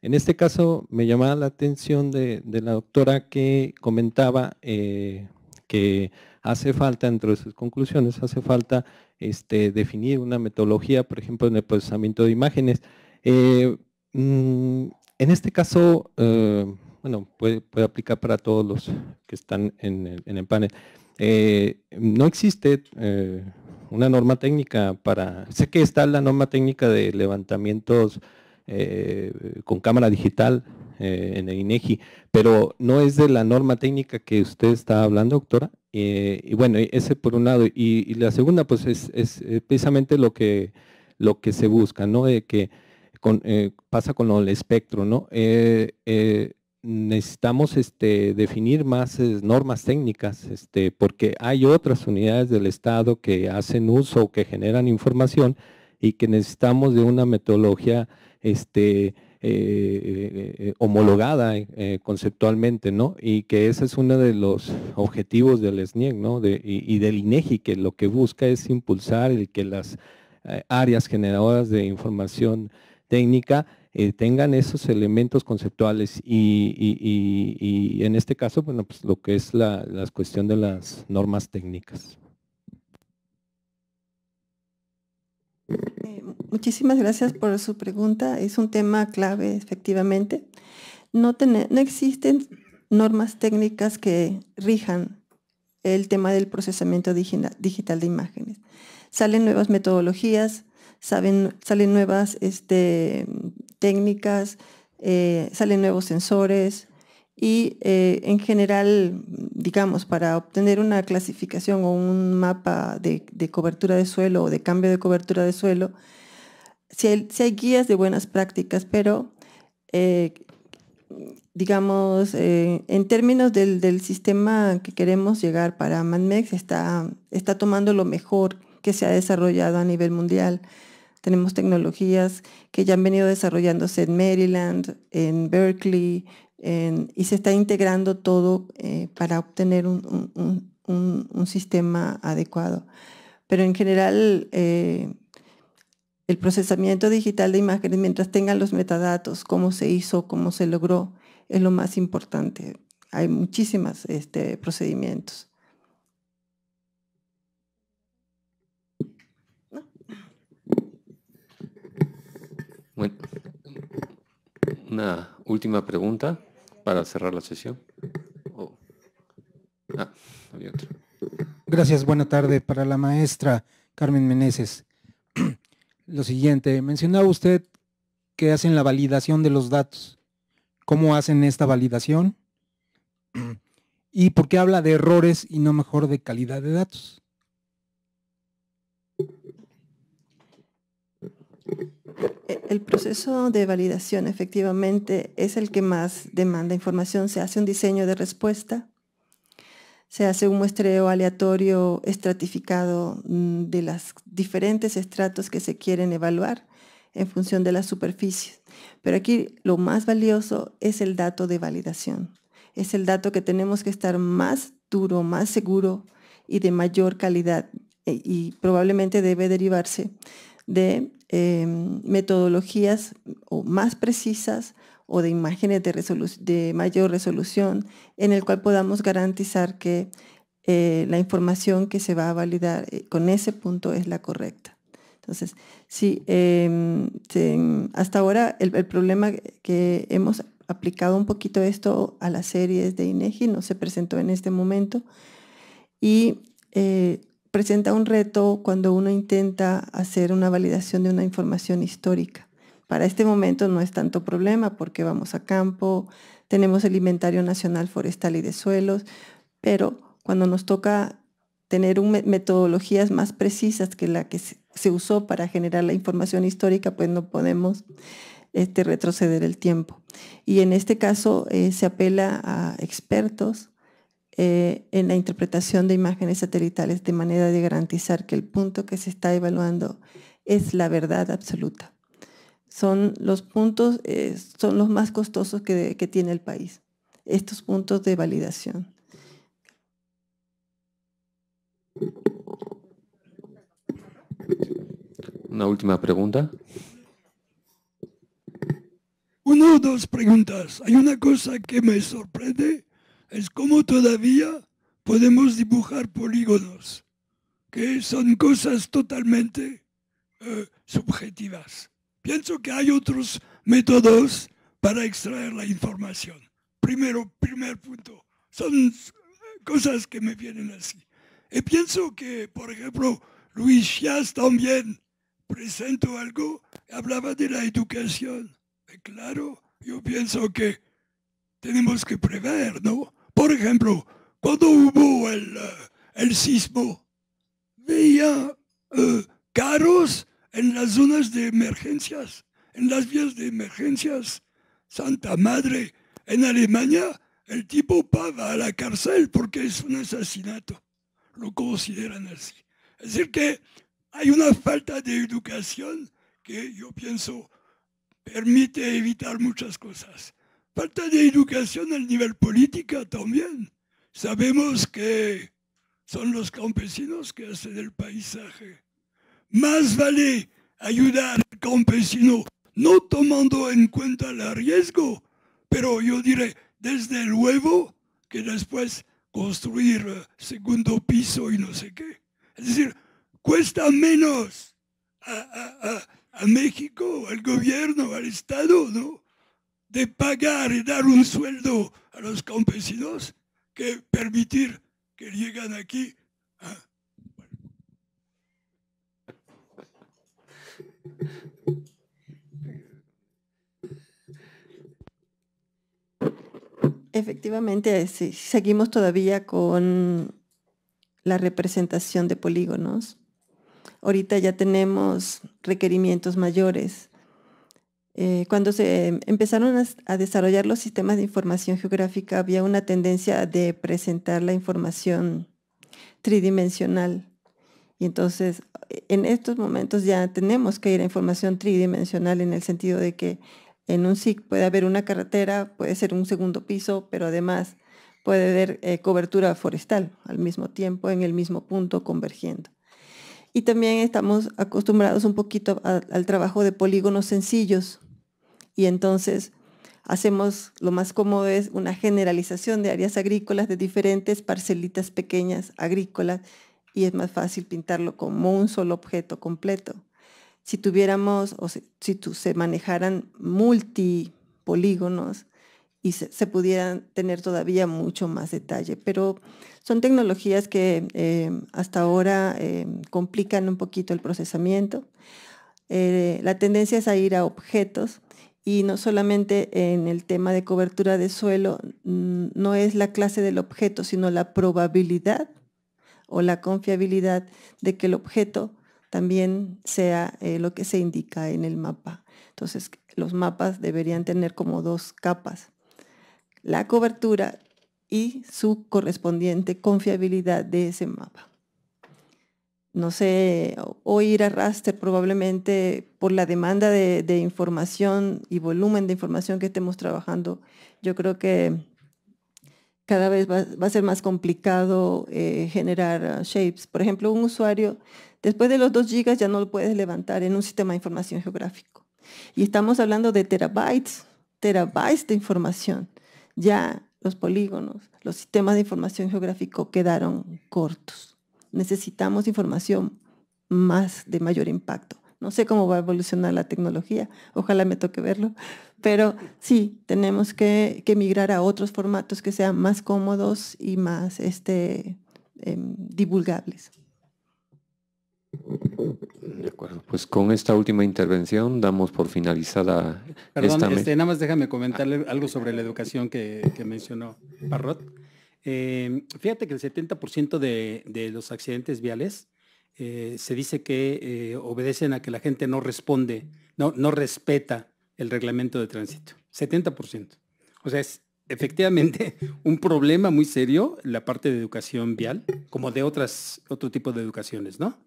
En este caso me llamaba la atención de, la doctora que comentaba eh, que hace falta, dentro de sus conclusiones, hace falta este, definir una metodología, por ejemplo, en el procesamiento de imágenes. Eh, mm, en este caso, eh, bueno, puede, aplicar para todos los que están en en el panel. no existe una norma técnica para, sé que está la norma técnica de levantamientos eh, con cámara digital eh, en el INEGI, pero no es de la norma técnica que usted está hablando, doctora. Eh, y bueno, ese por un lado. Y, la segunda, pues, es, precisamente lo que, lo que se busca, ¿no? De que pasa con el espectro, ¿no? necesitamos este, definir más normas técnicas, este, porque hay otras unidades del Estado que hacen uso o que generan información y que necesitamos de una metodología este, eh, eh, homologada eh, conceptualmente, ¿no? Y que ese es uno de los objetivos del SNIEC, ¿no? y, del INEGI, e que lo que busca es impulsar el que las áreas generadoras de información técnica tengan esos elementos conceptuales y, en este caso, bueno, pues lo que es la, la cuestión de las normas técnicas muchísimas gracias por su pregunta. Es un tema clave, efectivamente. No, existen normas técnicas que rijan el tema del procesamiento digital de imágenes. Salen nuevas metodologías, salen nuevas este, técnicas, eh, salen nuevos sensores y eh, en general, digamos, para obtener una clasificación o un mapa de cobertura de suelo o de cambio de cobertura de suelo, si hay, guías de buenas prácticas, pero eh, digamos, eh, en términos del, sistema que queremos llegar para Manmex, está, está tomando lo mejor que se ha desarrollado a nivel mundial. Tenemos tecnologías que ya han venido desarrollándose en Maryland, en Berkeley, y se está integrando todo eh, para obtener un, un, sistema adecuado. Pero en general, el procesamiento digital de imágenes mientras tengan los metadatos, cómo se hizo, cómo se logró, es lo más importante. Hay muchísimos este, procedimientos. Bueno, una última pregunta para cerrar la sesión. Oh. Ah, Gracias, buena tarde para la maestra Carmen Meneses lo siguiente. Mencionaba usted que hacen la validación de los datos. ¿Cómo hacen esta validación? ¿Y por qué habla de errores y no mejor de calidad de datos? El proceso de validación efectivamente es el que más demanda información. Se hace un diseño de respuesta se hace un muestreo aleatorio estratificado mm, de los diferentes estratos que se quieren evaluar en función de las superficies. Pero aquí lo más valioso es el dato de validación. Es el dato que tenemos que estar más duro, más seguro y de mayor calidad e, y probablemente debe derivarse de em, metodologías o más precisas o de imágenes de, mayor resolución, en el cual podamos garantizar que eh, la información que se va a validar eh, con ese punto es la correcta. Entonces, sí, em, em, hasta ahora el, el, problema que hemos aplicado un poquito esto a las series de INEGI e no se presentó en este momento y eh, presenta un reto cuando uno intenta hacer una validación de una información histórica para este momento no es tanto problema porque vamos a campo, tenemos el Inventario Nacional Forestal y de Suelos, pero cuando nos toca tener metodologías más precisas que la que se usó para generar la información histórica, pues no podemos este, retroceder el tiempo. Y en este caso eh, se apela a expertos eh, en la interpretación de imágenes satelitales de manera de garantizar que el punto que se está evaluando es la verdad absoluta son los puntos, eh, son los más costosos que, tiene el país, estos puntos de validación. Una última pregunta. Uno o dos preguntas. Hay una cosa que me sorprende, es cómo todavía podemos dibujar polígonos, que son cosas totalmente eh, subjetivas. Pienso que hay otros métodos para extraer la información. Primero, primer punto, son cosas que me vienen así. Y pienso que, por ejemplo, Luis Chias también presentó algo, hablaba de la educación. Eh, claro, yo pienso que tenemos que prever, ¿no? Por ejemplo, cuando hubo el, eh, sismo, veía eh, caros, en las zonas de emergencias, en las vías de emergencias. Santa Madre, en Alemania el tipo va a la cárcel porque es un asesinato. Lo consideran así. Es decir, que hay una falta de educación que yo pienso permite evitar muchas cosas. Falta de educación al nivel política también. Sabemos que son los campesinos que hacen el paisaje más vale ayudar al campesino, no tomando en cuenta el riesgo, pero yo diré, desde luego, que después construir eh, segundo piso y no sé qué. Es decir, cuesta menos a, México, al gobierno, al Estado, ¿no? De pagar y dar un sueldo a los campesinos que permitir que lleguen aquí. ¿ah? Efectivamente, seguimos todavía con la representación de polígonos. Ahorita ya tenemos requerimientos mayores. Eh, cuando se empezaron a, desarrollar los sistemas de información geográfica, había una tendencia de presentar la información tridimensional. Y entonces, en estos momentos ya tenemos que ir a información tridimensional en el sentido de que en un SIC puede haber una carretera, puede ser un segundo piso, pero además puede haber eh, cobertura forestal al mismo tiempo, en el mismo punto, convergiendo. Y también estamos acostumbrados un poquito al trabajo de polígonos sencillos. Y entonces hacemos, lo más cómodo es una generalización de áreas agrícolas de diferentes parcelitas pequeñas agrícolas y es más fácil pintarlo como un solo objeto completo. Si tuviéramos, o si, se manejaran multipolígonos y se, pudieran tener todavía mucho más detalle, pero son tecnologías que em, hasta ahora em, complican un poquito el procesamiento. Eh, la tendencia es a ir a objetos y no solamente en el tema de cobertura de suelo, no es la clase del objeto, sino la probabilidad o la confiabilidad de que el objeto también sea eh, lo que se indica en el mapa. Entonces, los mapas deberían tener como dos capas, la cobertura y su correspondiente confiabilidad de ese mapa. No sé, o ir a raster probablemente por la demanda de, de información y volumen de información que estemos trabajando, yo creo que cada vez va, a ser más complicado eh, generar ah, shapes. Por ejemplo, un usuario, después de los 2 gigas ya no lo puedes levantar en un sistema de información geográfico. Y estamos hablando de terabytes, terabytes de información. Ya los polígonos, los sistemas de información geográfico quedaron cortos. Necesitamos información más de mayor impacto. No sé cómo va a evolucionar la tecnología, ojalá me toque verlo, pero sí, tenemos que, que migrar a otros formatos que sean más cómodos y más este, em, divulgables. De acuerdo, pues con esta última intervención damos por finalizada Perdón, esta... Este, nada más déjame comentarle algo sobre la educación que, mencionó Parrot. Em, fíjate que el 70% de, de, los accidentes viales eh, se dice que eh, obedecen a que la gente no responde, no respeta el reglamento de tránsito. 70%. O sea, es efectivamente un problema muy serio la parte de educación vial, como de otras, otro tipo de educaciones, ¿no?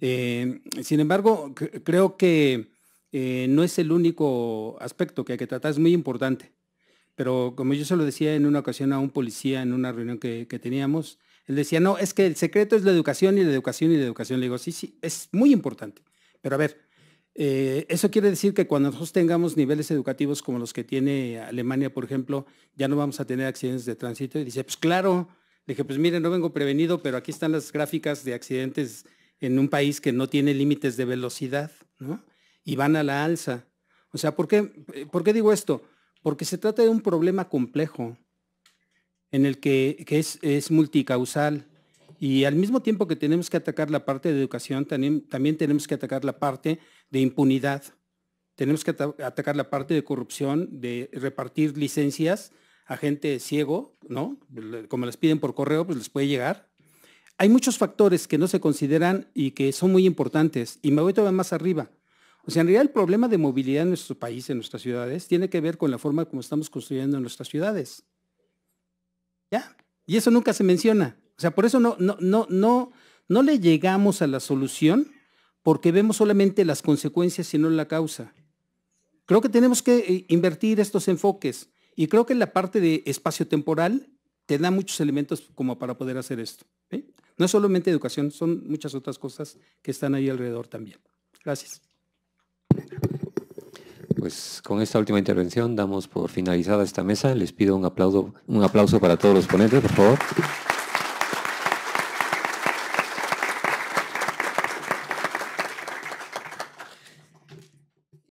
Eh, sin embargo, creo que eh, no es el único aspecto que hay que tratar, es muy importante. Pero como yo se lo decía en una ocasión a un policía en una reunión que, que teníamos, él decía, no, es que el secreto es la educación y la educación y la educación. Le digo, sí, sí, es muy importante. Pero a ver, eh, eso quiere decir que cuando nosotros tengamos niveles educativos como los que tiene Alemania, por ejemplo, ya no vamos a tener accidentes de tránsito. Y dice, pues claro, dije, pues mire, no vengo prevenido, pero aquí están las gráficas de accidentes en un país que no tiene límites de velocidad, ¿no? Y van a la alza. O sea, ¿por qué, eh, ¿por qué digo esto? Porque se trata de un problema complejo en el que, es, multicausal. Y al mismo tiempo que tenemos que atacar la parte de educación, también, también tenemos que atacar la parte de impunidad. Tenemos que atacar la parte de corrupción, de repartir licencias a gente ciego, ¿no? Como les piden por correo, pues les puede llegar. Hay muchos factores que no se consideran y que son muy importantes, y me voy todavía más arriba. O sea, en realidad el problema de movilidad en nuestro país, en nuestras ciudades, tiene que ver con la forma como estamos construyendo nuestras ciudades. ¿Ya? Y eso nunca se menciona. O sea, por eso no, no, no, no, no le llegamos a la solución porque vemos solamente las consecuencias y no la causa. Creo que tenemos que eh, invertir estos enfoques y creo que la parte de espacio temporal te da muchos elementos como para poder hacer esto. No es solamente educación, son muchas otras cosas que están ahí alrededor también. Gracias. Pues con esta última intervención damos por finalizada esta mesa. Les pido un aplauso, un aplauso para todos los ponentes, por favor.